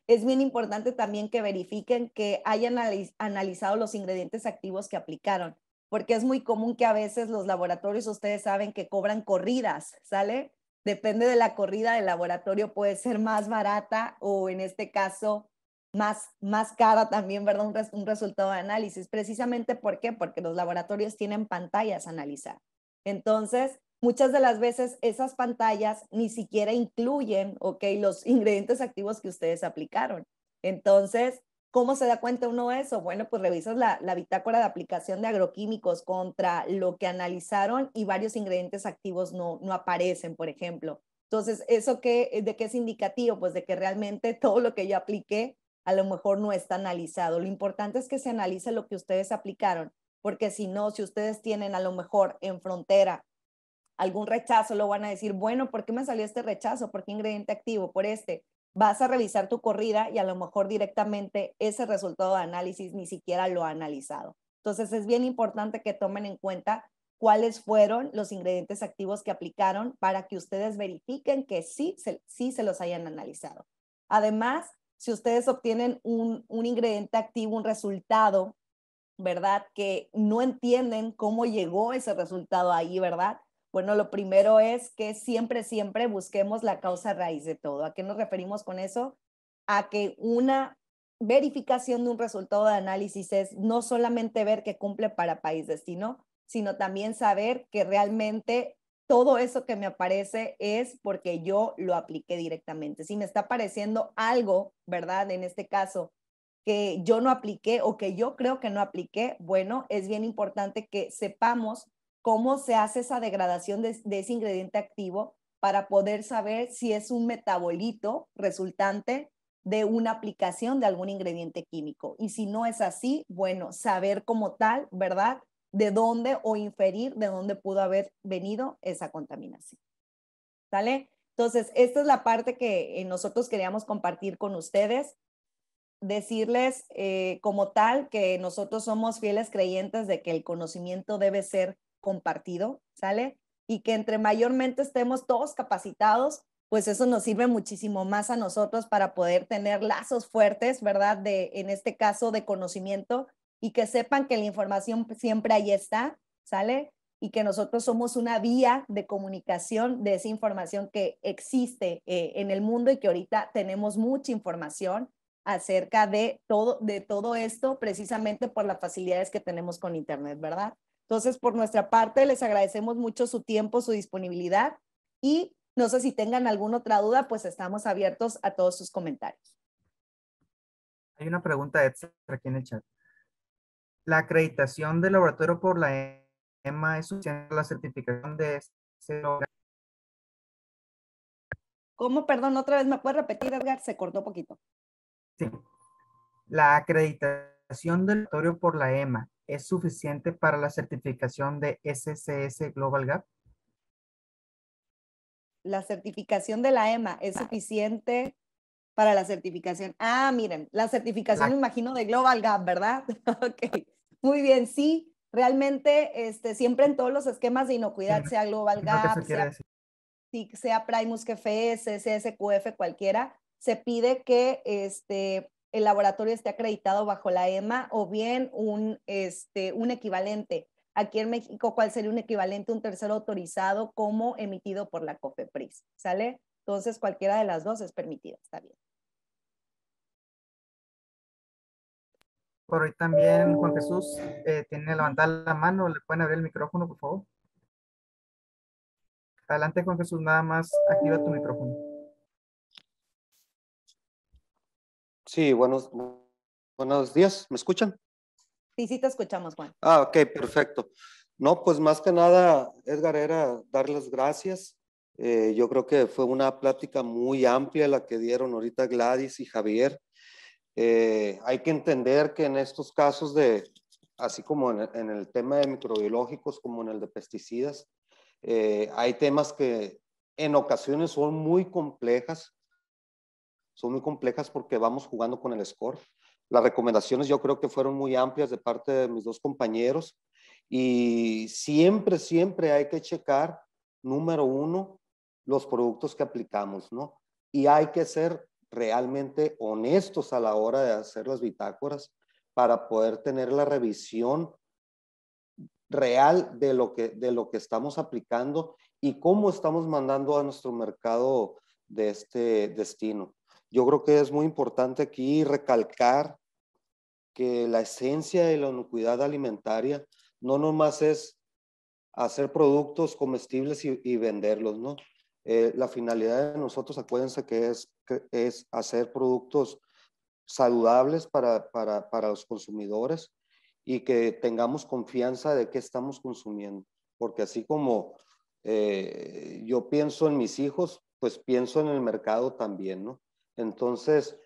Es bien importante también que verifiquen que hayan analizado los ingredientes activos que aplicaron porque es muy común que a veces los laboratorios, ustedes saben que cobran corridas, ¿sale? Depende de la corrida del laboratorio, puede ser más barata o en este caso más, más cara también, ¿verdad? Un, resultado de análisis. Precisamente ¿por qué? Porque los laboratorios tienen pantallas a analizar. Entonces, muchas de las veces esas pantallas ni siquiera incluyen, ok, los ingredientes activos que ustedes aplicaron. Entonces, ¿Cómo se da cuenta uno de eso? Bueno, pues revisas la, la bitácora de aplicación de agroquímicos contra lo que analizaron y varios ingredientes activos no, no aparecen, por ejemplo. Entonces, ¿eso qué, eh, de qué es indicativo? Pues de que realmente todo lo que yo apliqué a lo mejor no está analizado. Lo importante es que se analice lo que ustedes aplicaron, porque si no, si ustedes tienen a lo mejor en frontera algún rechazo, lo van a decir, bueno, ¿por qué me salió este rechazo? ¿Por qué ingrediente activo? Por este vas a revisar tu corrida y a lo mejor directamente ese resultado de análisis ni siquiera lo ha analizado. Entonces es bien importante que tomen en cuenta cuáles fueron los ingredientes activos que aplicaron para que ustedes verifiquen que sí, se, sí se los hayan analizado. Además, si ustedes obtienen un, un ingrediente activo, un resultado, ¿verdad? Que no entienden cómo llegó ese resultado ahí, ¿verdad? Bueno, lo primero es que siempre, siempre busquemos la causa raíz de todo. ¿A qué nos referimos con eso? A que una verificación de un resultado de análisis es no solamente ver que cumple para país destino, sino también saber que realmente todo eso que me aparece es porque yo lo apliqué directamente. Si me está apareciendo algo, ¿verdad? En este caso, que yo no apliqué o que yo creo que no apliqué, bueno, es bien importante que sepamos cómo se hace esa degradación de, ese ingrediente activo para poder saber si es un metabolito resultante de una aplicación de algún ingrediente químico. Y si no es así, bueno, saber como tal, ¿verdad? De dónde o inferir de dónde pudo haber venido esa contaminación. ¿Sale? Entonces, esta es la parte que eh, nosotros queríamos compartir con ustedes. Decirles eh, como tal que nosotros somos fieles creyentes de que el conocimiento debe ser compartido, ¿sale? Y que entre mayormente estemos todos capacitados, pues eso nos sirve muchísimo más a nosotros para poder tener lazos fuertes, ¿verdad? De, en este caso, de conocimiento y que sepan que la información siempre ahí está, ¿sale? Y que nosotros somos una vía de comunicación de esa información que existe eh, en el mundo y que ahorita tenemos mucha información acerca de todo, de todo esto precisamente por las facilidades que tenemos con Internet, ¿verdad? Entonces, por nuestra parte, les agradecemos mucho su tiempo, su disponibilidad y no sé si tengan alguna otra duda, pues estamos abiertos a todos sus comentarios. Hay una pregunta extra aquí en el chat. ¿La acreditación del laboratorio por la EMA es suficiente la certificación de ese ¿Cómo? Perdón, otra vez me puede repetir, Edgar, se cortó poquito. Sí. La acreditación del laboratorio por la EMA es suficiente para la certificación de SCS Global Gap? La certificación de la EMA es ah. suficiente para la certificación. Ah, miren, la certificación, imagino, de Global Gap, ¿verdad? ok, muy bien, sí. Realmente, este, siempre en todos los esquemas de inocuidad, sea Global Gap, sea, sea Primus QFS, e, SSQF, cualquiera, se pide que este, el laboratorio esté acreditado bajo la EMA o bien un, este, un equivalente. Aquí en México, ¿cuál sería un equivalente, un tercero autorizado como emitido por la COFEPRIS? ¿Sale? Entonces, cualquiera de las dos es permitida, está bien. Por hoy también, Juan Jesús, eh, tiene levantada la mano, le pueden abrir el micrófono, por favor. Adelante, Juan Jesús, nada más activa tu micrófono. Sí, buenos, buenos días. ¿Me escuchan? Sí, sí te escuchamos, Juan. Ah, ok, perfecto. No, pues más que nada, Edgar, era darles gracias. Eh, yo creo que fue una plática muy amplia la que dieron ahorita Gladys y Javier. Eh, hay que entender que en estos casos de, así como en, el tema de microbiológicos, como en el de pesticidas, eh, hay temas que en ocasiones son muy complejas son muy complejas porque vamos jugando con el score. Las recomendaciones yo creo que fueron muy amplias de parte de mis dos compañeros y siempre, siempre hay que checar, número uno, los productos que aplicamos, ¿no? Y hay que ser realmente honestos a la hora de hacer las bitácoras para poder tener la revisión real de lo que, de lo que estamos aplicando y cómo estamos mandando a nuestro mercado de este destino. Yo creo que es muy importante aquí recalcar que la esencia de la inocuidad alimentaria no nomás es hacer productos comestibles y, venderlos, ¿no? Eh, la finalidad de nosotros, acuérdense que es, que es hacer productos saludables para, para, para los consumidores y que tengamos confianza de qué estamos consumiendo. Porque así como eh, yo pienso en mis hijos, pues pienso en el mercado también, ¿no? Entonces,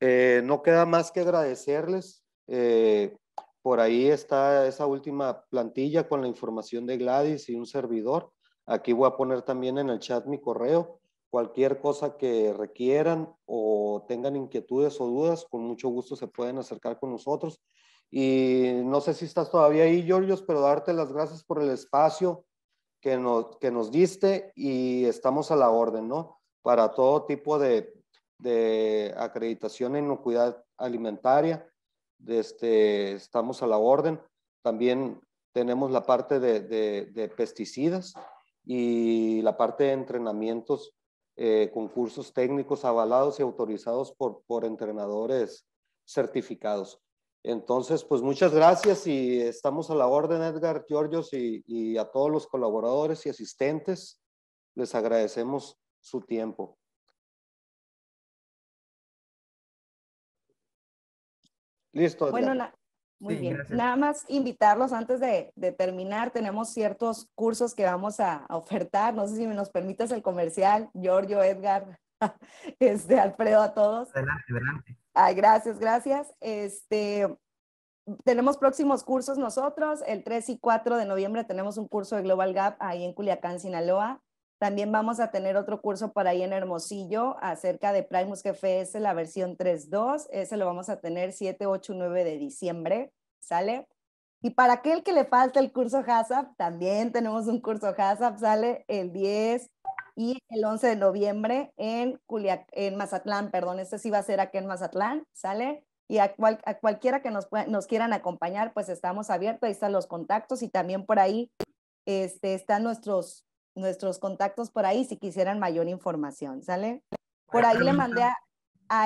eh, no queda más que agradecerles. Eh, por ahí está esa última plantilla con la información de Gladys y un servidor. Aquí voy a poner también en el chat mi correo. Cualquier cosa que requieran o tengan inquietudes o dudas, con mucho gusto se pueden acercar con nosotros. Y no sé si estás todavía ahí, Giorgios, pero darte las gracias por el espacio que nos, que nos diste y estamos a la orden, ¿no? Para todo tipo de, de acreditación en inocuidad alimentaria. Este, estamos a la orden. También tenemos la parte de, pesticidas y la parte de entrenamientos, eh, concursos técnicos avalados y autorizados por, por entrenadores certificados. Entonces, pues muchas gracias y estamos a la orden, Edgar, Giorgios y a todos los colaboradores y asistentes. Les agradecemos su tiempo. Listo. Bueno, muy bien. Nada más invitarlos antes de, terminar. Tenemos ciertos cursos que vamos a, ofertar. No sé si me nos permites el comercial, Giorgio, Edgar, este, Alfredo, a todos. Adelante, adelante. gracias, gracias. Este, tenemos próximos cursos nosotros. El 3 y 4 de noviembre tenemos un curso de Global Gap ahí en Culiacán, Sinaloa. También vamos a tener otro curso por ahí en Hermosillo acerca de Primus GFS, la versión 3.2. Ese lo vamos a tener 7, 8, 9 de diciembre, ¿sale? Y para aquel que le falta el curso HACCP, también tenemos un curso HACCP, sale el 10 y el 11 de noviembre en, Culiac en Mazatlán, perdón, este sí va a ser aquí en Mazatlán, ¿sale? Y a, cualquiera que nos, quieran acompañar, pues estamos abiertos, ahí están los contactos y también por ahí este, están nuestros nuestros contactos por ahí si quisieran mayor información, ¿sale? Por ahí le mandé a,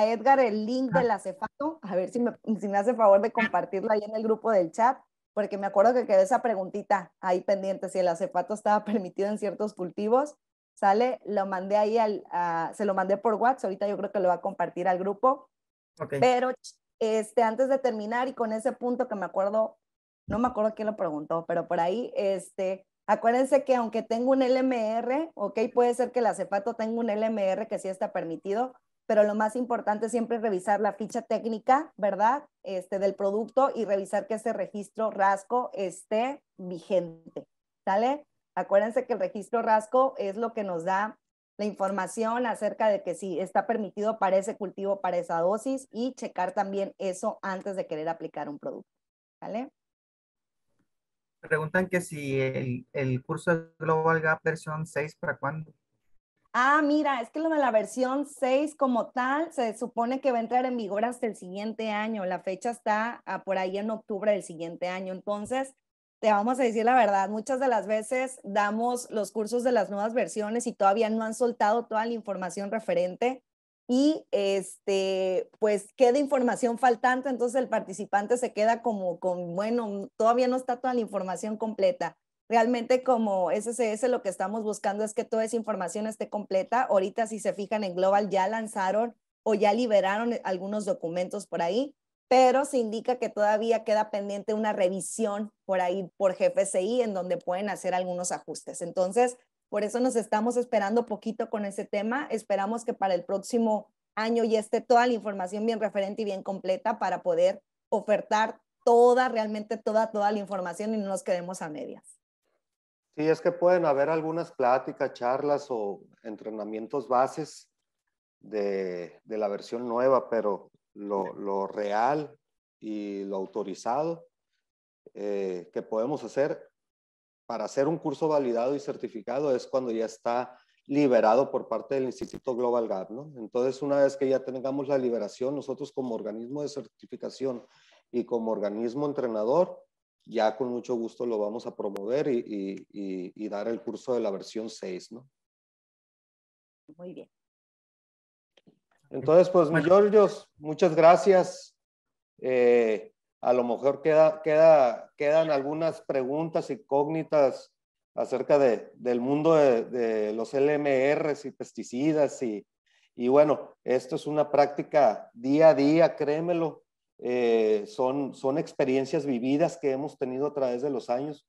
Edgar el link del acefato, a ver si me, si me hace favor de compartirlo ahí en el grupo del chat, porque me acuerdo que quedó esa preguntita ahí pendiente, si el acefato estaba permitido en ciertos cultivos, ¿sale? Lo mandé ahí, al, se lo mandé por WhatsApp, ahorita yo creo que lo va a compartir al grupo. Pero este, antes de terminar y con ese punto que me acuerdo, no me acuerdo quién lo preguntó, pero por ahí, este, Acuérdense que aunque tengo un LMR, ok, puede ser que el acefato tenga un LMR que sí está permitido, pero lo más importante siempre es revisar la ficha técnica, ¿verdad? Este, del producto y revisar que ese registro rasco esté vigente, ¿sale? Acuérdense que el registro rasco es lo que nos da la información acerca de que si está permitido para ese cultivo, para esa dosis y checar también eso antes de querer aplicar un producto, ¿sale? preguntan que si el, curso Global Gap versión 6 para cuándo. Ah, mira, es que lo de la versión 6 como tal se supone que va a entrar en vigor hasta el siguiente año. La fecha está por ahí en octubre del siguiente año. Entonces, te vamos a decir la verdad, muchas de las veces damos los cursos de las nuevas versiones y todavía no han soltado toda la información referente y este, pues queda información faltante, entonces el participante se queda como con, bueno, todavía no está toda la información completa. Realmente como SSS lo que estamos buscando es que toda esa información esté completa. Ahorita si se fijan en Global ya lanzaron o ya liberaron eh, algunos documentos por ahí, pero se indica que todavía queda pendiente una revisión por ahí por GFCI en donde pueden hacer algunos ajustes. Entonces, por eso nos estamos esperando poquito con ese tema. Esperamos que para el próximo año ya esté toda la información bien referente y bien completa para poder ofertar toda, realmente toda, toda la información y no nos quedemos a medias. Sí, es que pueden haber algunas pláticas, charlas o entrenamientos bases de, la versión nueva, pero lo, real y lo autorizado eh, que podemos hacer para hacer un curso validado y certificado es cuando ya está liberado por parte del Instituto Global Gap, ¿no? Entonces, una vez que ya tengamos la liberación, nosotros como organismo de certificación y como organismo entrenador, ya con mucho gusto lo vamos a promover y, dar el curso de la versión 6, ¿no? Muy bien. Entonces, pues, mi Dios, muchas gracias. Eh, a lo mejor queda, quedan algunas preguntas incógnitas acerca del mundo de, los LMRs y pesticidas y, bueno, esto es una práctica día a día, créemelo, eh, son, son experiencias vividas que hemos tenido a través de los años.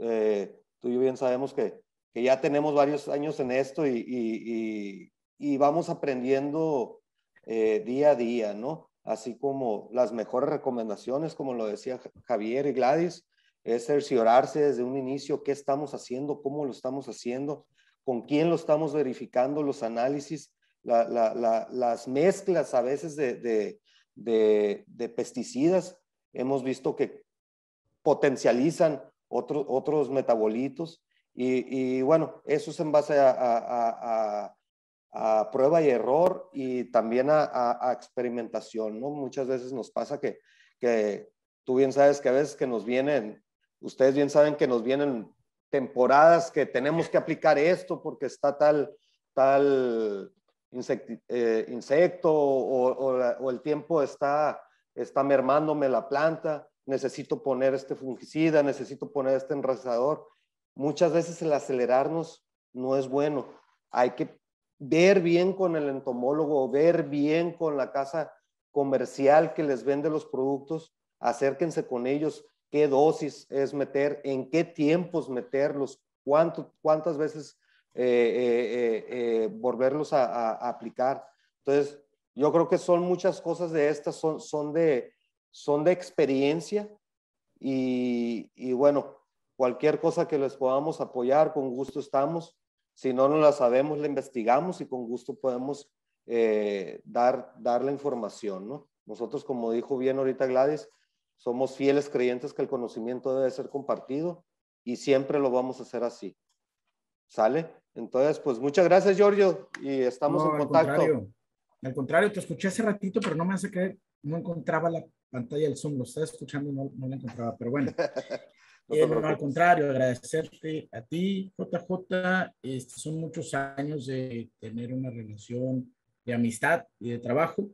Eh, tú y yo bien sabemos que, ya tenemos varios años en esto y, vamos aprendiendo eh, día a día, ¿no? así como las mejores recomendaciones, como lo decía Javier y Gladys, es cerciorarse desde un inicio qué estamos haciendo, cómo lo estamos haciendo, con quién lo estamos verificando, los análisis, las mezclas a veces de, pesticidas. Hemos visto que potencializan otros metabolitos y, bueno, eso es en base a, a prueba y error y también a, experimentación, ¿no? Muchas veces nos pasa que, tú bien sabes que a veces que nos vienen, ustedes bien saben que nos vienen temporadas que tenemos que aplicar esto porque está tal, tal eh, insecto o, el tiempo está, está mermándome la planta, necesito poner este fungicida, necesito poner este enrasador. Muchas veces el acelerarnos no es bueno. Hay que ver bien con el entomólogo, ver bien con la casa comercial que les vende los productos, acérquense con ellos, qué dosis es meter, en qué tiempos meterlos, cuánto, cuántas veces eh, eh, eh, volverlos a, aplicar. Entonces, yo creo que son muchas cosas de estas, son, de, son de experiencia y bueno, cualquier cosa que les podamos apoyar, con gusto estamos. Si no nos la sabemos, la investigamos y con gusto podemos eh, dar, dar la información, ¿no? Nosotros, como dijo bien ahorita Gladys, somos fieles creyentes que el conocimiento debe ser compartido y siempre lo vamos a hacer así. ¿Sale? Entonces, pues muchas gracias, Giorgio, y estamos en contacto. Al contrario, te escuché hace ratito, pero no me hace creer, no encontraba la pantalla del Zoom, lo estaba escuchando y no la encontraba, pero bueno. Eh, al contrario, agradecerte a ti, JJ. Este, son muchos años de tener una relación de amistad y de trabajo.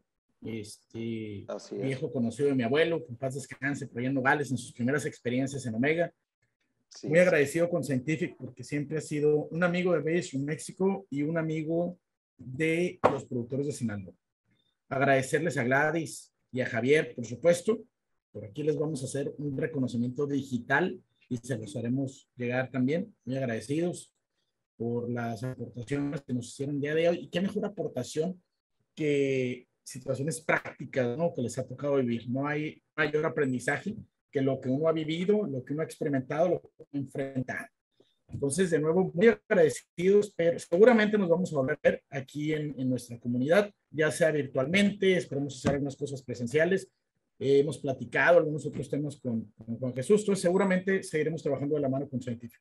Este viejo conocido de mi abuelo, con paz descanse, proyecto gales en sus primeras experiencias en Omega. Muy agradecido con Scientific porque siempre ha sido un amigo de Base México y un amigo de los productores de Sinaloa. Agradecerles a Gladys y a Javier, por supuesto, por aquí les vamos a hacer un reconocimiento digital y se los haremos llegar también. Muy agradecidos por las aportaciones que nos hicieron el día de hoy. Y qué mejor aportación que situaciones prácticas ¿no? que les ha tocado vivir. No hay mayor aprendizaje que lo que uno ha vivido, lo que uno ha experimentado, lo que uno ha Entonces, de nuevo, muy agradecidos, pero seguramente nos vamos a volver aquí en, en nuestra comunidad, ya sea virtualmente, esperemos hacer algunas cosas presenciales, eh, hemos platicado algunos otros temas con, con Juan Jesús, entonces seguramente seguiremos trabajando de la mano con científica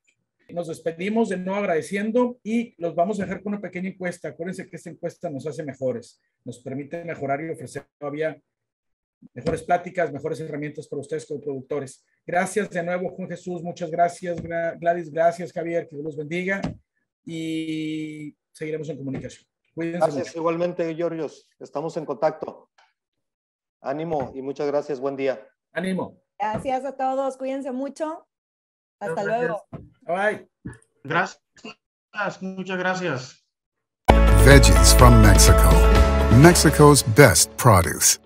Nos despedimos de no agradeciendo y los vamos a dejar con una pequeña encuesta. Acuérdense que esta encuesta nos hace mejores, nos permite mejorar y ofrecer todavía mejores pláticas, mejores herramientas para ustedes como productores. Gracias de nuevo, Juan Jesús. Muchas gracias, Gladys. Gracias, Javier. Que Dios los bendiga y seguiremos en comunicación. Cuídense gracias igualmente, Giorgios. Estamos en contacto. Ánimo y muchas gracias. Buen día. Ánimo. Gracias a todos. Cuídense mucho. Hasta luego. Bye. Gracias. Muchas gracias. Veggies from Mexico. Mexico's best produce.